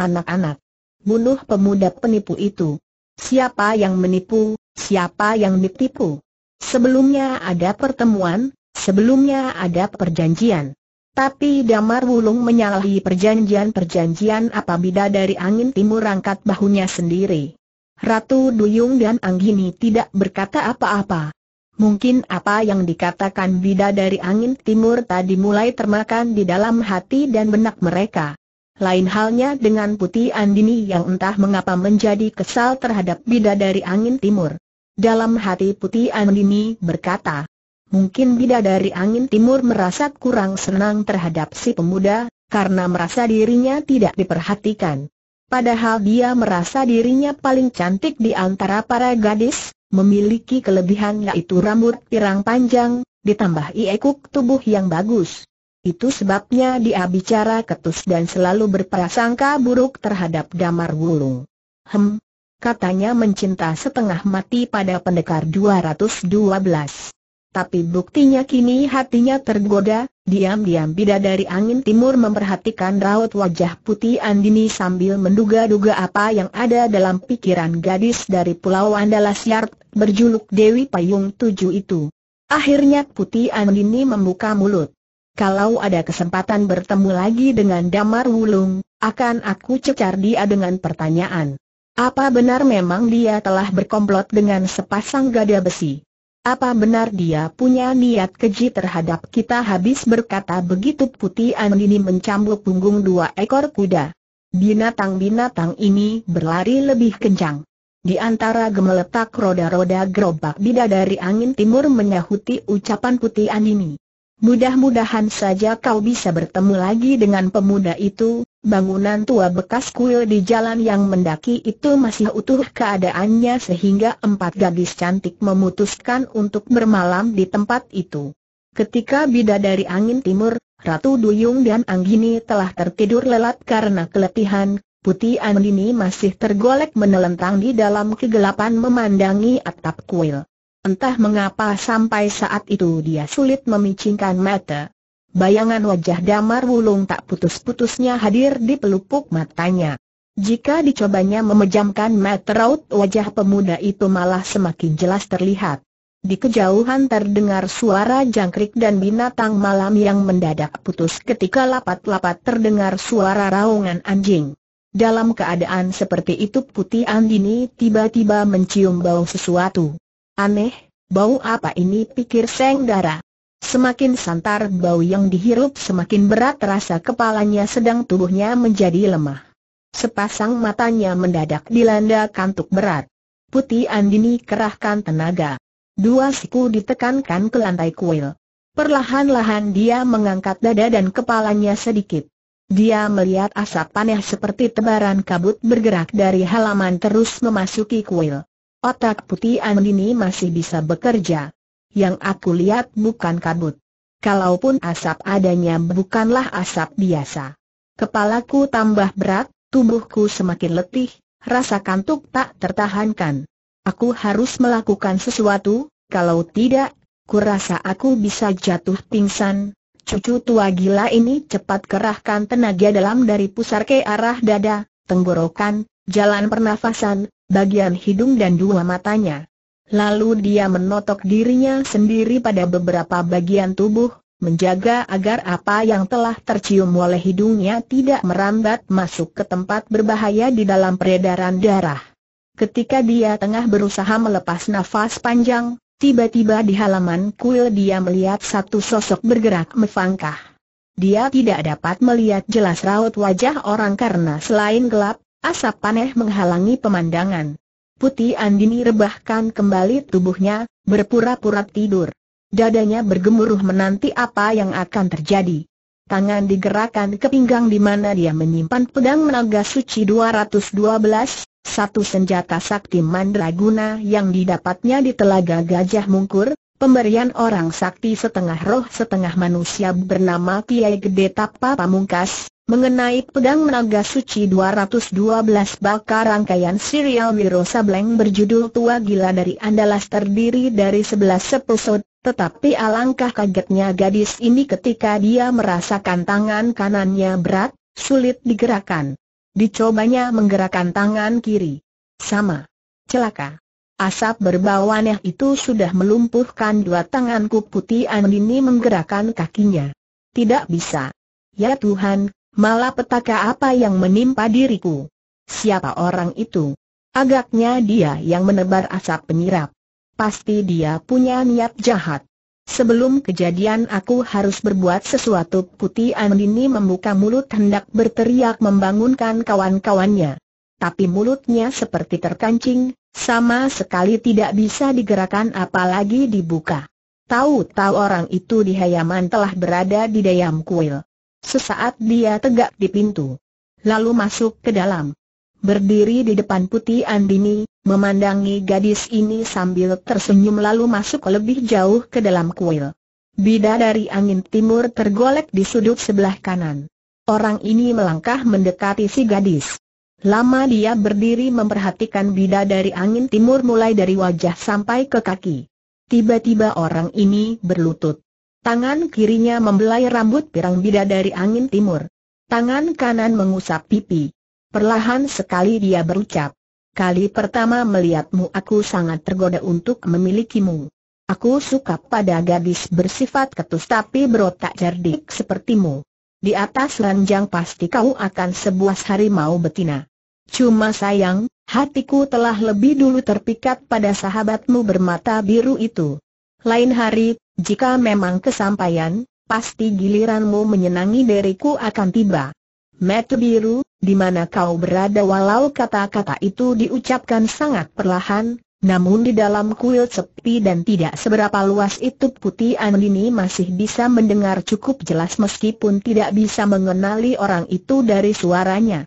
Anak-anak, bunuh pemuda penipu itu. Siapa yang menipu, siapa yang ditipu? Sebelumnya ada pertemuan, sebelumnya ada perjanjian. Tapi Damar Wulung menyalahi perjanjian-perjanjian apabila dari angin timur rangkat bahunya sendiri. Ratu Duyung dan Anggini tidak berkata apa-apa, Mungkin apa yang dikatakan bida dari angin timur tadi mulai termakan di dalam hati dan benak mereka. Lain halnya dengan Putih Andini yang entah mengapa menjadi kesal terhadap bida dari angin timur. Dalam hati Putih Andini berkata, mungkin bida dari angin timur merasa kurang senang terhadap si pemuda, karena merasa dirinya tidak diperhatikan padahal dia merasa dirinya paling cantik di antara para gadis, memiliki kelebihan yaitu rambut pirang panjang, ditambah iekuk tubuh yang bagus. Itu sebabnya dia bicara ketus dan selalu berprasangka buruk terhadap Damar Wulung. Hem, katanya mencinta setengah mati pada pendekar 212 tapi buktinya kini hatinya tergoda, diam-diam bidadari angin timur memperhatikan raut wajah putih Andini sambil menduga-duga apa yang ada dalam pikiran gadis dari Pulau Andalas Yard, berjuluk Dewi Payung Tujuh itu. Akhirnya putih Andini membuka mulut. Kalau ada kesempatan bertemu lagi dengan Damar Wulung, akan aku cecar dia dengan pertanyaan. Apa benar memang dia telah berkomplot dengan sepasang gada besi? Apa benar dia punya niat keji terhadap kita habis berkata begitu putih Andini mencambuk punggung dua ekor kuda. Binatang-binatang ini berlari lebih kencang. Di antara gemeletak roda-roda gerobak bidadari angin timur menyahuti ucapan putih Andini. Mudah-mudahan saja kau bisa bertemu lagi dengan pemuda itu, bangunan tua bekas kuil di jalan yang mendaki itu masih utuh keadaannya sehingga empat gadis cantik memutuskan untuk bermalam di tempat itu. Ketika bida dari angin timur, Ratu Duyung dan Anggini telah tertidur lelap karena keletihan, Putih Andini masih tergolek menelentang di dalam kegelapan memandangi atap kuil. Entah mengapa sampai saat itu dia sulit memicingkan mata. Bayangan wajah Damar Wulung tak putus-putusnya hadir di pelupuk matanya. Jika dicobanya memejamkan mata raut wajah pemuda itu malah semakin jelas terlihat. Di kejauhan terdengar suara jangkrik dan binatang malam yang mendadak putus ketika lapat-lapat terdengar suara raungan anjing. Dalam keadaan seperti itu Putih Andini tiba-tiba mencium bau sesuatu. Aneh, bau apa ini pikir Seng Dara. Semakin santar bau yang dihirup semakin berat rasa kepalanya sedang tubuhnya menjadi lemah. Sepasang matanya mendadak dilanda kantuk berat. Putih Andini kerahkan tenaga. Dua siku ditekankan ke lantai kuil. Perlahan-lahan dia mengangkat dada dan kepalanya sedikit. Dia melihat asap panah seperti tebaran kabut bergerak dari halaman terus memasuki kuil. Otak putih Andini masih bisa bekerja yang aku lihat bukan kabut. Kalaupun asap adanya bukanlah asap biasa. Kepalaku tambah berat, tubuhku semakin letih, rasa kantuk tak tertahankan. Aku harus melakukan sesuatu, kalau tidak, kurasa aku bisa jatuh pingsan. Cucu tua gila ini cepat kerahkan tenaga dalam dari pusar ke arah dada, tenggorokan, jalan pernafasan, bagian hidung dan dua matanya. Lalu dia menotok dirinya sendiri pada beberapa bagian tubuh, menjaga agar apa yang telah tercium oleh hidungnya tidak merambat masuk ke tempat berbahaya di dalam peredaran darah. Ketika dia tengah berusaha melepas nafas panjang, tiba-tiba di halaman kuil dia melihat satu sosok bergerak mefangkah. Dia tidak dapat melihat jelas raut wajah orang karena selain gelap, asap paneh menghalangi pemandangan. Putih Andini rebahkan kembali tubuhnya, berpura-pura tidur. Dadanya bergemuruh menanti apa yang akan terjadi. Tangan digerakkan ke pinggang di mana dia menyimpan pedang menaga suci 212, satu senjata sakti mandraguna yang didapatnya di telaga Gajah Mungkur, Pemberian orang sakti setengah roh setengah manusia bernama Kiai Gede Tapa Pamungkas, mengenai pedang naga suci 212 bakar rangkaian serial Wiro Sableng berjudul Tua Gila dari Andalas terdiri dari 11 episode, tetapi alangkah kagetnya gadis ini ketika dia merasakan tangan kanannya berat, sulit digerakkan. Dicobanya menggerakkan tangan kiri. Sama. Celaka. Asap berbau aneh itu sudah melumpuhkan dua tanganku putih Andini menggerakkan kakinya. Tidak bisa. Ya Tuhan, malah petaka apa yang menimpa diriku? Siapa orang itu? Agaknya dia yang menebar asap penyirap. Pasti dia punya niat jahat. Sebelum kejadian aku harus berbuat sesuatu Putih Andini membuka mulut hendak berteriak membangunkan kawan-kawannya Tapi mulutnya seperti terkancing, sama sekali tidak bisa digerakkan apalagi dibuka. Tahu-tahu orang itu di Hayaman telah berada di dayam kuil. Sesaat dia tegak di pintu. Lalu masuk ke dalam. Berdiri di depan putih Andini, memandangi gadis ini sambil tersenyum lalu masuk lebih jauh ke dalam kuil. Bida dari angin timur tergolek di sudut sebelah kanan. Orang ini melangkah mendekati si gadis. Lama dia berdiri memperhatikan bida dari angin timur mulai dari wajah sampai ke kaki. Tiba-tiba orang ini berlutut. Tangan kirinya membelai rambut pirang bida dari angin timur. Tangan kanan mengusap pipi. Perlahan sekali dia berucap. Kali pertama melihatmu aku sangat tergoda untuk memilikimu. Aku suka pada gadis bersifat ketus tapi berotak cerdik sepertimu. Di atas ranjang pasti kau akan sebuah harimau betina. Cuma sayang, hatiku telah lebih dulu terpikat pada sahabatmu bermata biru itu. Lain hari, jika memang kesampaian, pasti giliranmu menyenangi diriku akan tiba. Mata biru, di mana kau berada walau kata-kata itu diucapkan sangat perlahan, namun di dalam kuil sepi dan tidak seberapa luas itu putih Andini masih bisa mendengar cukup jelas meskipun tidak bisa mengenali orang itu dari suaranya.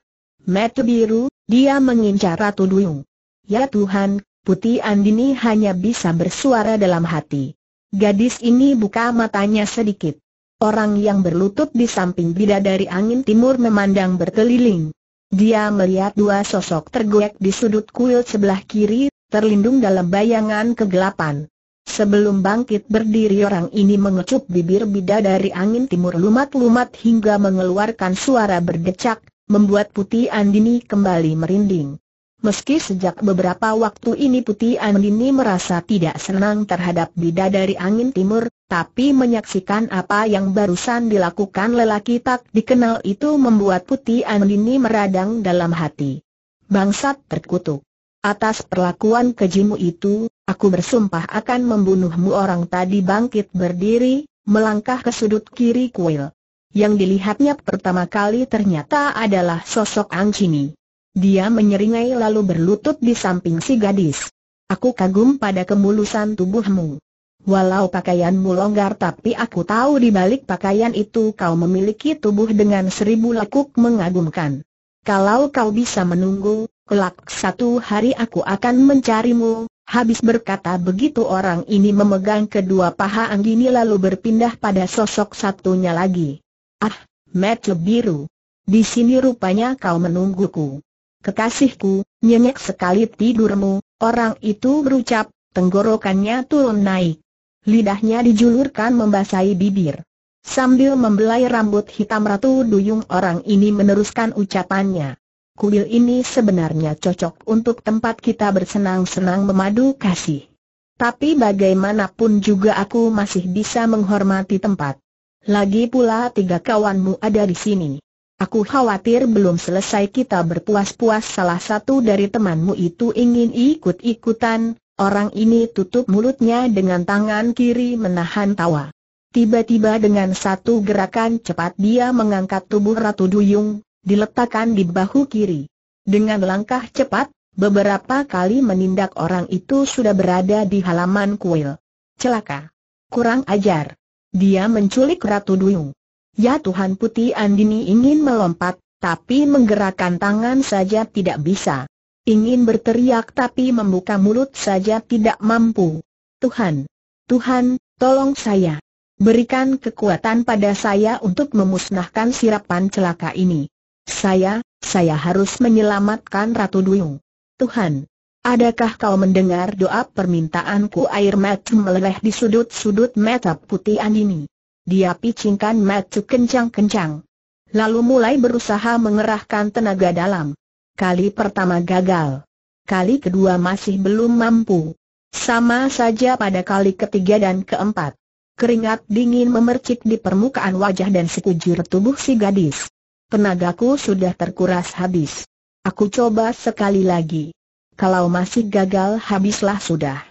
Mata biru, dia mengincar Ratu Duyung. Ya Tuhan, Putih Andini hanya bisa bersuara dalam hati. Gadis ini buka matanya sedikit. Orang yang berlutut di samping bidadari angin timur memandang berkeliling. Dia melihat dua sosok tergoyak di sudut kuil sebelah kiri, terlindung dalam bayangan kegelapan. Sebelum bangkit berdiri orang ini mengecup bibir bidadari angin timur lumat-lumat hingga mengeluarkan suara berdecak, membuat Putih Andini kembali merinding. Meski sejak beberapa waktu ini Putih Andini merasa tidak senang terhadap bidadari angin timur, tapi menyaksikan apa yang barusan dilakukan lelaki tak dikenal itu membuat Putih Andini meradang dalam hati. Bangsat terkutuk. Atas perlakuan kejimu itu, aku bersumpah akan membunuhmu orang tadi bangkit berdiri, melangkah ke sudut kiri kuil. Yang dilihatnya pertama kali ternyata adalah sosok Chini. Dia menyeringai lalu berlutut di samping si gadis. Aku kagum pada kemulusan tubuhmu. Walau pakaianmu longgar tapi aku tahu di balik pakaian itu kau memiliki tubuh dengan seribu lekuk mengagumkan. Kalau kau bisa menunggu, kelak satu hari aku akan mencarimu. Habis berkata begitu orang ini memegang kedua paha Anggini lalu berpindah pada sosok satunya lagi. Ah, Metle Biru. Di sini rupanya kau menungguku. Kekasihku, nyenyak sekali tidurmu, orang itu berucap, tenggorokannya turun naik. Lidahnya dijulurkan membasahi bibir. Sambil membelai rambut hitam Ratu Duyung orang ini meneruskan ucapannya. Kuil ini sebenarnya cocok untuk tempat kita bersenang-senang memadu kasih. Tapi bagaimanapun juga aku masih bisa menghormati tempat lagi pula tiga kawanmu ada di sini. Aku khawatir belum selesai kita berpuas-puas salah satu dari temanmu itu ingin ikut-ikutan, orang ini tutup mulutnya dengan tangan kiri menahan tawa. Tiba-tiba dengan satu gerakan cepat dia mengangkat tubuh Ratu Duyung, diletakkan di bahu kiri. Dengan langkah cepat, beberapa kali menindak orang itu sudah berada di halaman kuil. Celaka. Kurang ajar. Dia menculik Ratu Duyung. Ya Tuhan Putih Andini ingin melompat, tapi menggerakkan tangan saja tidak bisa. Ingin berteriak tapi membuka mulut saja tidak mampu. Tuhan, Tuhan, tolong saya. Berikan kekuatan pada saya untuk memusnahkan sirapan celaka ini. Saya, saya harus menyelamatkan Ratu Duyung. Tuhan, Adakah kau mendengar doa permintaanku air mata meleleh di sudut-sudut mata putih Andini? Dia picingkan mata kencang-kencang. Lalu mulai berusaha mengerahkan tenaga dalam. Kali pertama gagal. Kali kedua masih belum mampu. Sama saja pada kali ketiga dan keempat. Keringat dingin memercik di permukaan wajah dan sekujur tubuh si gadis. Tenagaku sudah terkuras habis. Aku coba sekali lagi kalau masih gagal habislah sudah.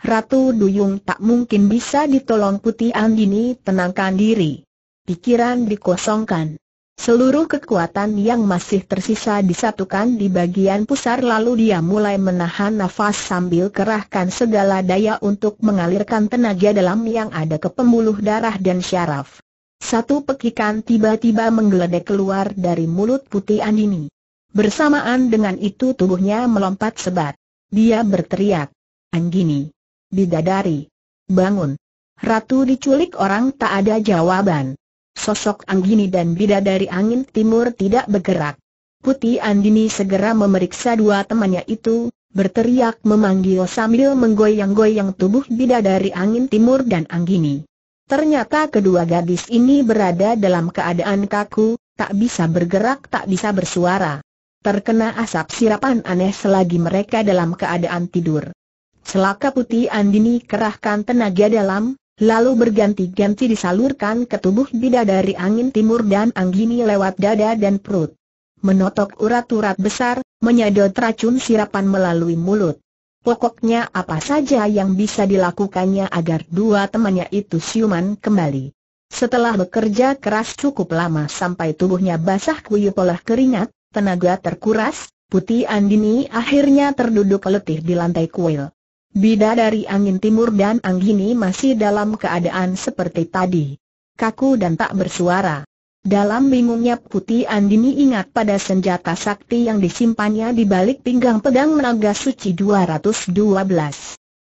Ratu Duyung tak mungkin bisa ditolong Putih Andini tenangkan diri. Pikiran dikosongkan. Seluruh kekuatan yang masih tersisa disatukan di bagian pusar lalu dia mulai menahan nafas sambil kerahkan segala daya untuk mengalirkan tenaga dalam yang ada ke pembuluh darah dan syaraf. Satu pekikan tiba-tiba menggeledek keluar dari mulut Putih Andini. Bersamaan dengan itu tubuhnya melompat sebat. Dia berteriak. Anggini. Bidadari. Bangun. Ratu diculik orang tak ada jawaban. Sosok Anggini dan Bidadari Angin Timur tidak bergerak. Putih Andini segera memeriksa dua temannya itu, berteriak memanggil sambil menggoyang-goyang tubuh Bidadari Angin Timur dan Anggini. Ternyata kedua gadis ini berada dalam keadaan kaku, tak bisa bergerak tak bisa bersuara. Terkena asap sirapan aneh selagi mereka dalam keadaan tidur. Selaka putih Andini kerahkan tenaga dalam, lalu berganti-ganti disalurkan ke tubuh bidadari angin timur dan anggini lewat dada dan perut. Menotok urat-urat besar, menyedot racun sirapan melalui mulut. Pokoknya apa saja yang bisa dilakukannya agar dua temannya itu siuman kembali. Setelah bekerja keras cukup lama sampai tubuhnya basah kuyup oleh keringat, tenaga terkuras, Putih Andini akhirnya terduduk letih di lantai kuil. Bida dari angin timur dan Anggini masih dalam keadaan seperti tadi. Kaku dan tak bersuara. Dalam bingungnya Putih Andini ingat pada senjata sakti yang disimpannya di balik pinggang pedang menaga suci 212.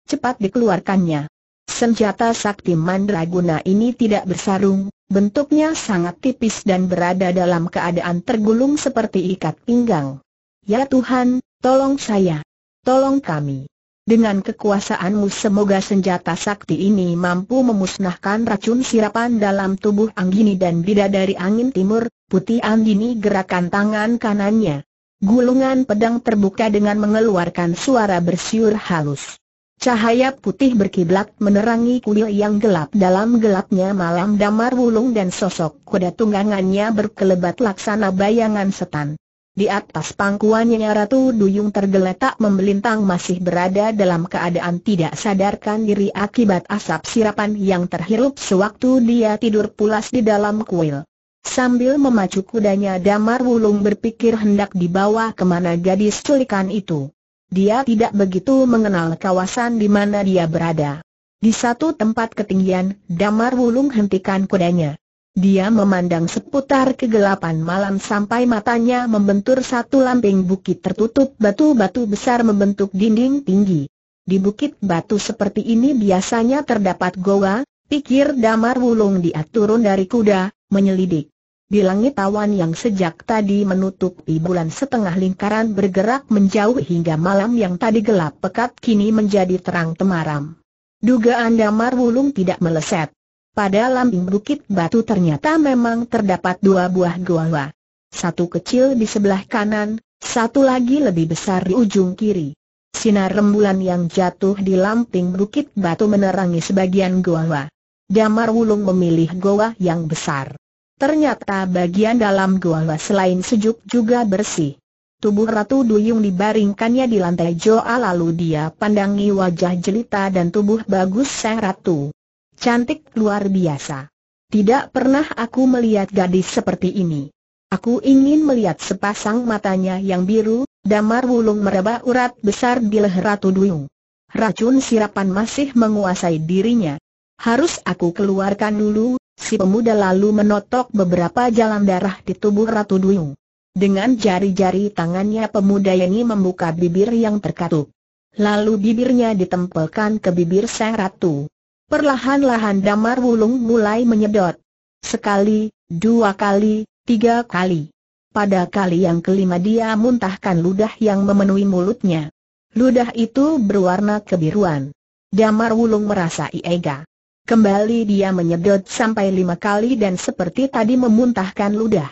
Cepat dikeluarkannya. Senjata sakti mandraguna ini tidak bersarung, Bentuknya sangat tipis dan berada dalam keadaan tergulung seperti ikat pinggang. Ya Tuhan, tolong saya. Tolong kami. Dengan kekuasaanmu semoga senjata sakti ini mampu memusnahkan racun sirapan dalam tubuh Anggini dan bidadari angin timur, putih Anggini gerakan tangan kanannya. Gulungan pedang terbuka dengan mengeluarkan suara bersiul halus. Cahaya putih berkiblat menerangi kuil yang gelap dalam gelapnya malam damar wulung dan sosok kuda tunggangannya berkelebat laksana bayangan setan. Di atas pangkuannya Ratu Duyung tergeletak membelintang masih berada dalam keadaan tidak sadarkan diri akibat asap sirapan yang terhirup sewaktu dia tidur pulas di dalam kuil. Sambil memacu kudanya Damar Wulung berpikir hendak dibawa kemana gadis culikan itu dia tidak begitu mengenal kawasan di mana dia berada. Di satu tempat ketinggian, Damar Wulung hentikan kudanya. Dia memandang seputar kegelapan malam sampai matanya membentur satu lamping bukit tertutup batu-batu besar membentuk dinding tinggi. Di bukit batu seperti ini biasanya terdapat goa, pikir Damar Wulung dia turun dari kuda, menyelidik. Di langit awan yang sejak tadi menutupi bulan setengah lingkaran bergerak menjauh hingga malam yang tadi gelap pekat kini menjadi terang temaram. Dugaan Damar Wulung tidak meleset. Pada lambing bukit batu ternyata memang terdapat dua buah goa. Satu kecil di sebelah kanan, satu lagi lebih besar di ujung kiri. Sinar rembulan yang jatuh di lamping bukit batu menerangi sebagian goa. Damar Wulung memilih goa yang besar. Ternyata bagian dalam gua selain sejuk juga bersih. Tubuh Ratu Duyung dibaringkannya di lantai Joa lalu dia pandangi wajah jelita dan tubuh bagus sang Ratu. Cantik luar biasa. Tidak pernah aku melihat gadis seperti ini. Aku ingin melihat sepasang matanya yang biru, damar wulung meraba urat besar di leher Ratu Duyung. Racun sirapan masih menguasai dirinya. Harus aku keluarkan dulu, Si pemuda lalu menotok beberapa jalan darah di tubuh Ratu Duyung. Dengan jari-jari tangannya pemuda ini membuka bibir yang terkatup. Lalu bibirnya ditempelkan ke bibir sang ratu. Perlahan-lahan damar wulung mulai menyedot. Sekali, dua kali, tiga kali. Pada kali yang kelima dia muntahkan ludah yang memenuhi mulutnya. Ludah itu berwarna kebiruan. Damar wulung merasa iega. Kembali dia menyedot sampai lima kali dan seperti tadi memuntahkan ludah.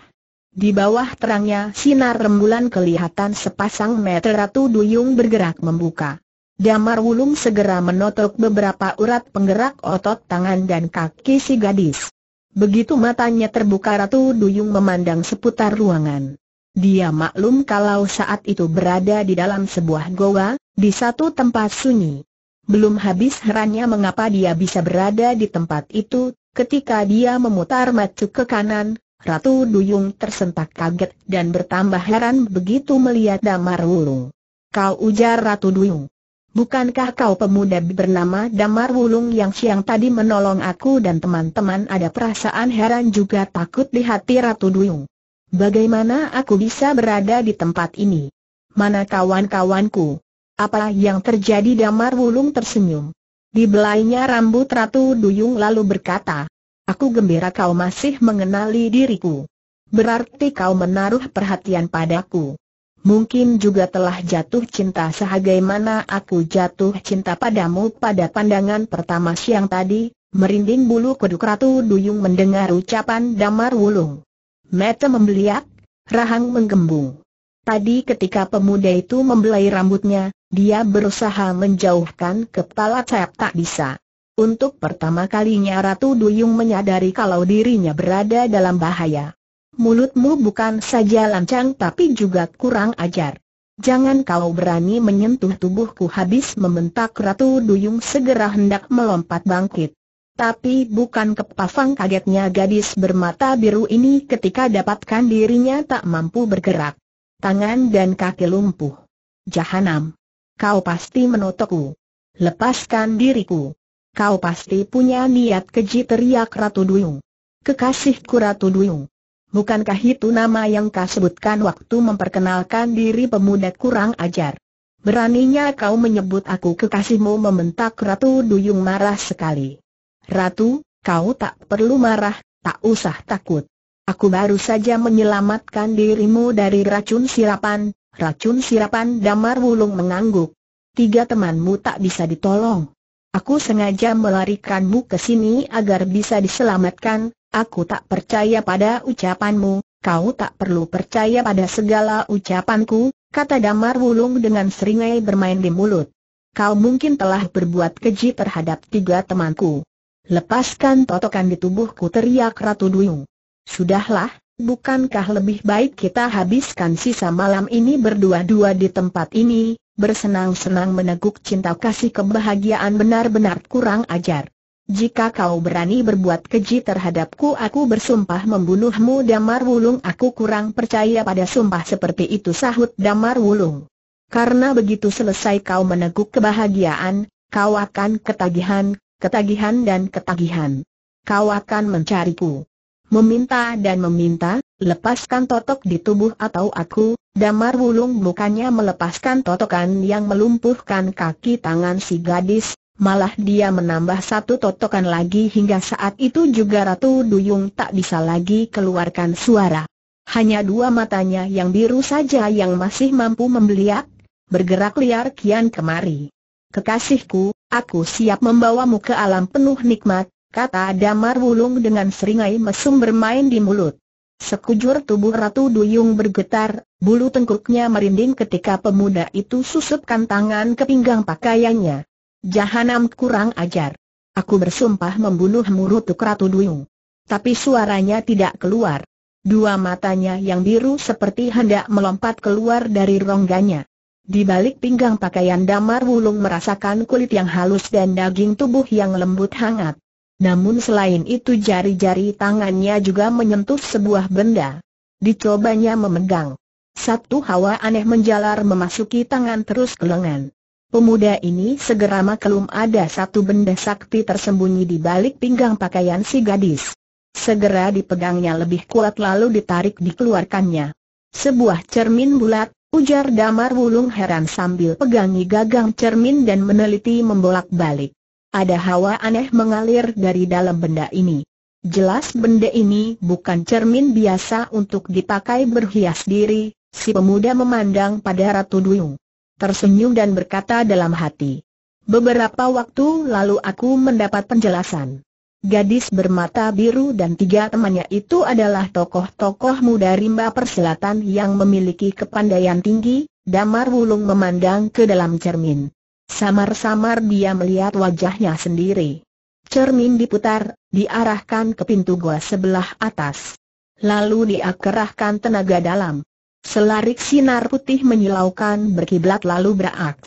Di bawah terangnya sinar rembulan kelihatan sepasang meter ratu duyung bergerak membuka. Damar Wulung segera menotok beberapa urat penggerak otot tangan dan kaki si gadis. Begitu matanya terbuka Ratu Duyung memandang seputar ruangan. Dia maklum kalau saat itu berada di dalam sebuah goa, di satu tempat sunyi. Belum habis herannya mengapa dia bisa berada di tempat itu, ketika dia memutar mata ke kanan, Ratu Duyung tersentak kaget dan bertambah heran begitu melihat Damar Wulung. Kau ujar Ratu Duyung. Bukankah kau pemuda bernama Damar Wulung yang siang tadi menolong aku dan teman-teman ada perasaan heran juga takut di hati Ratu Duyung. Bagaimana aku bisa berada di tempat ini? Mana kawan-kawanku? Apa yang terjadi Damar Wulung tersenyum. Dibelainya rambut Ratu Duyung lalu berkata, Aku gembira kau masih mengenali diriku. Berarti kau menaruh perhatian padaku. Mungkin juga telah jatuh cinta sebagaimana aku jatuh cinta padamu pada pandangan pertama siang tadi, merinding bulu kuduk Ratu Duyung mendengar ucapan Damar Wulung. Mata membeliak, rahang menggembung. Tadi ketika pemuda itu membelai rambutnya, dia berusaha menjauhkan kepala Cep tak bisa. Untuk pertama kalinya Ratu Duyung menyadari kalau dirinya berada dalam bahaya. Mulutmu bukan saja lancang tapi juga kurang ajar. Jangan kau berani menyentuh tubuhku habis membentak Ratu Duyung segera hendak melompat bangkit. Tapi bukan kepafang kagetnya gadis bermata biru ini ketika dapatkan dirinya tak mampu bergerak. Tangan dan kaki lumpuh. Jahanam kau pasti menotokku. Lepaskan diriku. Kau pasti punya niat keji teriak Ratu Duyung. Kekasihku Ratu Duyung. Bukankah itu nama yang kau sebutkan waktu memperkenalkan diri pemuda kurang ajar? Beraninya kau menyebut aku kekasihmu Mementak Ratu Duyung marah sekali. Ratu, kau tak perlu marah, tak usah takut. Aku baru saja menyelamatkan dirimu dari racun sirapan, Racun sirapan Damar Wulung mengangguk. Tiga temanmu tak bisa ditolong. Aku sengaja melarikanmu ke sini agar bisa diselamatkan, aku tak percaya pada ucapanmu, kau tak perlu percaya pada segala ucapanku, kata Damar Wulung dengan seringai bermain di mulut. Kau mungkin telah berbuat keji terhadap tiga temanku. Lepaskan totokan di tubuhku teriak Ratu Duyung. Sudahlah, bukankah lebih baik kita habiskan sisa malam ini berdua-dua di tempat ini, bersenang-senang meneguk cinta kasih kebahagiaan benar-benar kurang ajar. Jika kau berani berbuat keji terhadapku aku bersumpah membunuhmu Damar Wulung Aku kurang percaya pada sumpah seperti itu sahut Damar Wulung Karena begitu selesai kau meneguk kebahagiaan, kau akan ketagihan, ketagihan dan ketagihan Kau akan mencariku Meminta dan meminta, lepaskan totok di tubuh atau aku, damar wulung bukannya melepaskan totokan yang melumpuhkan kaki tangan si gadis, malah dia menambah satu totokan lagi hingga saat itu juga Ratu Duyung tak bisa lagi keluarkan suara. Hanya dua matanya yang biru saja yang masih mampu membeliak, bergerak liar kian kemari. Kekasihku, aku siap membawamu ke alam penuh nikmat, kata Damar Wulung dengan seringai mesum bermain di mulut. Sekujur tubuh Ratu Duyung bergetar, bulu tengkuknya merinding ketika pemuda itu susupkan tangan ke pinggang pakaiannya. Jahanam kurang ajar. Aku bersumpah membunuh rutuk Ratu Duyung. Tapi suaranya tidak keluar. Dua matanya yang biru seperti hendak melompat keluar dari rongganya. Di balik pinggang pakaian Damar Wulung merasakan kulit yang halus dan daging tubuh yang lembut hangat. Namun selain itu jari-jari tangannya juga menyentuh sebuah benda. Dicobanya memegang. Satu hawa aneh menjalar memasuki tangan terus ke lengan. Pemuda ini segera maklum ada satu benda sakti tersembunyi di balik pinggang pakaian si gadis. Segera dipegangnya lebih kuat lalu ditarik dikeluarkannya. Sebuah cermin bulat, ujar Damar Wulung heran sambil pegangi gagang cermin dan meneliti membolak-balik. Ada hawa aneh mengalir dari dalam benda ini. Jelas benda ini bukan cermin biasa untuk dipakai berhias diri, si pemuda memandang pada Ratu Duyung. Tersenyum dan berkata dalam hati. Beberapa waktu lalu aku mendapat penjelasan. Gadis bermata biru dan tiga temannya itu adalah tokoh-tokoh muda rimba perselatan yang memiliki kepandaian tinggi, Damar Wulung memandang ke dalam cermin. Samar-samar dia melihat wajahnya sendiri. Cermin diputar, diarahkan ke pintu gua sebelah atas. Lalu dia kerahkan tenaga dalam. Selarik sinar putih menyilaukan berkiblat lalu berak.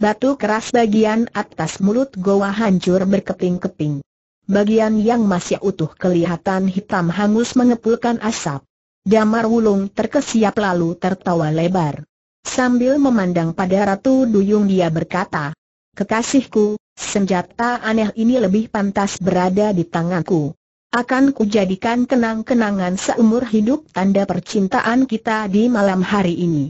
Batu keras bagian atas mulut goa hancur berkeping-keping. Bagian yang masih utuh kelihatan hitam hangus mengepulkan asap. Damar Wulung terkesiap lalu tertawa lebar. Sambil memandang pada Ratu Duyung dia berkata, Kekasihku, senjata aneh ini lebih pantas berada di tanganku. Akan kujadikan kenang-kenangan seumur hidup tanda percintaan kita di malam hari ini.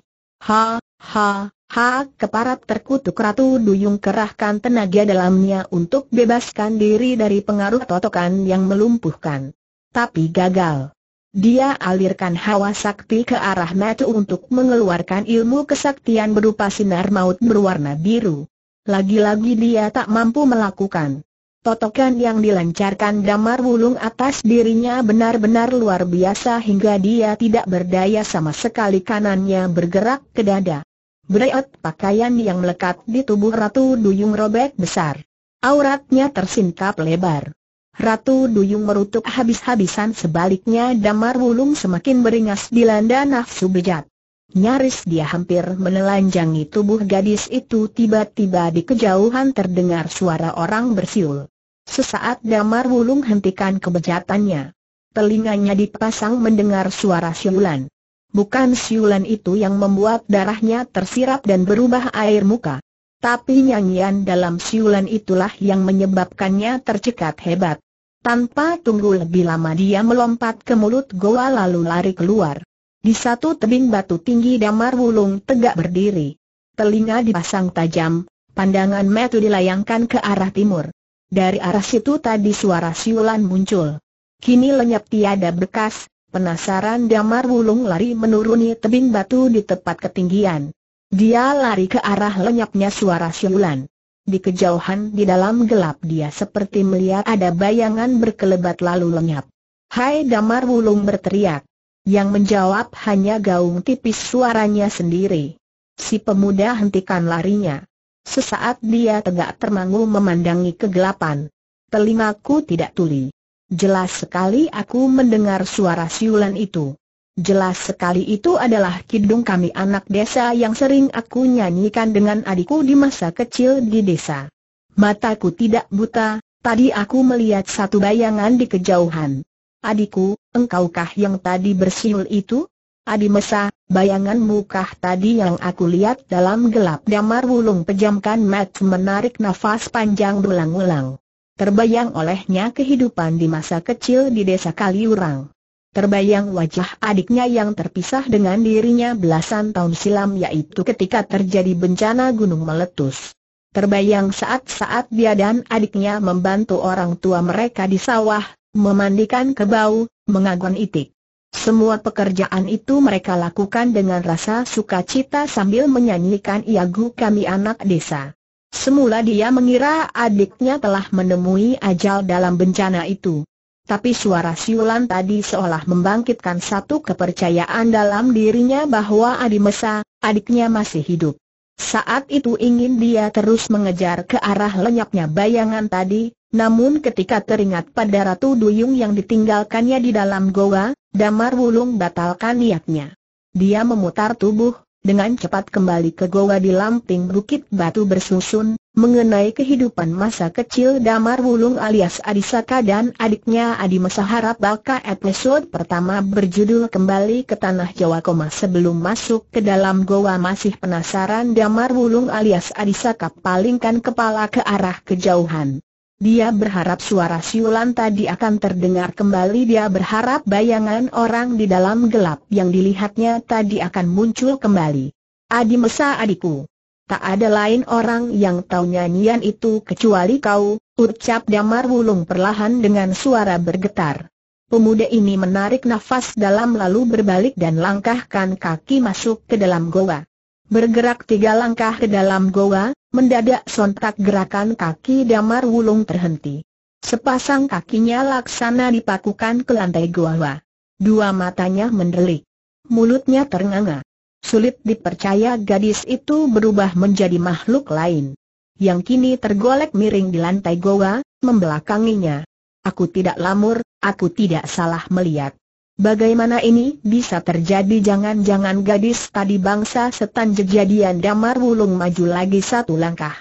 Ha, ha, ha, keparat terkutuk Ratu Duyung kerahkan tenaga dalamnya untuk bebaskan diri dari pengaruh totokan yang melumpuhkan. Tapi gagal. Dia alirkan hawa sakti ke arah mata untuk mengeluarkan ilmu kesaktian berupa sinar maut berwarna biru. Lagi-lagi dia tak mampu melakukan. Totokan yang dilancarkan damar wulung atas dirinya benar-benar luar biasa hingga dia tidak berdaya sama sekali kanannya bergerak ke dada. Bereot pakaian yang melekat di tubuh Ratu Duyung robek besar. Auratnya tersingkap lebar. Ratu Duyung merutuk habis-habisan sebaliknya Damar Wulung semakin beringas dilanda nafsu bejat. Nyaris dia hampir menelanjangi tubuh gadis itu tiba-tiba di kejauhan terdengar suara orang bersiul. Sesaat Damar Wulung hentikan kebejatannya. Telinganya dipasang mendengar suara siulan. Bukan siulan itu yang membuat darahnya tersirap dan berubah air muka. Tapi nyanyian dalam siulan itulah yang menyebabkannya tercekat hebat. Tanpa tunggu lebih lama dia melompat ke mulut goa lalu lari keluar. Di satu tebing batu tinggi Damar Wulung tegak berdiri. Telinga dipasang tajam, pandangan metu dilayangkan ke arah timur. Dari arah situ tadi suara siulan muncul. Kini lenyap tiada bekas, penasaran Damar Wulung lari menuruni tebing batu di tempat ketinggian. Dia lari ke arah lenyapnya suara siulan. Di kejauhan di dalam gelap dia seperti melihat ada bayangan berkelebat lalu lenyap. Hai Damar Wulung berteriak. Yang menjawab hanya gaung tipis suaranya sendiri. Si pemuda hentikan larinya. Sesaat dia tegak termangu memandangi kegelapan. Telingaku tidak tuli. Jelas sekali aku mendengar suara siulan itu. Jelas sekali itu adalah kidung kami anak desa yang sering aku nyanyikan dengan adikku di masa kecil di desa. Mataku tidak buta, tadi aku melihat satu bayangan di kejauhan. Adikku, engkaukah yang tadi bersiul itu? Adi Mesa, bayangan mukah tadi yang aku lihat dalam gelap damar wulung pejamkan mat menarik nafas panjang berulang-ulang. Terbayang olehnya kehidupan di masa kecil di desa Kaliurang. Terbayang wajah adiknya yang terpisah dengan dirinya belasan tahun silam yaitu ketika terjadi bencana gunung meletus. Terbayang saat-saat dia dan adiknya membantu orang tua mereka di sawah, memandikan kebau, mengagon itik. Semua pekerjaan itu mereka lakukan dengan rasa sukacita sambil menyanyikan Iagu kami anak desa. Semula dia mengira adiknya telah menemui ajal dalam bencana itu. Tapi suara siulan tadi seolah membangkitkan satu kepercayaan dalam dirinya bahwa Adi Mesa, adiknya masih hidup. Saat itu ingin dia terus mengejar ke arah lenyapnya bayangan tadi, namun ketika teringat pada Ratu Duyung yang ditinggalkannya di dalam goa, Damar Wulung batalkan niatnya. Dia memutar tubuh, dengan cepat kembali ke goa di lamping bukit batu bersusun, mengenai kehidupan masa kecil Damar Wulung alias Adisaka dan adiknya Adi Mesaharap Baka episode pertama berjudul Kembali ke Tanah Jawa sebelum masuk ke dalam goa masih penasaran Damar Wulung alias Adisaka palingkan kepala ke arah kejauhan. Dia berharap suara siulan tadi akan terdengar kembali dia berharap bayangan orang di dalam gelap yang dilihatnya tadi akan muncul kembali. Adi Mesa adikku. Tak ada lain orang yang tahu nyanyian itu kecuali kau, ucap Damar Wulung perlahan dengan suara bergetar. Pemuda ini menarik nafas dalam lalu berbalik dan langkahkan kaki masuk ke dalam goa. Bergerak tiga langkah ke dalam goa, mendadak sontak gerakan kaki Damar Wulung terhenti. Sepasang kakinya laksana dipakukan ke lantai goa. Dua matanya mendelik. Mulutnya ternganga. Sulit dipercaya gadis itu berubah menjadi makhluk lain. Yang kini tergolek miring di lantai goa, membelakanginya. Aku tidak lamur, aku tidak salah melihat. Bagaimana ini bisa terjadi jangan-jangan gadis tadi bangsa setan jejadian damar wulung maju lagi satu langkah.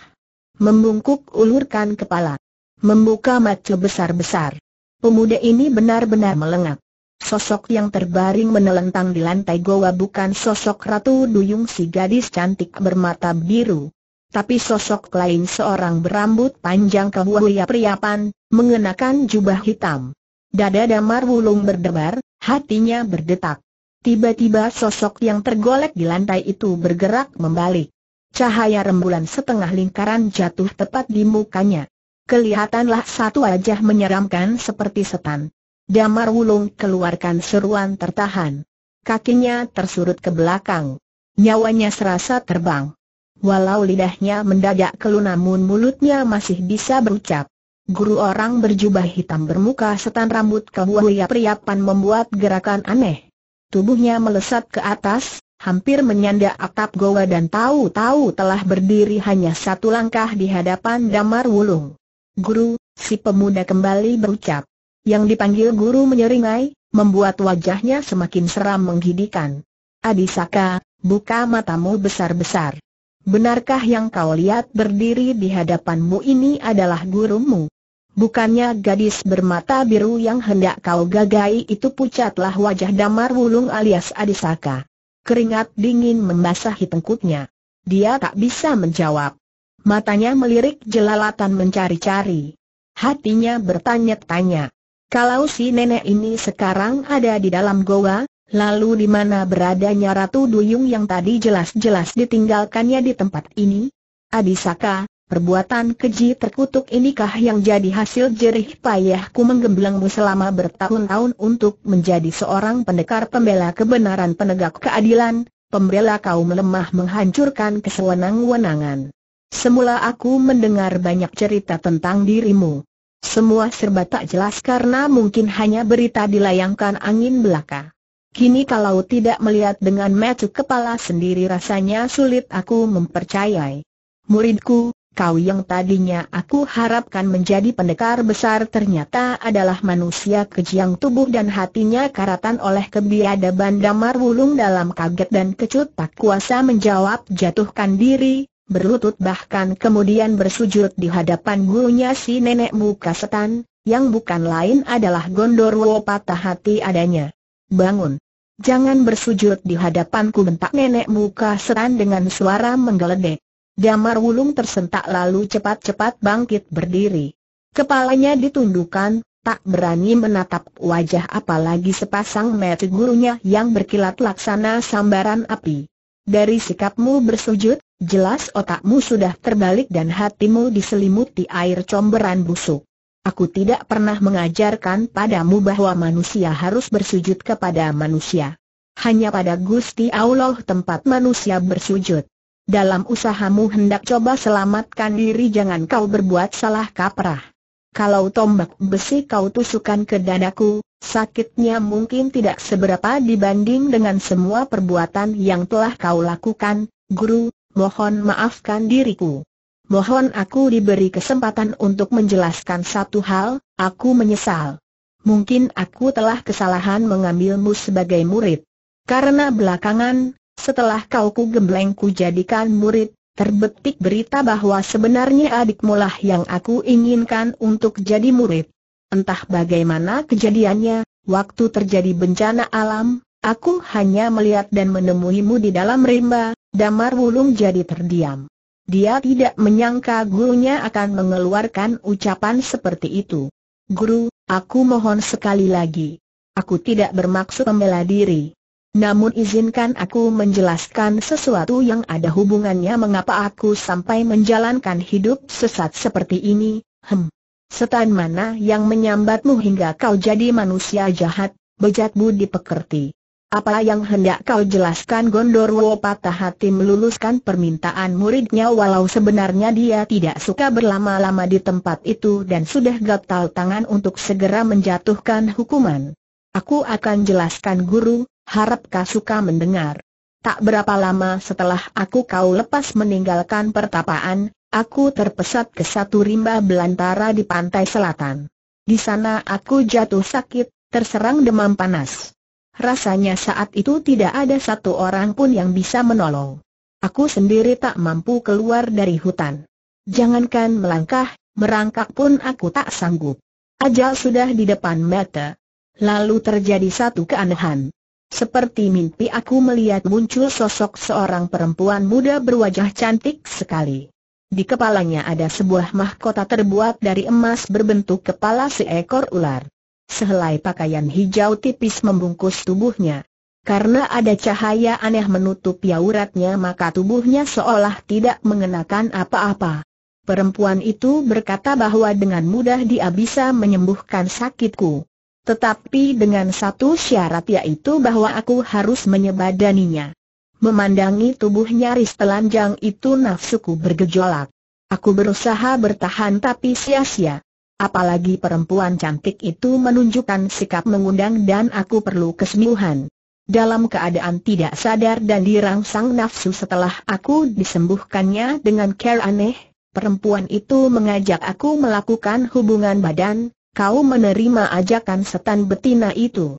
Membungkuk ulurkan kepala. Membuka mata besar-besar. Pemuda ini benar-benar melengak. Sosok yang terbaring menelentang di lantai goa bukan sosok Ratu Duyung si gadis cantik bermata biru. Tapi sosok lain seorang berambut panjang kebuaya priapan, mengenakan jubah hitam. Dada damar wulung berdebar, hatinya berdetak. Tiba-tiba sosok yang tergolek di lantai itu bergerak membalik. Cahaya rembulan setengah lingkaran jatuh tepat di mukanya. Kelihatanlah satu wajah menyeramkan seperti setan. Damar Wulung keluarkan seruan tertahan. Kakinya tersurut ke belakang. Nyawanya serasa terbang. Walau lidahnya mendadak kelu namun mulutnya masih bisa berucap. Guru orang berjubah hitam bermuka setan rambut kehuaya-priapan membuat gerakan aneh. Tubuhnya melesat ke atas, hampir menyanda atap goa dan tahu-tahu telah berdiri hanya satu langkah di hadapan Damar Wulung. Guru, si pemuda kembali berucap yang dipanggil guru menyeringai, membuat wajahnya semakin seram menghidikan. Adisaka, buka matamu besar-besar. Benarkah yang kau lihat berdiri di hadapanmu ini adalah gurumu? Bukannya gadis bermata biru yang hendak kau gagai itu pucatlah wajah damar wulung alias Adisaka. Keringat dingin membasahi tengkuknya. Dia tak bisa menjawab. Matanya melirik jelalatan mencari-cari. Hatinya bertanya-tanya. Kalau si nenek ini sekarang ada di dalam goa, lalu di mana beradanya Ratu Duyung yang tadi jelas-jelas ditinggalkannya di tempat ini? Abisaka, perbuatan keji terkutuk inikah yang jadi hasil jerih payahku menggembelengmu selama bertahun-tahun untuk menjadi seorang pendekar pembela kebenaran penegak keadilan, pembela kaum lemah menghancurkan kesewenang-wenangan. Semula aku mendengar banyak cerita tentang dirimu. Semua serba tak jelas karena mungkin hanya berita dilayangkan angin belaka. Kini kalau tidak melihat dengan mata kepala sendiri rasanya sulit aku mempercayai. Muridku, kau yang tadinya aku harapkan menjadi pendekar besar ternyata adalah manusia keji yang tubuh dan hatinya karatan oleh kebiadaban damar wulung dalam kaget dan kecut tak kuasa menjawab jatuhkan diri, berlutut bahkan kemudian bersujud di hadapan gurunya si nenek muka setan, yang bukan lain adalah Gondorwo patah hati adanya. Bangun! Jangan bersujud di hadapanku bentak nenek muka setan dengan suara menggeledek. Damar Wulung tersentak lalu cepat-cepat bangkit berdiri. Kepalanya ditundukkan, tak berani menatap wajah apalagi sepasang mata gurunya yang berkilat laksana sambaran api. Dari sikapmu bersujud, Jelas otakmu sudah terbalik dan hatimu diselimuti air comberan busuk. Aku tidak pernah mengajarkan padamu bahwa manusia harus bersujud kepada manusia. Hanya pada Gusti Allah tempat manusia bersujud. Dalam usahamu hendak coba selamatkan diri jangan kau berbuat salah kaprah. Kalau tombak besi kau tusukan ke dadaku, sakitnya mungkin tidak seberapa dibanding dengan semua perbuatan yang telah kau lakukan, guru, mohon maafkan diriku. Mohon aku diberi kesempatan untuk menjelaskan satu hal, aku menyesal. Mungkin aku telah kesalahan mengambilmu sebagai murid. Karena belakangan, setelah kau ku gembleng jadikan murid, terbetik berita bahwa sebenarnya adikmu lah yang aku inginkan untuk jadi murid. Entah bagaimana kejadiannya, waktu terjadi bencana alam, Aku hanya melihat dan menemuimu di dalam rimba, damar wulung jadi terdiam. Dia tidak menyangka gurunya akan mengeluarkan ucapan seperti itu. Guru, aku mohon sekali lagi. Aku tidak bermaksud membela diri. Namun izinkan aku menjelaskan sesuatu yang ada hubungannya mengapa aku sampai menjalankan hidup sesat seperti ini, hem. Setan mana yang menyambatmu hingga kau jadi manusia jahat, bejat budi pekerti. Apa yang hendak kau jelaskan Gondorwo patah hati meluluskan permintaan muridnya walau sebenarnya dia tidak suka berlama-lama di tempat itu dan sudah gatal tangan untuk segera menjatuhkan hukuman. Aku akan jelaskan guru, harap kau suka mendengar. Tak berapa lama setelah aku kau lepas meninggalkan pertapaan, aku terpesat ke satu rimba belantara di pantai selatan. Di sana aku jatuh sakit, terserang demam panas rasanya saat itu tidak ada satu orang pun yang bisa menolong. Aku sendiri tak mampu keluar dari hutan. Jangankan melangkah, merangkak pun aku tak sanggup. Ajal sudah di depan mata. Lalu terjadi satu keanehan. Seperti mimpi aku melihat muncul sosok seorang perempuan muda berwajah cantik sekali. Di kepalanya ada sebuah mahkota terbuat dari emas berbentuk kepala seekor ular. Sehelai pakaian hijau tipis membungkus tubuhnya. Karena ada cahaya aneh menutupi auratnya maka tubuhnya seolah tidak mengenakan apa-apa. Perempuan itu berkata bahwa dengan mudah dia bisa menyembuhkan sakitku. Tetapi dengan satu syarat yaitu bahwa aku harus menyebadaninya. Memandangi tubuhnya nyaris telanjang itu nafsuku bergejolak. Aku berusaha bertahan tapi sia-sia apalagi perempuan cantik itu menunjukkan sikap mengundang dan aku perlu kesembuhan. Dalam keadaan tidak sadar dan dirangsang nafsu setelah aku disembuhkannya dengan care aneh, perempuan itu mengajak aku melakukan hubungan badan, kau menerima ajakan setan betina itu.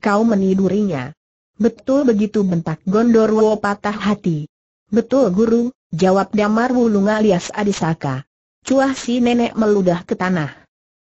Kau menidurinya. Betul begitu bentak Gondorwo patah hati. Betul guru, jawab Damar Wulung alias Adisaka. Cuah si nenek meludah ke tanah.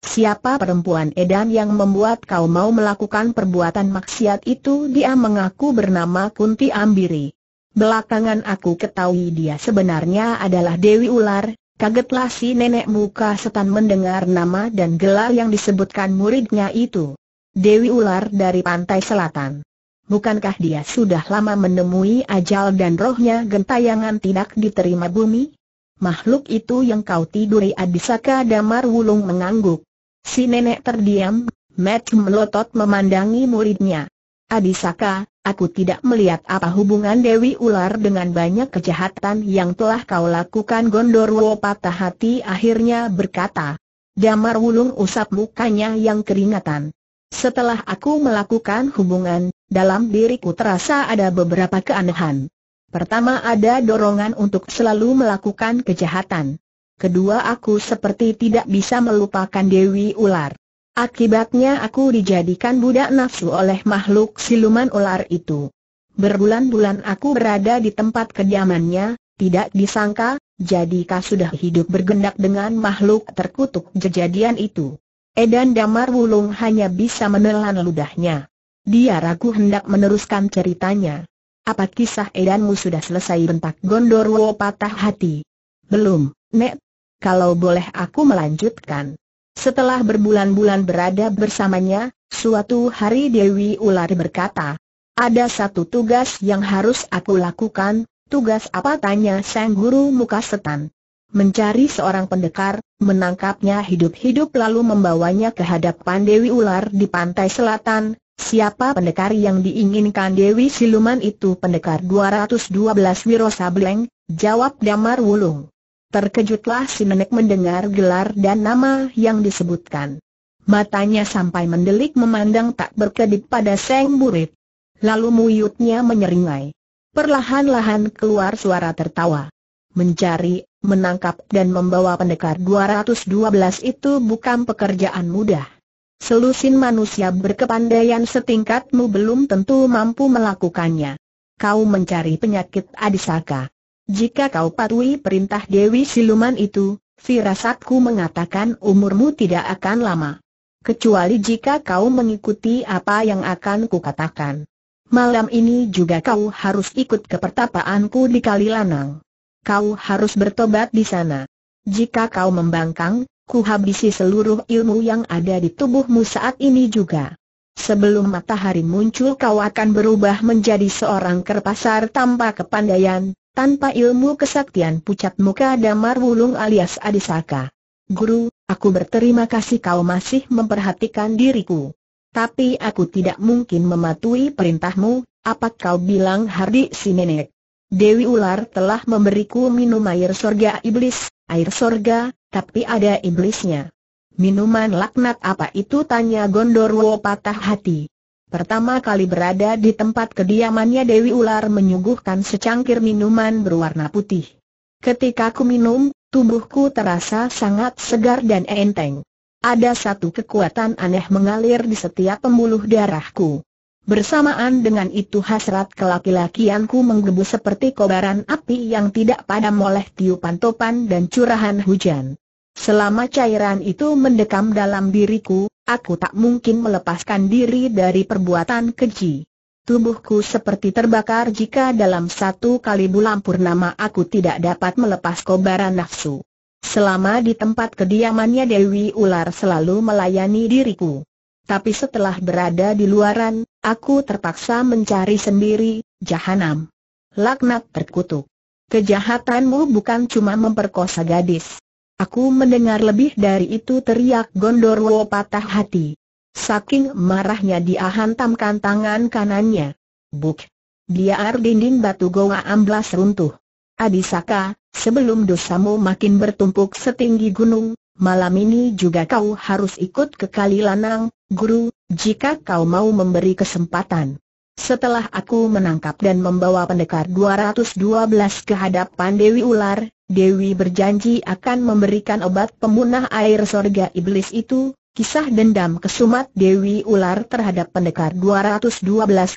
Siapa perempuan edan yang membuat kau mau melakukan perbuatan maksiat itu? Dia mengaku bernama Kunti Ambiri. Belakangan aku ketahui dia sebenarnya adalah Dewi Ular, kagetlah si nenek muka setan mendengar nama dan gelar yang disebutkan muridnya itu. Dewi Ular dari pantai selatan. Bukankah dia sudah lama menemui ajal dan rohnya gentayangan tidak diterima bumi? Makhluk itu yang kau tiduri Adisaka Damar Wulung mengangguk. Si nenek terdiam, Matt melotot memandangi muridnya. Adisaka, aku tidak melihat apa hubungan Dewi Ular dengan banyak kejahatan yang telah kau lakukan Gondorwo patah hati akhirnya berkata. Damar Wulung usap mukanya yang keringatan. Setelah aku melakukan hubungan, dalam diriku terasa ada beberapa keanehan. Pertama ada dorongan untuk selalu melakukan kejahatan kedua aku seperti tidak bisa melupakan Dewi Ular. Akibatnya aku dijadikan budak nafsu oleh makhluk siluman ular itu. Berbulan-bulan aku berada di tempat kediamannya, tidak disangka, jadikah sudah hidup bergendak dengan makhluk terkutuk kejadian itu. Edan Damar Wulung hanya bisa menelan ludahnya. Dia ragu hendak meneruskan ceritanya. Apa kisah Edanmu sudah selesai bentak Gondorwo patah hati? Belum, Nek, kalau boleh aku melanjutkan. Setelah berbulan-bulan berada bersamanya, suatu hari Dewi Ular berkata, ada satu tugas yang harus aku lakukan, tugas apa tanya sang guru muka setan. Mencari seorang pendekar, menangkapnya hidup-hidup lalu membawanya ke hadapan Dewi Ular di pantai selatan, Siapa pendekar yang diinginkan Dewi Siluman itu pendekar 212 Wiro Sableng, jawab Damar Wulung. Terkejutlah si nenek mendengar gelar dan nama yang disebutkan. Matanya sampai mendelik memandang tak berkedip pada Seng Burit. Lalu muyutnya menyeringai. Perlahan-lahan keluar suara tertawa. Mencari, menangkap dan membawa pendekar 212 itu bukan pekerjaan mudah. Selusin manusia berkepandaian setingkatmu belum tentu mampu melakukannya. Kau mencari penyakit Adisaka. Jika kau patuhi perintah Dewi Siluman itu, firasatku mengatakan umurmu tidak akan lama. Kecuali jika kau mengikuti apa yang akan kukatakan. Malam ini juga kau harus ikut ke pertapaanku di Kalilanang. Kau harus bertobat di sana. Jika kau membangkang, ku habisi seluruh ilmu yang ada di tubuhmu saat ini juga. Sebelum matahari muncul kau akan berubah menjadi seorang kerpasar tanpa kepandaian, tanpa ilmu kesaktian pucat muka Damar Wulung alias Adisaka. Guru, aku berterima kasih kau masih memperhatikan diriku. Tapi aku tidak mungkin mematuhi perintahmu, apa kau bilang Hardi si nenek? Dewi ular telah memberiku minum air sorga iblis, air sorga, tapi ada iblisnya. Minuman laknat apa itu tanya Gondorwo patah hati. Pertama kali berada di tempat kediamannya Dewi Ular menyuguhkan secangkir minuman berwarna putih. Ketika aku minum, tubuhku terasa sangat segar dan enteng. Ada satu kekuatan aneh mengalir di setiap pembuluh darahku. Bersamaan dengan itu hasrat kelaki-lakianku menggebu seperti kobaran api yang tidak padam oleh tiupan topan dan curahan hujan. Selama cairan itu mendekam dalam diriku, Aku tak mungkin melepaskan diri dari perbuatan keji. Tubuhku seperti terbakar jika dalam satu kali bulan purnama aku tidak dapat melepas kobaran nafsu. Selama di tempat kediamannya Dewi Ular selalu melayani diriku. Tapi setelah berada di luaran, aku terpaksa mencari sendiri, jahanam. Laknat terkutuk. Kejahatanmu bukan cuma memperkosa gadis. Aku mendengar lebih dari itu teriak Gondorwo patah hati. Saking marahnya dia hantamkan tangan kanannya. Buk! Dia ar dinding batu goa amblas runtuh. Adisaka, sebelum dosamu makin bertumpuk setinggi gunung, malam ini juga kau harus ikut ke Kalilanang, guru, jika kau mau memberi kesempatan. Setelah aku menangkap dan membawa pendekar 212 ke hadapan Dewi Ular, Dewi berjanji akan memberikan obat pemunah air sorga iblis itu, kisah dendam kesumat Dewi Ular terhadap pendekar 212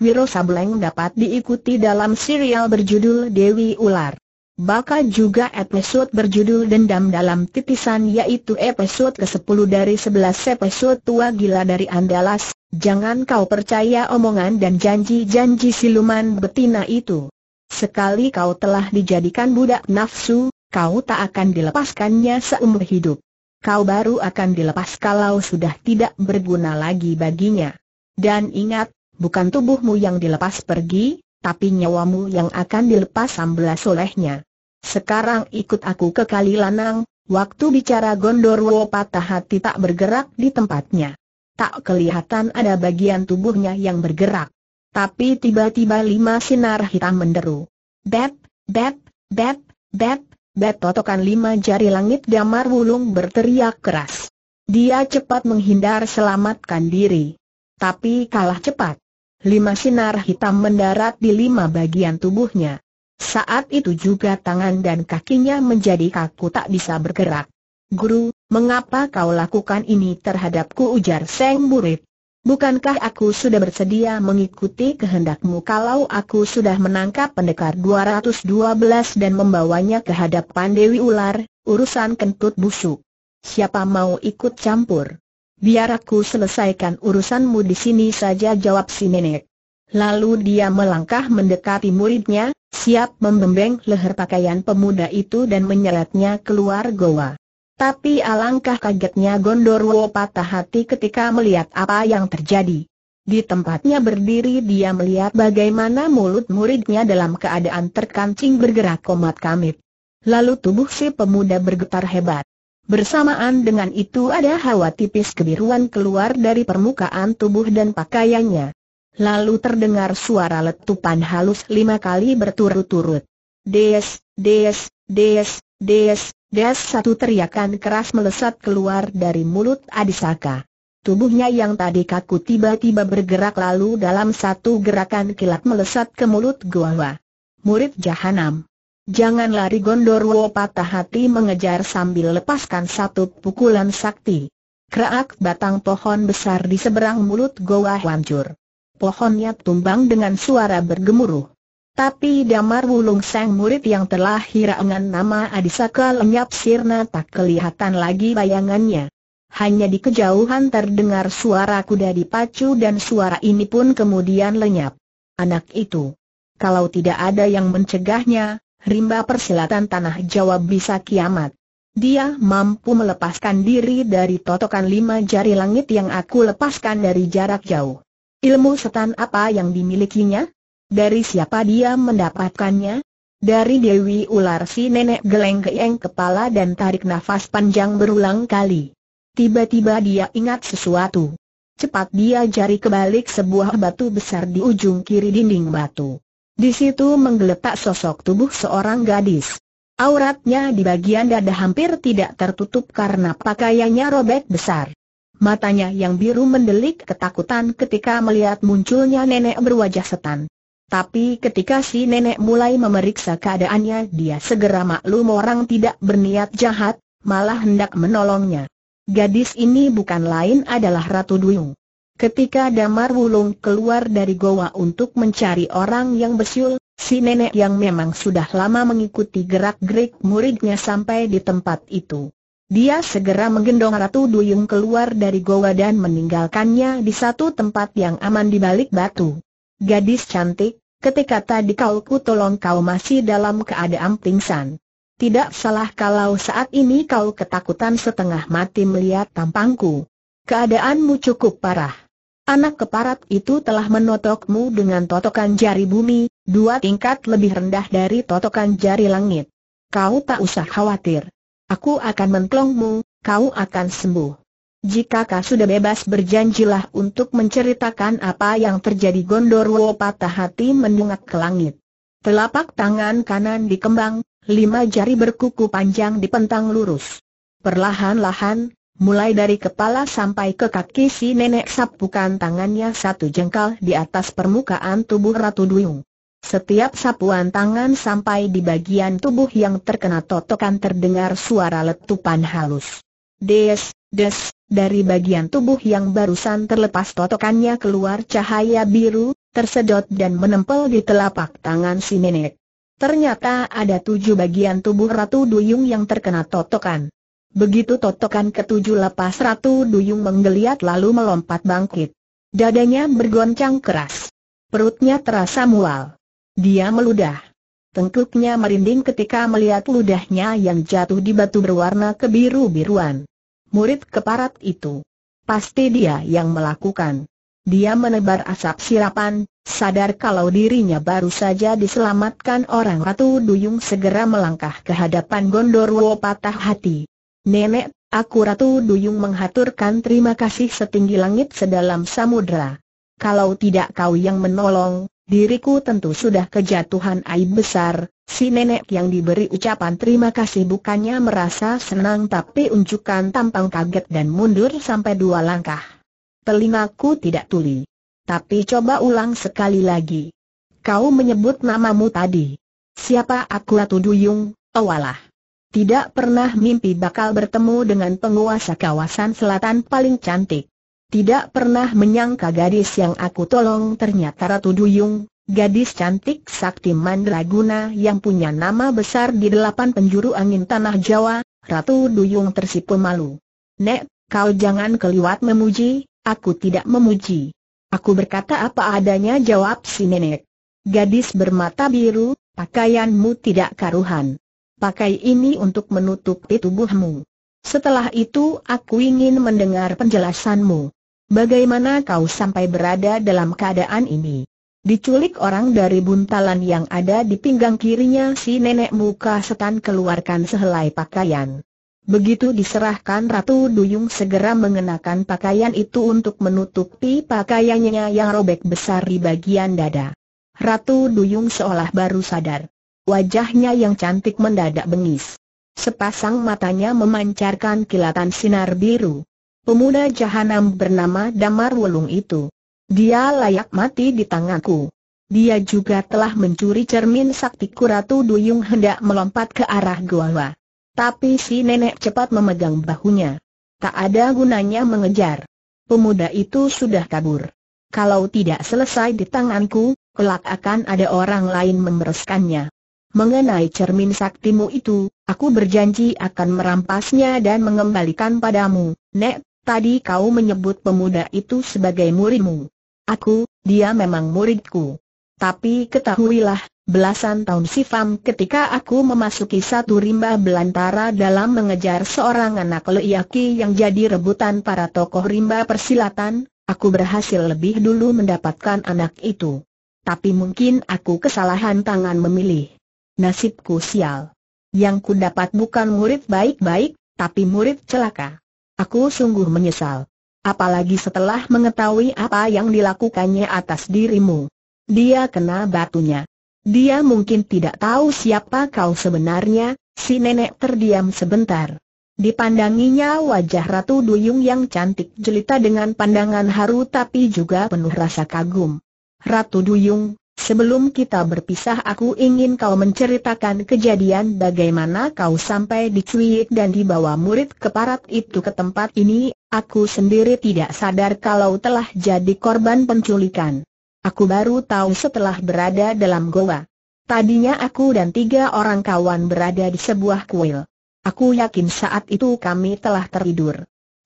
Wiro Sableng dapat diikuti dalam serial berjudul Dewi Ular. Bahkan juga episode berjudul Dendam Dalam Titisan yaitu episode ke-10 dari 11 episode Tua Gila dari Andalas. Jangan kau percaya omongan dan janji-janji siluman betina itu. Sekali kau telah dijadikan budak nafsu, kau tak akan dilepaskannya seumur hidup. Kau baru akan dilepas kalau sudah tidak berguna lagi baginya. Dan ingat, bukan tubuhmu yang dilepas pergi, tapi nyawamu yang akan dilepas amblas olehnya. Sekarang ikut aku ke Kali Lanang, waktu bicara Gondorwo patah hati tak bergerak di tempatnya. Tak kelihatan ada bagian tubuhnya yang bergerak. Tapi tiba-tiba lima sinar hitam menderu. Beb, beb, beb, beb, beb totokan lima jari langit damar wulung berteriak keras. Dia cepat menghindar selamatkan diri. Tapi kalah cepat. Lima sinar hitam mendarat di lima bagian tubuhnya. Saat itu juga tangan dan kakinya menjadi kaku tak bisa bergerak. Guru, mengapa kau lakukan ini terhadapku ujar Seng Burit. Bukankah aku sudah bersedia mengikuti kehendakmu kalau aku sudah menangkap pendekar 212 dan membawanya ke hadapan Dewi Ular, urusan kentut busuk. Siapa mau ikut campur? Biar aku selesaikan urusanmu di sini saja jawab si nenek. Lalu dia melangkah mendekati muridnya, siap membembeng leher pakaian pemuda itu dan menyeretnya keluar goa. Tapi alangkah kagetnya Gondorwo patah hati ketika melihat apa yang terjadi. Di tempatnya berdiri dia melihat bagaimana mulut muridnya dalam keadaan terkancing bergerak komat kamit. Lalu tubuh si pemuda bergetar hebat. Bersamaan dengan itu ada hawa tipis kebiruan keluar dari permukaan tubuh dan pakaiannya. Lalu terdengar suara letupan halus lima kali berturut-turut. Des, des, des, des, des satu teriakan keras melesat keluar dari mulut Adisaka. Tubuhnya yang tadi kaku tiba-tiba bergerak lalu dalam satu gerakan kilat melesat ke mulut Goa. Murid Jahanam. Jangan lari Gondorwo patah hati mengejar sambil lepaskan satu pukulan sakti. Kerak batang pohon besar di seberang mulut Goa hancur pohonnya tumbang dengan suara bergemuruh. Tapi Damar Wulung sang murid yang telah dengan nama Adisaka lenyap sirna tak kelihatan lagi bayangannya. Hanya di kejauhan terdengar suara kuda dipacu dan suara ini pun kemudian lenyap. Anak itu. Kalau tidak ada yang mencegahnya, rimba persilatan tanah Jawa bisa kiamat. Dia mampu melepaskan diri dari totokan lima jari langit yang aku lepaskan dari jarak jauh. Ilmu setan apa yang dimilikinya? Dari siapa dia mendapatkannya? Dari Dewi Ular si nenek geleng keeng kepala dan tarik nafas panjang berulang kali. Tiba-tiba dia ingat sesuatu. Cepat dia jari kebalik sebuah batu besar di ujung kiri dinding batu. Di situ menggeletak sosok tubuh seorang gadis. Auratnya di bagian dada hampir tidak tertutup karena pakaiannya robek besar. Matanya yang biru mendelik ketakutan ketika melihat munculnya nenek berwajah setan. Tapi ketika si nenek mulai memeriksa keadaannya dia segera maklum orang tidak berniat jahat, malah hendak menolongnya. Gadis ini bukan lain adalah Ratu Duyung. Ketika Damar Wulung keluar dari goa untuk mencari orang yang bersiul, si nenek yang memang sudah lama mengikuti gerak-gerik muridnya sampai di tempat itu. Dia segera menggendong Ratu Duyung keluar dari goa dan meninggalkannya di satu tempat yang aman di balik batu. Gadis cantik, ketika tadi kau ku tolong kau masih dalam keadaan pingsan. Tidak salah kalau saat ini kau ketakutan setengah mati melihat tampangku. Keadaanmu cukup parah. Anak keparat itu telah menotokmu dengan totokan jari bumi, dua tingkat lebih rendah dari totokan jari langit. Kau tak usah khawatir. Aku akan mentolongmu, kau akan sembuh. Jika kau sudah bebas berjanjilah untuk menceritakan apa yang terjadi Gondorwo patah hati mendungak ke langit. Telapak tangan kanan dikembang, lima jari berkuku panjang dipentang lurus. Perlahan-lahan, mulai dari kepala sampai ke kaki si nenek sapukan tangannya satu jengkal di atas permukaan tubuh Ratu Duyung. Setiap sapuan tangan sampai di bagian tubuh yang terkena totokan terdengar suara letupan halus. Des, des, dari bagian tubuh yang barusan terlepas totokannya keluar cahaya biru, tersedot dan menempel di telapak tangan si nenek. Ternyata ada tujuh bagian tubuh Ratu Duyung yang terkena totokan. Begitu totokan ketujuh lepas Ratu Duyung menggeliat lalu melompat bangkit. Dadanya bergoncang keras. Perutnya terasa mual. Dia meludah. Tengkuknya merinding ketika melihat ludahnya yang jatuh di batu berwarna kebiru-biruan. Murid keparat itu. Pasti dia yang melakukan. Dia menebar asap sirapan, sadar kalau dirinya baru saja diselamatkan orang Ratu Duyung segera melangkah ke hadapan Gondorwo patah hati. Nenek, aku Ratu Duyung menghaturkan terima kasih setinggi langit sedalam samudra. Kalau tidak kau yang menolong, diriku tentu sudah kejatuhan aib besar, si nenek yang diberi ucapan terima kasih bukannya merasa senang tapi unjukkan tampang kaget dan mundur sampai dua langkah. Telingaku tidak tuli. Tapi coba ulang sekali lagi. Kau menyebut namamu tadi. Siapa aku atau Duyung, Awalah. Oh tidak pernah mimpi bakal bertemu dengan penguasa kawasan selatan paling cantik. Tidak pernah menyangka gadis yang aku tolong ternyata Ratu Duyung, gadis cantik sakti mandraguna yang punya nama besar di delapan penjuru angin tanah Jawa, Ratu Duyung tersipu malu. Nek, kau jangan keliwat memuji, aku tidak memuji. Aku berkata apa adanya jawab si nenek. Gadis bermata biru, pakaianmu tidak karuhan. Pakai ini untuk menutupi tubuhmu. Setelah itu aku ingin mendengar penjelasanmu. Bagaimana kau sampai berada dalam keadaan ini? Diculik orang dari buntalan yang ada di pinggang kirinya si nenek muka setan keluarkan sehelai pakaian. Begitu diserahkan Ratu Duyung segera mengenakan pakaian itu untuk menutupi pakaiannya yang robek besar di bagian dada. Ratu Duyung seolah baru sadar. Wajahnya yang cantik mendadak bengis. Sepasang matanya memancarkan kilatan sinar biru pemuda jahanam bernama Damar Wulung itu. Dia layak mati di tanganku. Dia juga telah mencuri cermin sakti Kuratu Duyung hendak melompat ke arah gua, Tapi si nenek cepat memegang bahunya. Tak ada gunanya mengejar. Pemuda itu sudah kabur. Kalau tidak selesai di tanganku, kelak akan ada orang lain memeroskannya. Mengenai cermin saktimu itu, aku berjanji akan merampasnya dan mengembalikan padamu, Nek. Tadi kau menyebut pemuda itu sebagai muridmu. Aku, dia memang muridku. Tapi ketahuilah, belasan tahun Sifam ketika aku memasuki satu rimba belantara dalam mengejar seorang anak lelaki yang jadi rebutan para tokoh rimba persilatan, aku berhasil lebih dulu mendapatkan anak itu. Tapi mungkin aku kesalahan tangan memilih. Nasibku sial. Yang ku dapat bukan murid baik-baik, tapi murid celaka. Aku sungguh menyesal. Apalagi setelah mengetahui apa yang dilakukannya atas dirimu. Dia kena batunya. Dia mungkin tidak tahu siapa kau sebenarnya, si nenek terdiam sebentar. Dipandanginya wajah Ratu Duyung yang cantik jelita dengan pandangan haru tapi juga penuh rasa kagum. Ratu Duyung, Sebelum kita berpisah aku ingin kau menceritakan kejadian bagaimana kau sampai diculik dan dibawa murid keparat itu ke tempat ini, aku sendiri tidak sadar kalau telah jadi korban penculikan. Aku baru tahu setelah berada dalam goa. Tadinya aku dan tiga orang kawan berada di sebuah kuil. Aku yakin saat itu kami telah tertidur.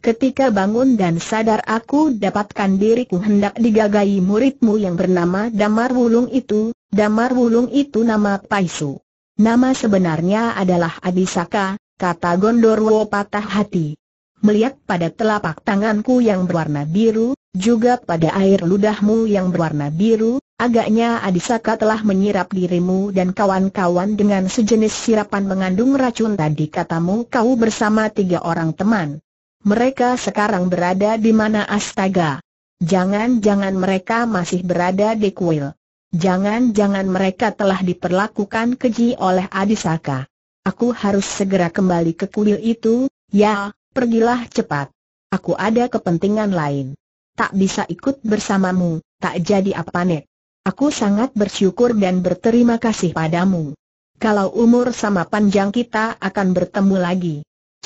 Ketika bangun dan sadar aku dapatkan diriku hendak digagai muridmu yang bernama Damar Wulung itu, Damar Wulung itu nama Paisu. Nama sebenarnya adalah Adisaka, kata Gondorwo patah hati. Melihat pada telapak tanganku yang berwarna biru, juga pada air ludahmu yang berwarna biru, agaknya Adisaka telah menyirap dirimu dan kawan-kawan dengan sejenis sirapan mengandung racun tadi katamu kau bersama tiga orang teman. Mereka sekarang berada di mana astaga? Jangan-jangan mereka masih berada di kuil. Jangan-jangan mereka telah diperlakukan keji oleh Adisaka. Aku harus segera kembali ke kuil itu, ya, pergilah cepat. Aku ada kepentingan lain. Tak bisa ikut bersamamu, tak jadi apa nek. Aku sangat bersyukur dan berterima kasih padamu. Kalau umur sama panjang kita akan bertemu lagi.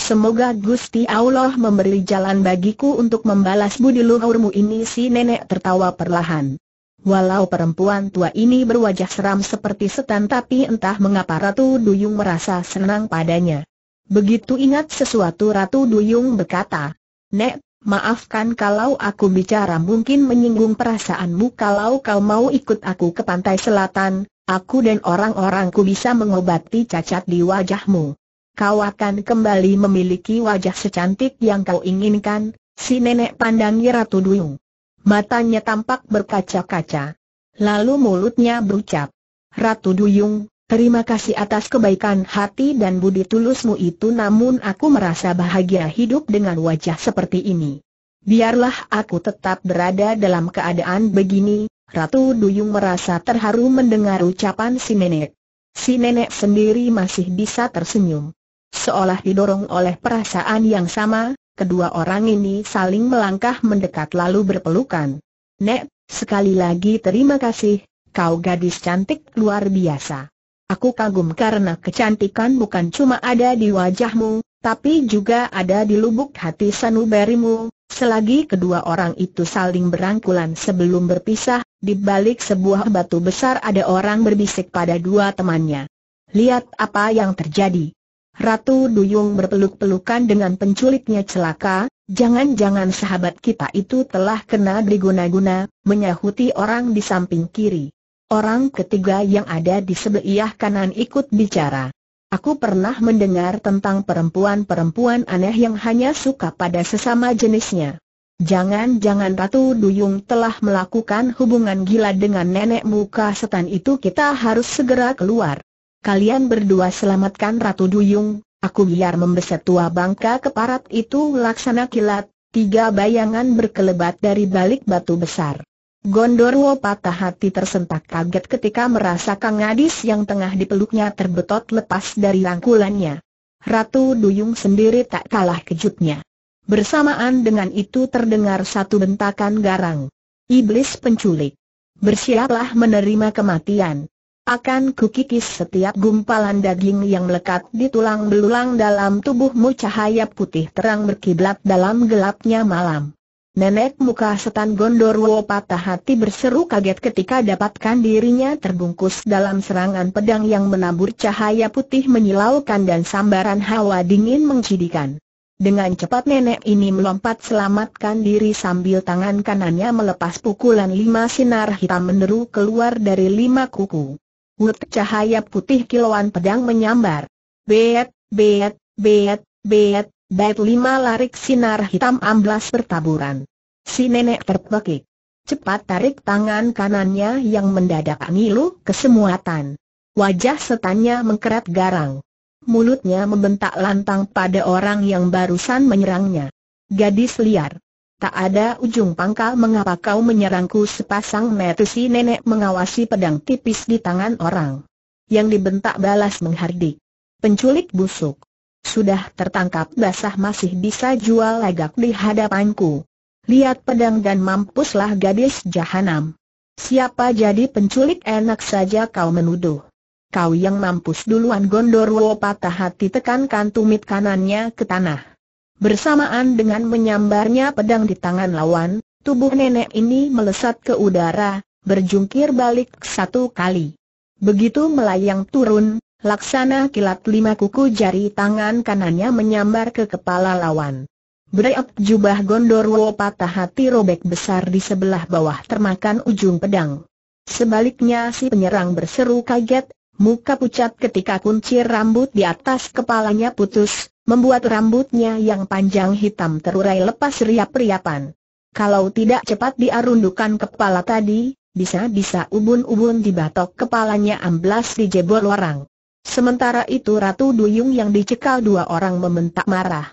Semoga Gusti Allah memberi jalan bagiku untuk membalas budi luhurmu ini si nenek tertawa perlahan. Walau perempuan tua ini berwajah seram seperti setan tapi entah mengapa Ratu Duyung merasa senang padanya. Begitu ingat sesuatu Ratu Duyung berkata, Nek, maafkan kalau aku bicara mungkin menyinggung perasaanmu kalau kau mau ikut aku ke pantai selatan, aku dan orang-orangku bisa mengobati cacat di wajahmu kau akan kembali memiliki wajah secantik yang kau inginkan, si nenek pandangi Ratu Duyung. Matanya tampak berkaca-kaca. Lalu mulutnya berucap, Ratu Duyung, terima kasih atas kebaikan hati dan budi tulusmu itu namun aku merasa bahagia hidup dengan wajah seperti ini. Biarlah aku tetap berada dalam keadaan begini, Ratu Duyung merasa terharu mendengar ucapan si nenek. Si nenek sendiri masih bisa tersenyum. Seolah didorong oleh perasaan yang sama, kedua orang ini saling melangkah mendekat lalu berpelukan. Nek, sekali lagi terima kasih, kau gadis cantik luar biasa. Aku kagum karena kecantikan bukan cuma ada di wajahmu, tapi juga ada di lubuk hati sanubarimu. Selagi kedua orang itu saling berangkulan sebelum berpisah, di balik sebuah batu besar ada orang berbisik pada dua temannya. Lihat apa yang terjadi. Ratu Duyung berpeluk-pelukan dengan penculiknya celaka, jangan-jangan sahabat kita itu telah kena diguna-guna, menyahuti orang di samping kiri. Orang ketiga yang ada di sebelah kanan ikut bicara. Aku pernah mendengar tentang perempuan-perempuan aneh yang hanya suka pada sesama jenisnya. Jangan-jangan Ratu Duyung telah melakukan hubungan gila dengan nenek muka setan itu kita harus segera keluar kalian berdua selamatkan Ratu Duyung, aku biar membeset tua bangka keparat itu laksana kilat, tiga bayangan berkelebat dari balik batu besar. Gondorwo patah hati tersentak kaget ketika merasa Kang Ngadis yang tengah dipeluknya terbetot lepas dari rangkulannya. Ratu Duyung sendiri tak kalah kejutnya. Bersamaan dengan itu terdengar satu bentakan garang. Iblis penculik. Bersiaplah menerima kematian. Akan kukikis setiap gumpalan daging yang melekat di tulang belulang dalam tubuhmu cahaya putih terang berkiblat dalam gelapnya malam. Nenek muka setan Gondorwo patah hati berseru kaget ketika dapatkan dirinya terbungkus dalam serangan pedang yang menabur cahaya putih menyilaukan dan sambaran hawa dingin mencidikan. Dengan cepat nenek ini melompat selamatkan diri sambil tangan kanannya melepas pukulan lima sinar hitam meneru keluar dari lima kuku. Wut cahaya putih kilauan pedang menyambar. Beat, beat, beat, beat, beat lima larik sinar hitam amblas bertaburan. Si nenek terpekik. Cepat tarik tangan kanannya yang mendadak ngilu ke tan. Wajah setannya mengkerat garang. Mulutnya membentak lantang pada orang yang barusan menyerangnya. Gadis liar. Tak ada ujung pangkal mengapa kau menyerangku sepasang mata si nenek mengawasi pedang tipis di tangan orang. Yang dibentak balas menghardik. Penculik busuk. Sudah tertangkap basah masih bisa jual legak di hadapanku. Lihat pedang dan mampuslah gadis jahanam. Siapa jadi penculik enak saja kau menuduh. Kau yang mampus duluan Gondorwo patah hati tekankan tumit kanannya ke tanah. Bersamaan dengan menyambarnya pedang di tangan lawan, tubuh nenek ini melesat ke udara, berjungkir balik satu kali. Begitu melayang turun, laksana kilat lima kuku jari tangan kanannya menyambar ke kepala lawan. Breok jubah Gondorwo patah hati robek besar di sebelah bawah termakan ujung pedang. Sebaliknya si penyerang berseru kaget, muka pucat ketika kuncir rambut di atas kepalanya putus, membuat rambutnya yang panjang hitam terurai lepas riap-riapan. Kalau tidak cepat diarundukan kepala tadi, bisa-bisa ubun-ubun di batok kepalanya amblas di jebol orang. Sementara itu Ratu Duyung yang dicekal dua orang membentak marah.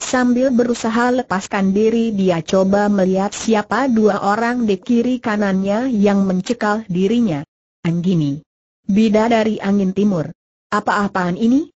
Sambil berusaha lepaskan diri dia coba melihat siapa dua orang di kiri kanannya yang mencekal dirinya. Anggini. Bida dari angin timur. Apa-apaan ini?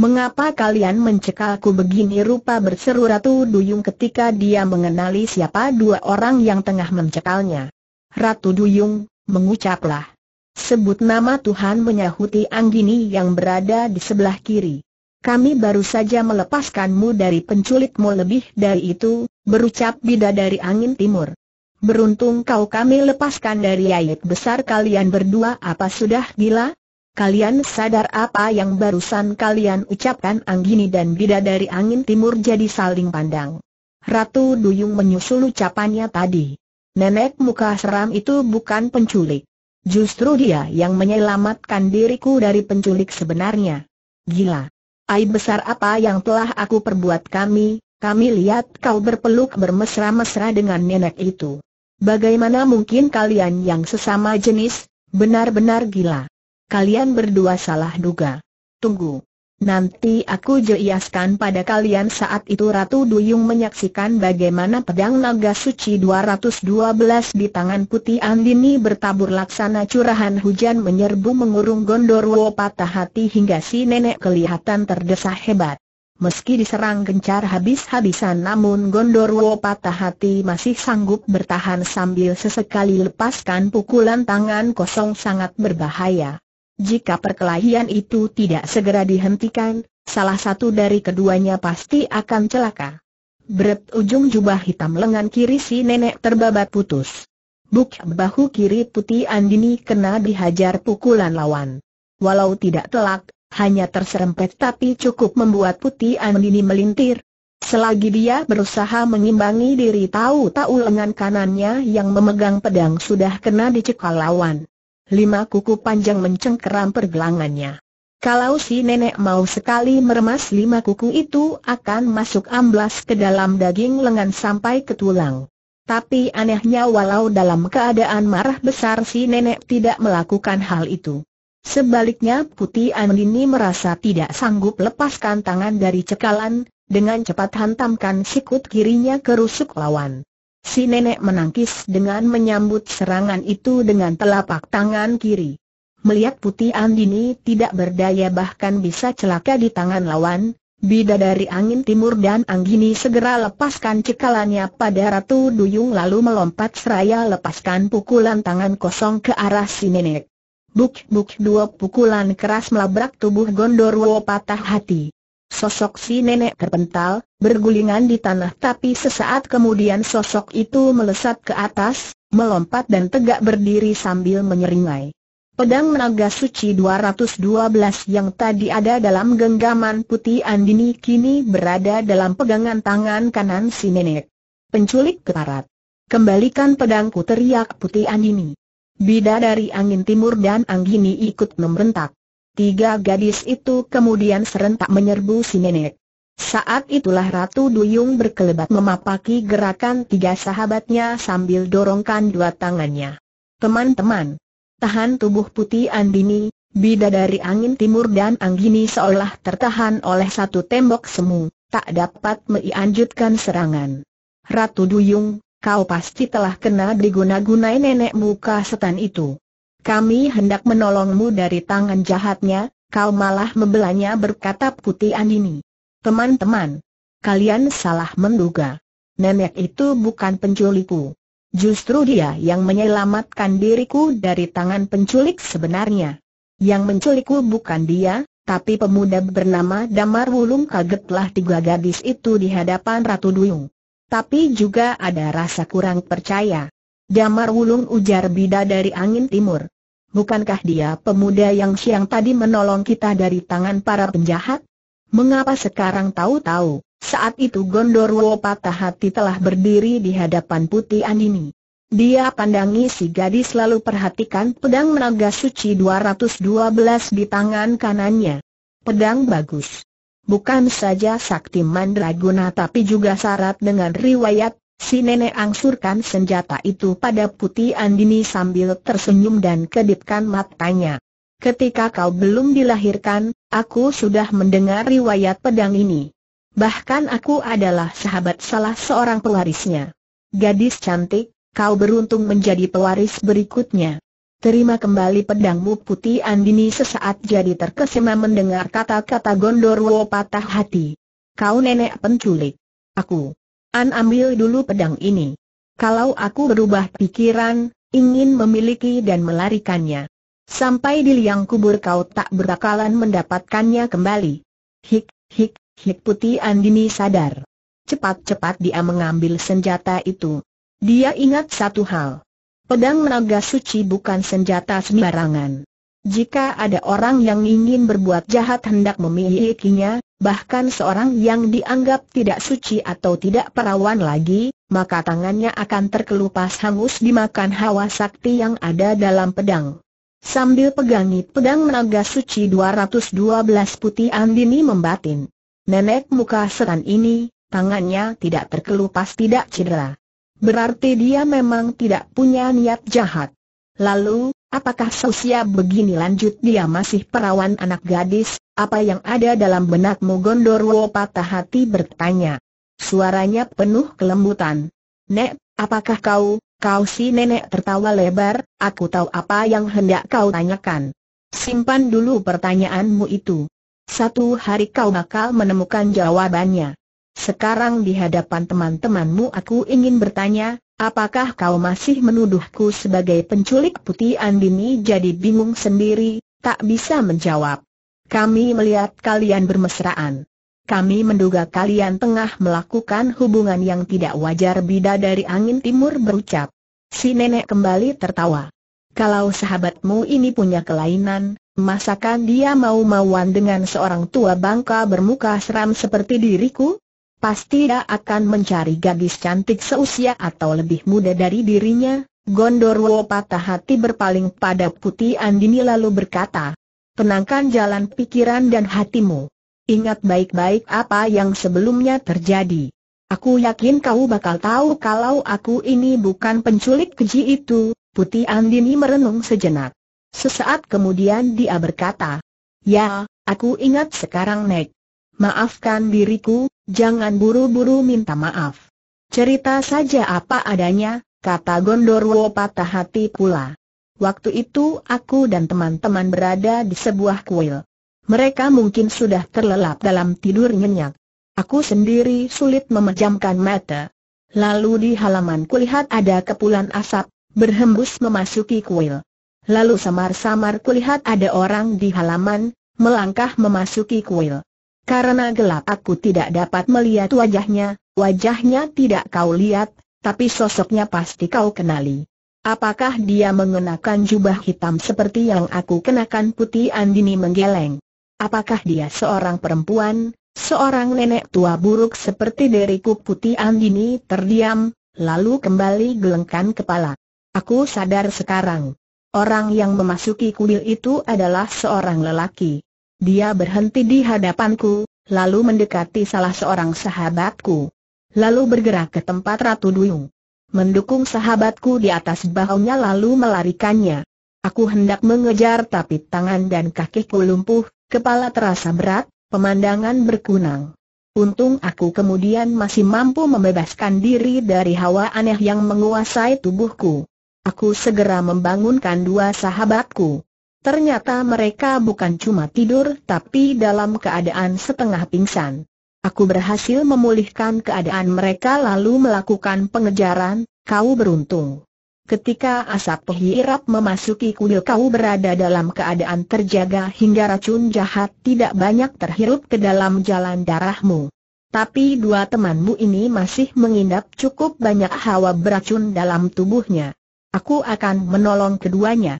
Mengapa kalian mencekalku begini rupa berseru Ratu Duyung ketika dia mengenali siapa dua orang yang tengah mencekalnya. Ratu Duyung, mengucaplah. Sebut nama Tuhan menyahuti Anggini yang berada di sebelah kiri. Kami baru saja melepaskanmu dari penculikmu lebih dari itu, berucap bida dari angin timur. Beruntung kau kami lepaskan dari ayat besar kalian berdua apa sudah gila? Kalian sadar apa yang barusan kalian ucapkan Anggini dan Bidadari Angin Timur jadi saling pandang. Ratu Duyung menyusul ucapannya tadi. Nenek muka seram itu bukan penculik. Justru dia yang menyelamatkan diriku dari penculik sebenarnya. Gila. Aib besar apa yang telah aku perbuat kami, kami lihat kau berpeluk bermesra-mesra dengan nenek itu. Bagaimana mungkin kalian yang sesama jenis, benar-benar gila kalian berdua salah duga. Tunggu. Nanti aku jelaskan pada kalian saat itu Ratu Duyung menyaksikan bagaimana pedang naga suci 212 di tangan putih Andini bertabur laksana curahan hujan menyerbu mengurung Gondorwo patah hati hingga si nenek kelihatan terdesah hebat. Meski diserang gencar habis-habisan namun Gondorwo patah hati masih sanggup bertahan sambil sesekali lepaskan pukulan tangan kosong sangat berbahaya. Jika perkelahian itu tidak segera dihentikan, salah satu dari keduanya pasti akan celaka. Berat ujung jubah hitam lengan kiri si nenek terbabat putus. Buk bahu kiri putih Andini kena dihajar pukulan lawan. Walau tidak telak, hanya terserempet tapi cukup membuat putih Andini melintir. Selagi dia berusaha mengimbangi diri tahu-tahu lengan kanannya yang memegang pedang sudah kena dicekal lawan lima kuku panjang mencengkeram pergelangannya. Kalau si nenek mau sekali meremas lima kuku itu akan masuk amblas ke dalam daging lengan sampai ke tulang. Tapi anehnya walau dalam keadaan marah besar si nenek tidak melakukan hal itu. Sebaliknya Putih Andini merasa tidak sanggup lepaskan tangan dari cekalan, dengan cepat hantamkan sikut kirinya ke rusuk lawan. Si nenek menangkis dengan menyambut serangan itu dengan telapak tangan kiri. Melihat Putih Andini tidak berdaya bahkan bisa celaka di tangan lawan, Bidadari Angin Timur dan Anggini segera lepaskan cekalannya pada Ratu Duyung lalu melompat seraya lepaskan pukulan tangan kosong ke arah si nenek. Buk-buk dua pukulan keras melabrak tubuh Gondorwo patah hati. Sosok si nenek terpental, bergulingan di tanah tapi sesaat kemudian sosok itu melesat ke atas, melompat dan tegak berdiri sambil menyeringai. Pedang naga suci 212 yang tadi ada dalam genggaman putih Andini kini berada dalam pegangan tangan kanan si nenek. Penculik keparat, Kembalikan pedangku teriak putih Andini. Bida dari angin timur dan Anggini ikut membentak. Tiga gadis itu kemudian serentak menyerbu si nenek. Saat itulah Ratu Duyung berkelebat memapaki gerakan tiga sahabatnya sambil dorongkan dua tangannya. Teman-teman, tahan tubuh putih Andini, bidadari angin timur dan Anggini seolah tertahan oleh satu tembok semu, tak dapat melanjutkan serangan. Ratu Duyung, kau pasti telah kena diguna-gunai nenek muka setan itu. Kami hendak menolongmu dari tangan jahatnya, kau malah membelanya berkata putih Andini. Teman-teman, kalian salah menduga. Nenek itu bukan penculikku. Justru dia yang menyelamatkan diriku dari tangan penculik sebenarnya. Yang menculikku bukan dia, tapi pemuda bernama Damar Wulung kagetlah tiga gadis itu di hadapan Ratu Duyung. Tapi juga ada rasa kurang percaya. Damar Wulung ujar Bida dari angin timur. Bukankah dia pemuda yang siang tadi menolong kita dari tangan para penjahat? Mengapa sekarang tahu-tahu, saat itu Gondorwo patah hati telah berdiri di hadapan Putih Andini. Dia pandangi si gadis lalu perhatikan pedang menaga suci 212 di tangan kanannya. Pedang bagus. Bukan saja sakti mandraguna tapi juga syarat dengan riwayat Si nenek angsurkan senjata itu pada Putih Andini sambil tersenyum dan kedipkan matanya. Ketika kau belum dilahirkan, aku sudah mendengar riwayat pedang ini. Bahkan aku adalah sahabat salah seorang pewarisnya. Gadis cantik, kau beruntung menjadi pewaris berikutnya. Terima kembali pedangmu Putih Andini sesaat jadi terkesima mendengar kata-kata Gondorwo patah hati. Kau nenek penculik. Aku. An ambil dulu pedang ini. Kalau aku berubah pikiran, ingin memiliki dan melarikannya. Sampai di liang kubur kau tak berakalan mendapatkannya kembali. Hik, hik, hik putih Andini sadar. Cepat-cepat dia mengambil senjata itu. Dia ingat satu hal. Pedang naga suci bukan senjata sembarangan. Jika ada orang yang ingin berbuat jahat hendak memilikinya, bahkan seorang yang dianggap tidak suci atau tidak perawan lagi, maka tangannya akan terkelupas hangus dimakan hawa sakti yang ada dalam pedang. Sambil pegangi pedang naga suci 212 putih Andini membatin. Nenek muka seran ini, tangannya tidak terkelupas tidak cedera. Berarti dia memang tidak punya niat jahat. Lalu, apakah sosia begini lanjut dia masih perawan anak gadis, apa yang ada dalam benakmu Gondorwo patah hati bertanya. Suaranya penuh kelembutan. Nek, apakah kau, kau si nenek tertawa lebar, aku tahu apa yang hendak kau tanyakan. Simpan dulu pertanyaanmu itu. Satu hari kau bakal menemukan jawabannya. Sekarang di hadapan teman-temanmu aku ingin bertanya, Apakah kau masih menuduhku sebagai penculik putih Andini jadi bingung sendiri, tak bisa menjawab. Kami melihat kalian bermesraan. Kami menduga kalian tengah melakukan hubungan yang tidak wajar bida dari angin timur berucap. Si nenek kembali tertawa. Kalau sahabatmu ini punya kelainan, masakan dia mau-mauan dengan seorang tua bangka bermuka seram seperti diriku? Pasti dia akan mencari gadis cantik seusia atau lebih muda dari dirinya. Gondorwo patah hati berpaling pada Putih Andini lalu berkata, Tenangkan jalan pikiran dan hatimu. Ingat baik-baik apa yang sebelumnya terjadi. Aku yakin kau bakal tahu kalau aku ini bukan penculik keji itu. Putih Andini merenung sejenak. Sesaat kemudian dia berkata, Ya, aku ingat sekarang Nek. Maafkan diriku, jangan buru-buru minta maaf. Cerita saja apa adanya, kata Gondorwo patah hati pula. Waktu itu aku dan teman-teman berada di sebuah kuil. Mereka mungkin sudah terlelap dalam tidur nyenyak. Aku sendiri sulit memejamkan mata. Lalu di halaman kulihat ada kepulan asap, berhembus memasuki kuil. Lalu samar-samar kulihat ada orang di halaman, melangkah memasuki kuil. Karena gelap aku tidak dapat melihat wajahnya, wajahnya tidak kau lihat, tapi sosoknya pasti kau kenali. Apakah dia mengenakan jubah hitam seperti yang aku kenakan putih Andini menggeleng? Apakah dia seorang perempuan, seorang nenek tua buruk seperti diriku? putih Andini terdiam, lalu kembali gelengkan kepala. Aku sadar sekarang. Orang yang memasuki kuil itu adalah seorang lelaki. Dia berhenti di hadapanku, lalu mendekati salah seorang sahabatku. Lalu bergerak ke tempat Ratu Duyung. Mendukung sahabatku di atas bahunya lalu melarikannya. Aku hendak mengejar tapi tangan dan kakiku lumpuh, kepala terasa berat, pemandangan berkunang. Untung aku kemudian masih mampu membebaskan diri dari hawa aneh yang menguasai tubuhku. Aku segera membangunkan dua sahabatku. Ternyata mereka bukan cuma tidur tapi dalam keadaan setengah pingsan. Aku berhasil memulihkan keadaan mereka lalu melakukan pengejaran, kau beruntung. Ketika asap pehirap memasuki kuil kau berada dalam keadaan terjaga hingga racun jahat tidak banyak terhirup ke dalam jalan darahmu. Tapi dua temanmu ini masih mengindap cukup banyak hawa beracun dalam tubuhnya. Aku akan menolong keduanya.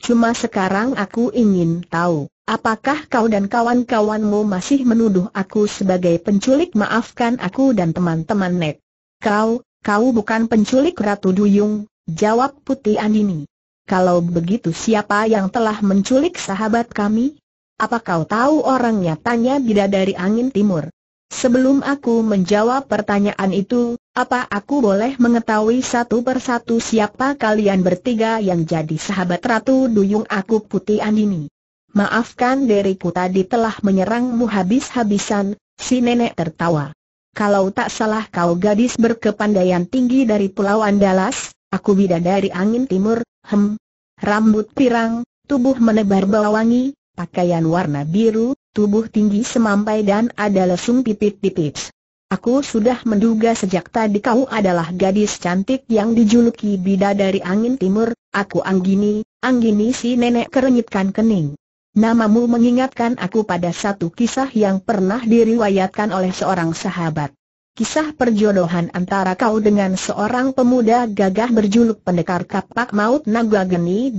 Cuma sekarang aku ingin tahu, apakah kau dan kawan-kawanmu masih menuduh aku sebagai penculik? Maafkan aku dan teman-teman Nek. Kau, kau bukan penculik Ratu Duyung, jawab Putih Andini. Kalau begitu siapa yang telah menculik sahabat kami? Apa kau tahu orangnya? Tanya Bidadari Angin Timur. Sebelum aku menjawab pertanyaan itu, apa aku boleh mengetahui satu persatu siapa kalian bertiga yang jadi sahabat Ratu Duyung aku Putih Andini? Maafkan diriku tadi telah menyerangmu habis-habisan, si nenek tertawa. Kalau tak salah kau gadis berkepandaian tinggi dari Pulau Andalas, aku bidadari angin timur, hem. Rambut pirang, tubuh menebar bau wangi, pakaian warna biru, tubuh tinggi semampai dan ada lesung pipit-pipit. Aku sudah menduga sejak tadi kau adalah gadis cantik yang dijuluki Bida dari Angin Timur, aku Anggini, Anggini si nenek kerenyitkan kening. Namamu mengingatkan aku pada satu kisah yang pernah diriwayatkan oleh seorang sahabat. Kisah perjodohan antara kau dengan seorang pemuda gagah berjuluk pendekar kapak maut Naga 212,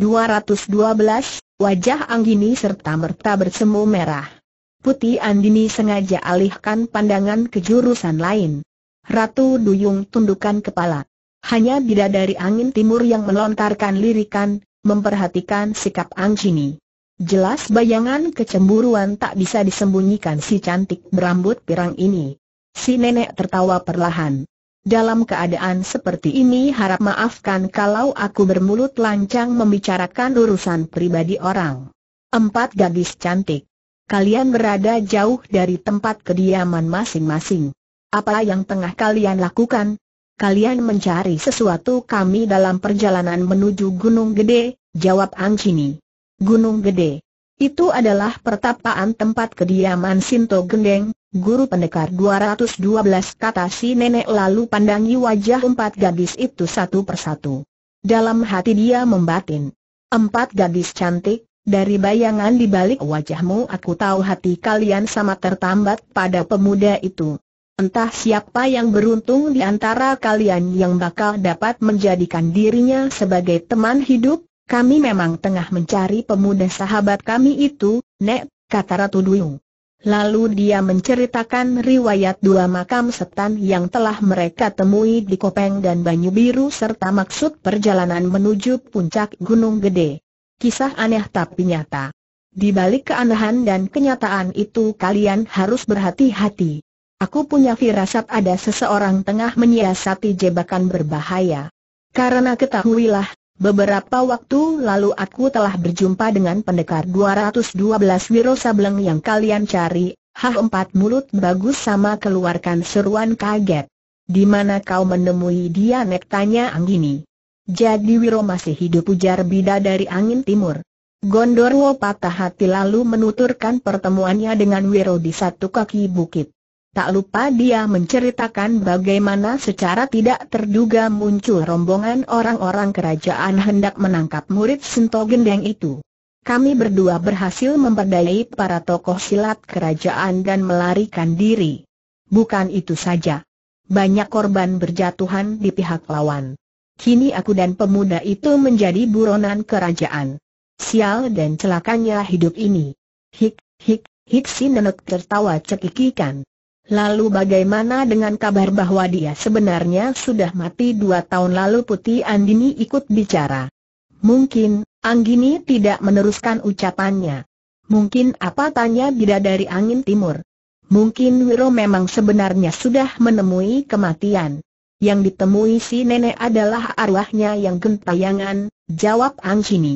wajah Anggini serta merta bersemu merah. Putih Andini sengaja alihkan pandangan ke jurusan lain. Ratu Duyung tundukkan kepala. Hanya bidadari angin timur yang melontarkan lirikan, memperhatikan sikap Angcini. Jelas bayangan kecemburuan tak bisa disembunyikan si cantik berambut pirang ini. Si nenek tertawa perlahan. Dalam keadaan seperti ini harap maafkan kalau aku bermulut lancang membicarakan urusan pribadi orang. Empat gadis cantik kalian berada jauh dari tempat kediaman masing-masing. Apa yang tengah kalian lakukan? Kalian mencari sesuatu kami dalam perjalanan menuju Gunung Gede, jawab Angcini. Gunung Gede. Itu adalah pertapaan tempat kediaman Sinto Gendeng, guru pendekar 212 kata si nenek lalu pandangi wajah empat gadis itu satu persatu. Dalam hati dia membatin. Empat gadis cantik, dari bayangan di balik wajahmu aku tahu hati kalian sama tertambat pada pemuda itu. Entah siapa yang beruntung di antara kalian yang bakal dapat menjadikan dirinya sebagai teman hidup, kami memang tengah mencari pemuda sahabat kami itu, Nek, kata Ratu Duyung. Lalu dia menceritakan riwayat dua makam setan yang telah mereka temui di Kopeng dan Banyu Biru serta maksud perjalanan menuju puncak Gunung Gede. Kisah aneh tapi nyata. Di balik keanehan dan kenyataan itu kalian harus berhati-hati. Aku punya firasat ada seseorang tengah menyiasati jebakan berbahaya. Karena ketahuilah, beberapa waktu lalu aku telah berjumpa dengan pendekar 212 Wiro Sableng yang kalian cari, hah empat mulut bagus sama keluarkan seruan kaget. Di mana kau menemui dia nek Anggini. Jadi Wiro masih hidup ujar Bida dari angin timur. Gondorwo patah hati lalu menuturkan pertemuannya dengan Wiro di satu kaki bukit. Tak lupa dia menceritakan bagaimana secara tidak terduga muncul rombongan orang-orang kerajaan hendak menangkap murid Sento Gendeng itu. Kami berdua berhasil memperdayai para tokoh silat kerajaan dan melarikan diri. Bukan itu saja. Banyak korban berjatuhan di pihak lawan. Kini aku dan pemuda itu menjadi buronan kerajaan. Sial dan celakanya hidup ini. Hik, hik, hik si nenek tertawa cekikikan. Lalu bagaimana dengan kabar bahwa dia sebenarnya sudah mati dua tahun lalu Putih Andini ikut bicara. Mungkin, Anggini tidak meneruskan ucapannya. Mungkin apa tanya bidadari angin timur. Mungkin Wiro memang sebenarnya sudah menemui kematian yang ditemui si nenek adalah arwahnya yang gentayangan, jawab Ang Angcini.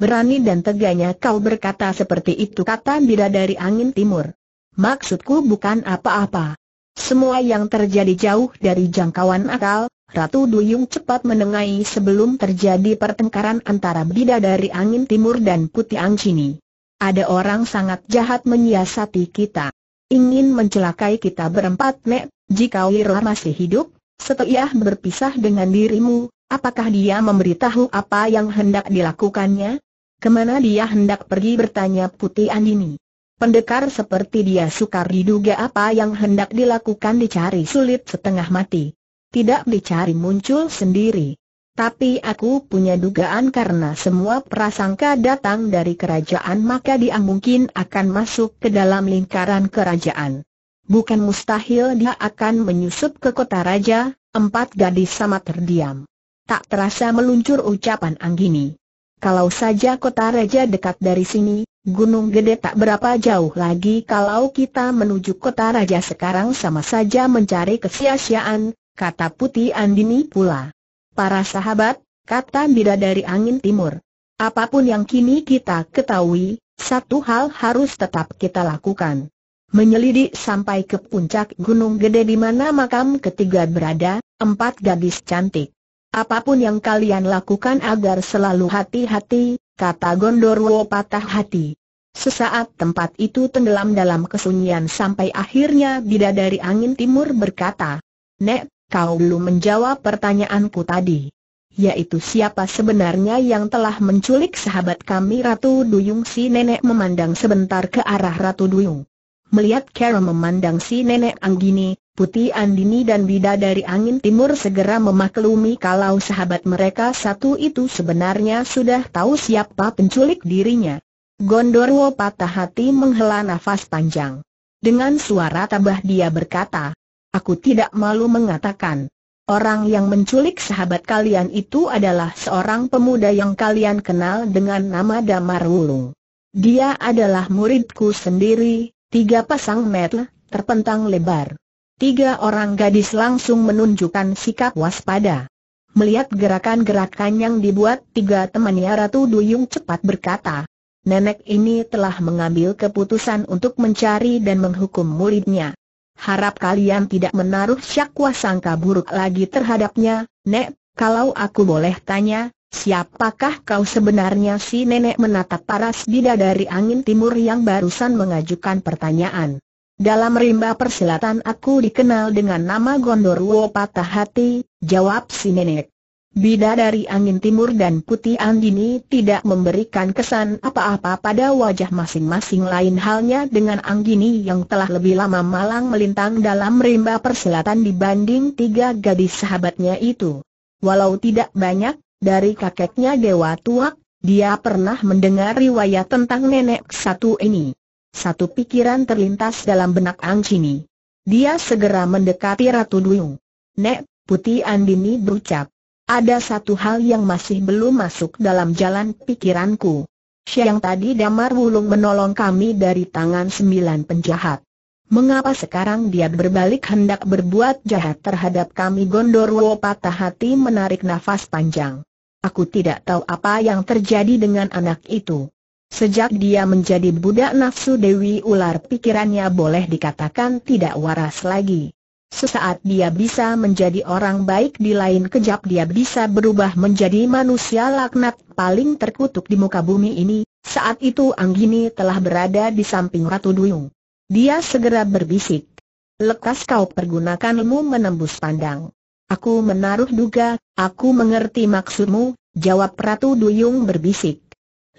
Berani dan teganya kau berkata seperti itu kata bidadari angin timur. Maksudku bukan apa-apa. Semua yang terjadi jauh dari jangkauan akal, Ratu Duyung cepat menengahi sebelum terjadi pertengkaran antara bidadari angin timur dan putih Angcini. Ada orang sangat jahat menyiasati kita. Ingin mencelakai kita berempat nek, jika Wira masih hidup, setelah berpisah dengan dirimu, apakah dia memberitahu apa yang hendak dilakukannya? Kemana dia hendak pergi bertanya Putih Andini. Pendekar seperti dia sukar diduga apa yang hendak dilakukan dicari sulit setengah mati. Tidak dicari muncul sendiri. Tapi aku punya dugaan karena semua prasangka datang dari kerajaan maka dia mungkin akan masuk ke dalam lingkaran kerajaan bukan mustahil dia akan menyusup ke kota raja, empat gadis sama terdiam. Tak terasa meluncur ucapan Anggini. Kalau saja kota raja dekat dari sini, gunung gede tak berapa jauh lagi kalau kita menuju kota raja sekarang sama saja mencari kesia-siaan, kata Putih Andini pula. Para sahabat, kata bidadari angin timur. Apapun yang kini kita ketahui, satu hal harus tetap kita lakukan menyelidik sampai ke puncak Gunung Gede di mana makam ketiga berada, empat gadis cantik. Apapun yang kalian lakukan agar selalu hati-hati, kata Gondorwo patah hati. Sesaat tempat itu tenggelam dalam kesunyian sampai akhirnya bidadari angin timur berkata, Nek, kau belum menjawab pertanyaanku tadi. Yaitu siapa sebenarnya yang telah menculik sahabat kami Ratu Duyung si nenek memandang sebentar ke arah Ratu Duyung. Melihat Kara memandang si nenek Anggini, Putih Andini dan bida dari Angin Timur segera memaklumi kalau sahabat mereka satu itu sebenarnya sudah tahu siapa penculik dirinya. Gondorwo patah hati menghela nafas panjang. Dengan suara tabah dia berkata, Aku tidak malu mengatakan, orang yang menculik sahabat kalian itu adalah seorang pemuda yang kalian kenal dengan nama Damar Wulung. Dia adalah muridku sendiri, Tiga pasang mata, terpentang lebar. Tiga orang gadis langsung menunjukkan sikap waspada. Melihat gerakan-gerakan yang dibuat tiga temannya Ratu Duyung cepat berkata, Nenek ini telah mengambil keputusan untuk mencari dan menghukum muridnya. Harap kalian tidak menaruh syakwa sangka buruk lagi terhadapnya, Nek, kalau aku boleh tanya, Siapakah kau sebenarnya si nenek menatap paras bida dari angin timur yang barusan mengajukan pertanyaan. Dalam rimba persilatan aku dikenal dengan nama Gondorwo Patah Hati, jawab si nenek. Bida dari angin timur dan putih Andini tidak memberikan kesan apa-apa pada wajah masing-masing lain halnya dengan Anggini yang telah lebih lama malang melintang dalam rimba persilatan dibanding tiga gadis sahabatnya itu. Walau tidak banyak, dari kakeknya Dewa Tuak, dia pernah mendengar riwayat tentang nenek satu ini. Satu pikiran terlintas dalam benak Ang Chini. Dia segera mendekati Ratu Duyung. Nek, Putih Andini berucap. Ada satu hal yang masih belum masuk dalam jalan pikiranku. Siang tadi Damar Wulung menolong kami dari tangan sembilan penjahat. Mengapa sekarang dia berbalik hendak berbuat jahat terhadap kami Gondorwo patah hati menarik nafas panjang. Aku tidak tahu apa yang terjadi dengan anak itu. Sejak dia menjadi budak nafsu Dewi Ular pikirannya boleh dikatakan tidak waras lagi. Sesaat dia bisa menjadi orang baik di lain kejap dia bisa berubah menjadi manusia laknat paling terkutuk di muka bumi ini, saat itu Anggini telah berada di samping Ratu Duyung. Dia segera berbisik. Lekas kau pergunakan ilmu menembus pandang. Aku menaruh duga, aku mengerti maksudmu, jawab Ratu Duyung berbisik.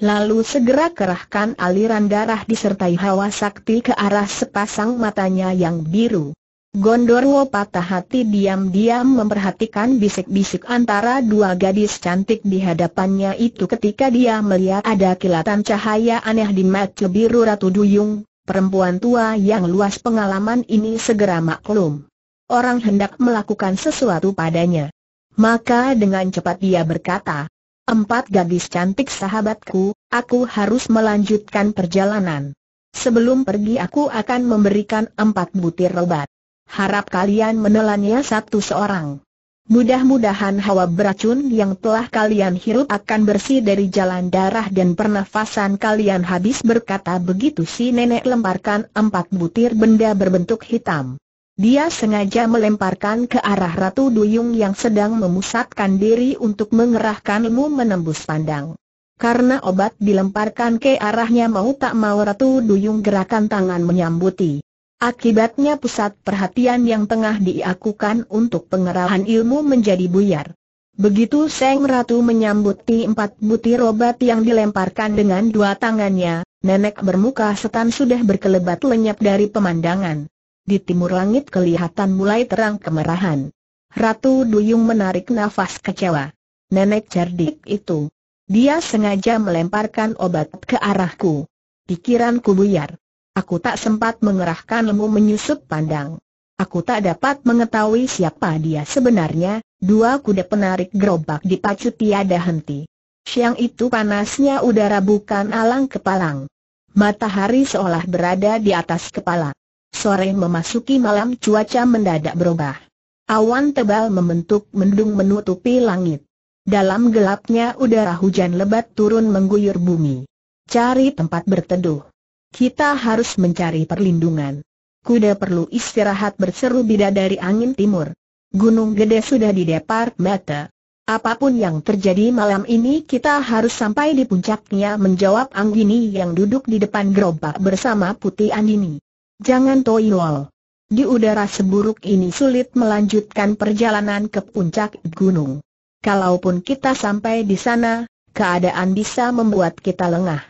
Lalu segera kerahkan aliran darah disertai hawa sakti ke arah sepasang matanya yang biru. Gondorwo patah hati diam-diam memperhatikan bisik-bisik antara dua gadis cantik di hadapannya itu ketika dia melihat ada kilatan cahaya aneh di mata biru Ratu Duyung, perempuan tua yang luas pengalaman ini segera maklum orang hendak melakukan sesuatu padanya. Maka dengan cepat dia berkata, Empat gadis cantik sahabatku, aku harus melanjutkan perjalanan. Sebelum pergi aku akan memberikan empat butir obat. Harap kalian menelannya satu seorang. Mudah-mudahan hawa beracun yang telah kalian hirup akan bersih dari jalan darah dan pernafasan kalian habis berkata begitu si nenek lemparkan empat butir benda berbentuk hitam. Dia sengaja melemparkan ke arah Ratu Duyung yang sedang memusatkan diri untuk mengerahkan ilmu menembus pandang. Karena obat dilemparkan ke arahnya mau tak mau Ratu Duyung gerakan tangan menyambuti. Akibatnya pusat perhatian yang tengah diakukan untuk pengerahan ilmu menjadi buyar. Begitu Seng Ratu menyambuti empat butir obat yang dilemparkan dengan dua tangannya, nenek bermuka setan sudah berkelebat lenyap dari pemandangan. Di timur langit kelihatan mulai terang kemerahan. Ratu Duyung menarik nafas kecewa. Nenek cerdik itu. Dia sengaja melemparkan obat ke arahku. Pikiranku buyar. Aku tak sempat mengerahkan lemu menyusup pandang. Aku tak dapat mengetahui siapa dia sebenarnya, dua kuda penarik gerobak dipacu tiada henti. Siang itu panasnya udara bukan alang kepalang. Matahari seolah berada di atas kepala. Sore memasuki malam cuaca mendadak berubah. Awan tebal membentuk mendung menutupi langit. Dalam gelapnya udara hujan lebat turun mengguyur bumi. Cari tempat berteduh. Kita harus mencari perlindungan. Kuda perlu istirahat berseru bidadari angin timur. Gunung gede sudah di depar mata. Apapun yang terjadi malam ini kita harus sampai di puncaknya menjawab Anggini yang duduk di depan gerobak bersama Putih Andini. Jangan toilol. Di udara seburuk ini sulit melanjutkan perjalanan ke puncak gunung. Kalaupun kita sampai di sana, keadaan bisa membuat kita lengah.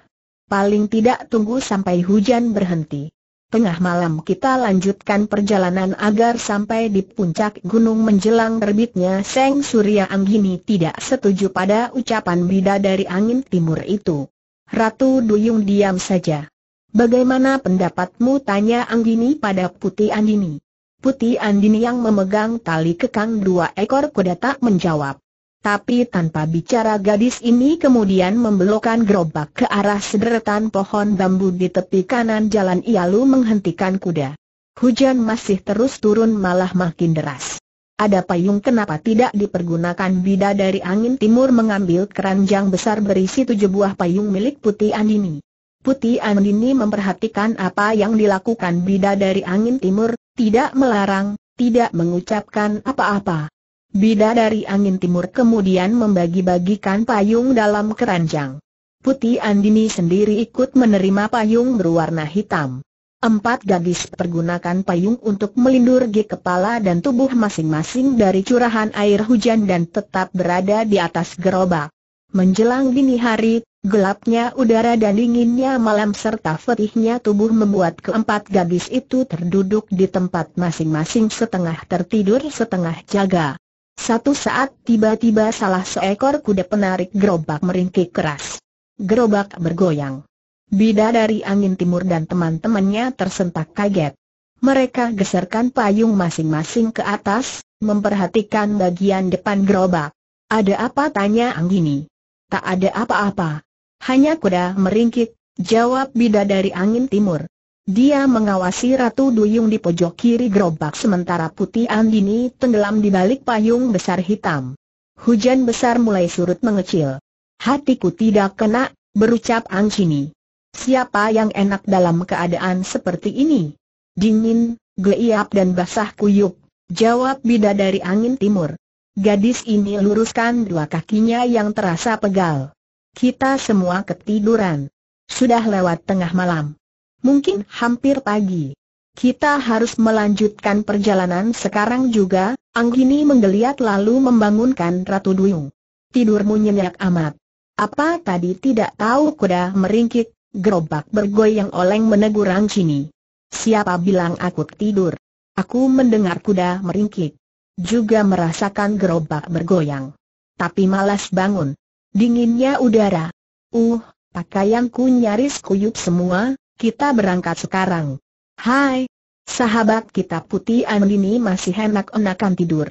Paling tidak tunggu sampai hujan berhenti. Tengah malam kita lanjutkan perjalanan agar sampai di puncak gunung menjelang terbitnya Seng Surya Anggini tidak setuju pada ucapan bida dari angin timur itu. Ratu Duyung diam saja. Bagaimana pendapatmu tanya Anggini pada Putih Andini? Putih Andini yang memegang tali kekang dua ekor kuda tak menjawab. Tapi tanpa bicara gadis ini kemudian membelokkan gerobak ke arah sederetan pohon bambu di tepi kanan jalan Ialu menghentikan kuda. Hujan masih terus turun malah makin deras. Ada payung kenapa tidak dipergunakan bida dari angin timur mengambil keranjang besar berisi tujuh buah payung milik Putih Andini. Putih Andini memperhatikan apa yang dilakukan Bida dari Angin Timur, tidak melarang, tidak mengucapkan apa-apa. Bida dari Angin Timur kemudian membagi-bagikan payung dalam keranjang. Putih Andini sendiri ikut menerima payung berwarna hitam. Empat gadis pergunakan payung untuk melindungi kepala dan tubuh masing-masing dari curahan air hujan dan tetap berada di atas gerobak. Menjelang dini hari, Gelapnya udara dan dinginnya malam serta fetihnya tubuh membuat keempat gadis itu terduduk di tempat masing-masing setengah tertidur setengah jaga. Satu saat tiba-tiba salah seekor kuda penarik gerobak meringkik keras. Gerobak bergoyang. Bida dari angin timur dan teman-temannya tersentak kaget. Mereka geserkan payung masing-masing ke atas, memperhatikan bagian depan gerobak. Ada apa tanya Anggini? Tak ada apa-apa. Hanya kuda meringkik, jawab bidadari angin timur. Dia mengawasi Ratu Duyung di pojok kiri gerobak sementara Putih Andini tenggelam di balik payung besar hitam. Hujan besar mulai surut mengecil. Hatiku tidak kena, berucap Angcini. Siapa yang enak dalam keadaan seperti ini? Dingin, geliap dan basah kuyup, jawab bidadari angin timur. Gadis ini luruskan dua kakinya yang terasa pegal. Kita semua ketiduran. Sudah lewat tengah malam. Mungkin hampir pagi. Kita harus melanjutkan perjalanan sekarang juga, Anggini menggeliat lalu membangunkan Ratu Duyung. Tidurmu nyenyak amat. Apa tadi tidak tahu kuda meringkik, gerobak bergoyang oleng menegur Anggini. Siapa bilang aku tidur? Aku mendengar kuda meringkik. Juga merasakan gerobak bergoyang. Tapi malas bangun. Dinginnya udara. Uh, pakaianku nyaris kuyup semua, kita berangkat sekarang. Hai, sahabat kita putih Andini masih enak-enakan tidur.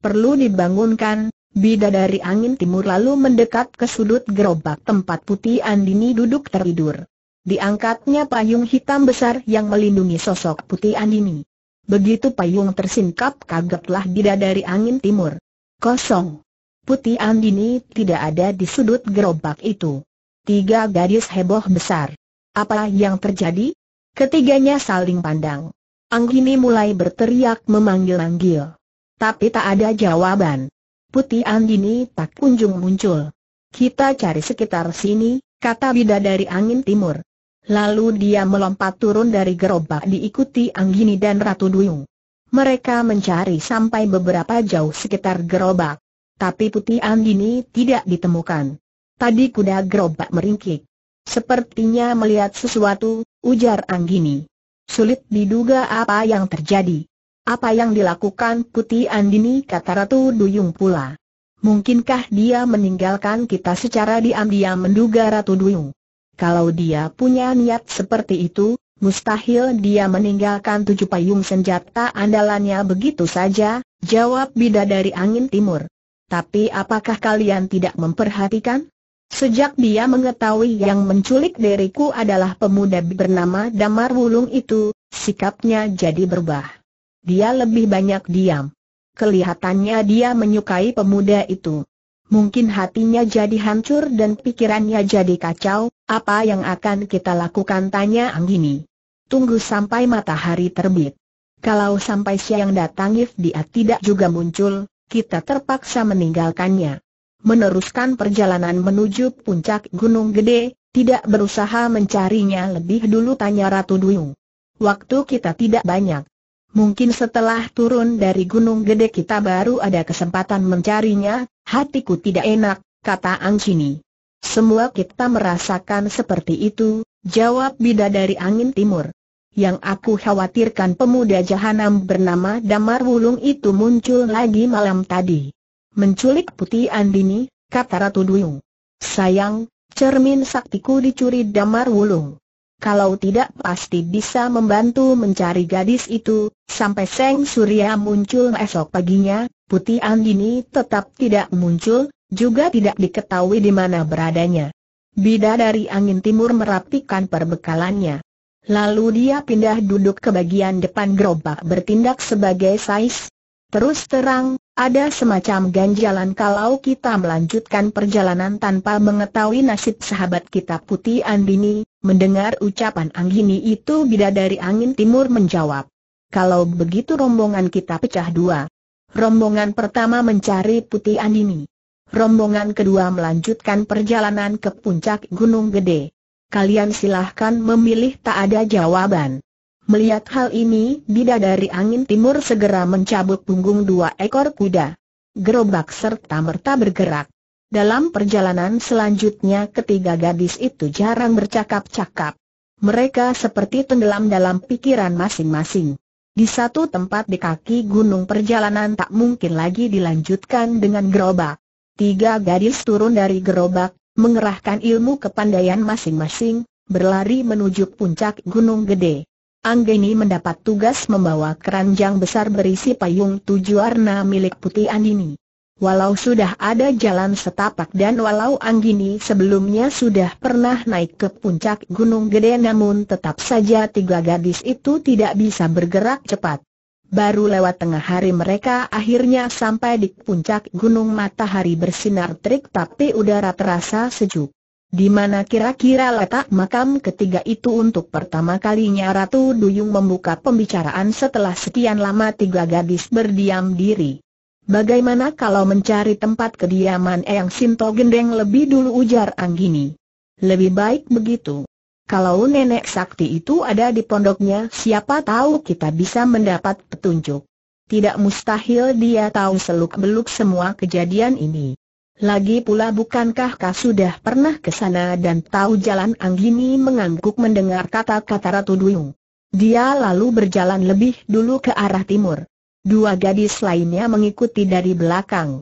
Perlu dibangunkan, bida dari angin timur lalu mendekat ke sudut gerobak tempat putih Andini duduk tertidur. Diangkatnya payung hitam besar yang melindungi sosok putih Andini. Begitu payung tersingkap kagetlah bida dari angin timur. Kosong. Putih Andini tidak ada di sudut gerobak itu. Tiga gadis heboh besar. Apa yang terjadi? Ketiganya saling pandang. Anggini mulai berteriak memanggil-manggil. Tapi tak ada jawaban. Putih Andini tak kunjung muncul. Kita cari sekitar sini, kata bida dari angin timur. Lalu dia melompat turun dari gerobak diikuti Anggini dan Ratu Duyung. Mereka mencari sampai beberapa jauh sekitar gerobak tapi putih Andini tidak ditemukan. Tadi kuda gerobak meringkik. Sepertinya melihat sesuatu, ujar Anggini. Sulit diduga apa yang terjadi. Apa yang dilakukan Putih Andini kata Ratu Duyung pula. Mungkinkah dia meninggalkan kita secara diam-diam menduga Ratu Duyung? Kalau dia punya niat seperti itu, mustahil dia meninggalkan tujuh payung senjata andalannya begitu saja, jawab bidadari angin timur. Tapi apakah kalian tidak memperhatikan? Sejak dia mengetahui yang menculik diriku adalah pemuda bernama Damar Wulung itu, sikapnya jadi berubah. Dia lebih banyak diam. Kelihatannya dia menyukai pemuda itu. Mungkin hatinya jadi hancur dan pikirannya jadi kacau, apa yang akan kita lakukan tanya Anggini. Tunggu sampai matahari terbit. Kalau sampai siang datang If dia tidak juga muncul, kita terpaksa meninggalkannya. Meneruskan perjalanan menuju puncak Gunung Gede, tidak berusaha mencarinya lebih dulu tanya Ratu Duyung. Waktu kita tidak banyak. Mungkin setelah turun dari Gunung Gede kita baru ada kesempatan mencarinya, hatiku tidak enak, kata Angcini. Semua kita merasakan seperti itu, jawab bida dari angin timur. Yang aku khawatirkan pemuda jahanam bernama Damar Wulung itu muncul lagi malam tadi. Menculik putih Andini, kata Ratu Duyung. Sayang, cermin saktiku dicuri Damar Wulung. Kalau tidak pasti bisa membantu mencari gadis itu, sampai Seng Surya muncul esok paginya, Putih Andini tetap tidak muncul, juga tidak diketahui di mana beradanya. Bidadari angin timur merapikan perbekalannya. Lalu dia pindah duduk ke bagian depan gerobak bertindak sebagai sais. Terus terang, ada semacam ganjalan kalau kita melanjutkan perjalanan tanpa mengetahui nasib sahabat kita Putih Andini, mendengar ucapan Anggini itu bidadari angin timur menjawab. Kalau begitu rombongan kita pecah dua. Rombongan pertama mencari Putih Andini. Rombongan kedua melanjutkan perjalanan ke puncak Gunung Gede. Kalian silahkan memilih tak ada jawaban. Melihat hal ini, bidadari angin timur segera mencabut punggung dua ekor kuda. Gerobak serta merta bergerak. Dalam perjalanan selanjutnya ketiga gadis itu jarang bercakap-cakap. Mereka seperti tenggelam dalam pikiran masing-masing. Di satu tempat di kaki gunung perjalanan tak mungkin lagi dilanjutkan dengan gerobak. Tiga gadis turun dari gerobak, mengerahkan ilmu kepandaian masing-masing, berlari menuju puncak Gunung Gede. Anggeni mendapat tugas membawa keranjang besar berisi payung tujuh warna milik Putih Andini. Walau sudah ada jalan setapak dan walau Anggini sebelumnya sudah pernah naik ke puncak Gunung Gede namun tetap saja tiga gadis itu tidak bisa bergerak cepat. Baru lewat tengah hari mereka akhirnya sampai di puncak gunung matahari bersinar terik tapi udara terasa sejuk. Di mana kira-kira letak makam ketiga itu untuk pertama kalinya Ratu Duyung membuka pembicaraan setelah sekian lama tiga gadis berdiam diri. Bagaimana kalau mencari tempat kediaman Eyang Sinto Gendeng lebih dulu ujar Anggini? Lebih baik begitu. Kalau nenek sakti itu ada di pondoknya, siapa tahu kita bisa mendapat petunjuk. Tidak mustahil dia tahu seluk-beluk semua kejadian ini. Lagi pula bukankah kau sudah pernah ke sana dan tahu jalan Anggini mengangguk mendengar kata-kata Ratu Duyung. Dia lalu berjalan lebih dulu ke arah timur. Dua gadis lainnya mengikuti dari belakang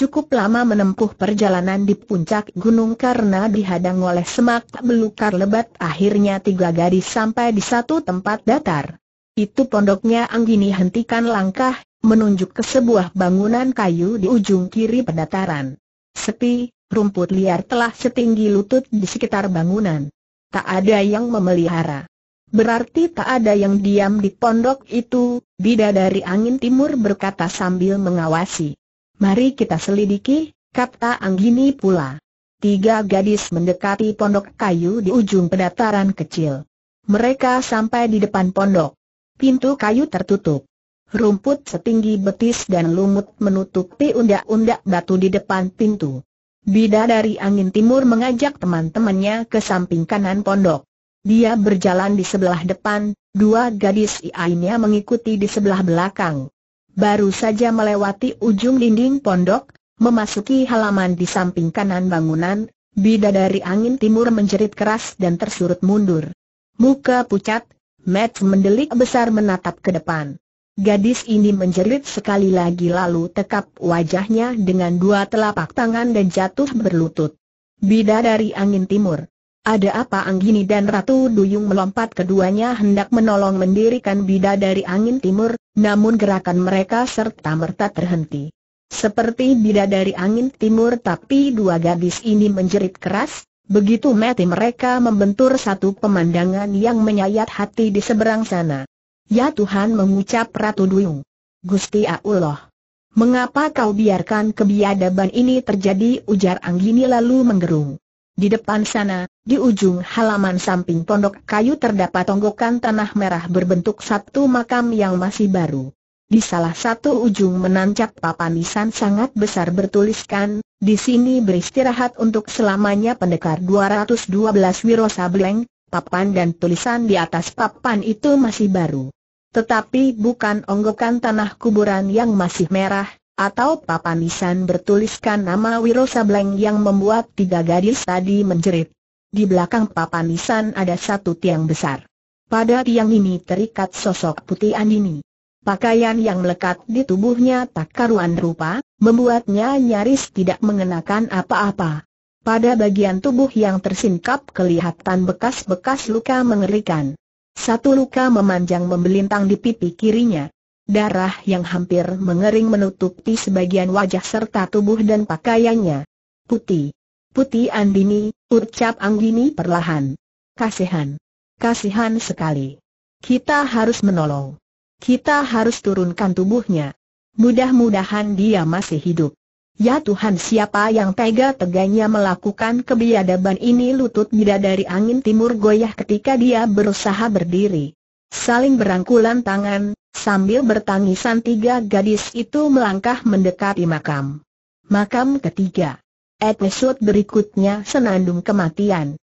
cukup lama menempuh perjalanan di puncak gunung karena dihadang oleh semak belukar lebat akhirnya tiga gadis sampai di satu tempat datar. Itu pondoknya Anggini hentikan langkah, menunjuk ke sebuah bangunan kayu di ujung kiri pendataran. Sepi, rumput liar telah setinggi lutut di sekitar bangunan. Tak ada yang memelihara. Berarti tak ada yang diam di pondok itu, bidadari angin timur berkata sambil mengawasi. Mari kita selidiki, kata Anggini pula. Tiga gadis mendekati pondok kayu di ujung pedataran kecil. Mereka sampai di depan pondok. Pintu kayu tertutup. Rumput setinggi betis dan lumut menutupi undak-undak batu di depan pintu. Bida dari angin timur mengajak teman-temannya ke samping kanan pondok. Dia berjalan di sebelah depan, dua gadis lainnya mengikuti di sebelah belakang baru saja melewati ujung dinding pondok, memasuki halaman di samping kanan bangunan, bidadari angin timur menjerit keras dan tersurut mundur. Muka pucat, Matt mendelik besar menatap ke depan. Gadis ini menjerit sekali lagi lalu tekap wajahnya dengan dua telapak tangan dan jatuh berlutut. Bidadari angin timur. Ada apa Anggini dan Ratu Duyung melompat keduanya hendak menolong mendirikan bida dari angin timur, namun gerakan mereka serta-merta terhenti. Seperti bida dari angin timur tapi dua gadis ini menjerit keras, begitu mati mereka membentur satu pemandangan yang menyayat hati di seberang sana. Ya Tuhan mengucap Ratu Duyung. Gusti Allah. Mengapa kau biarkan kebiadaban ini terjadi ujar Anggini lalu menggerung. Di depan sana, di ujung halaman samping pondok kayu terdapat tonggokan tanah merah berbentuk satu makam yang masih baru. Di salah satu ujung menancap papan nisan sangat besar bertuliskan, di sini beristirahat untuk selamanya pendekar 212 Wiro Sableng, papan dan tulisan di atas papan itu masih baru. Tetapi bukan onggokan tanah kuburan yang masih merah, atau papanisan bertuliskan nama Wiro Sableng yang membuat tiga gadis tadi menjerit. Di belakang papanisan ada satu tiang besar. Pada tiang ini terikat sosok putih Andini. Pakaian yang melekat di tubuhnya tak karuan rupa, membuatnya nyaris tidak mengenakan apa-apa. Pada bagian tubuh yang tersingkap kelihatan bekas-bekas luka mengerikan. Satu luka memanjang membelintang di pipi kirinya darah yang hampir mengering menutupi sebagian wajah serta tubuh dan pakaiannya. Putih. Putih Andini, ucap Anggini perlahan. Kasihan. Kasihan sekali. Kita harus menolong. Kita harus turunkan tubuhnya. Mudah-mudahan dia masih hidup. Ya Tuhan siapa yang tega-teganya melakukan kebiadaban ini lutut bidadari angin timur goyah ketika dia berusaha berdiri. Saling berangkulan tangan, sambil bertangisan tiga gadis itu melangkah mendekati makam. Makam ketiga. Episode berikutnya Senandung Kematian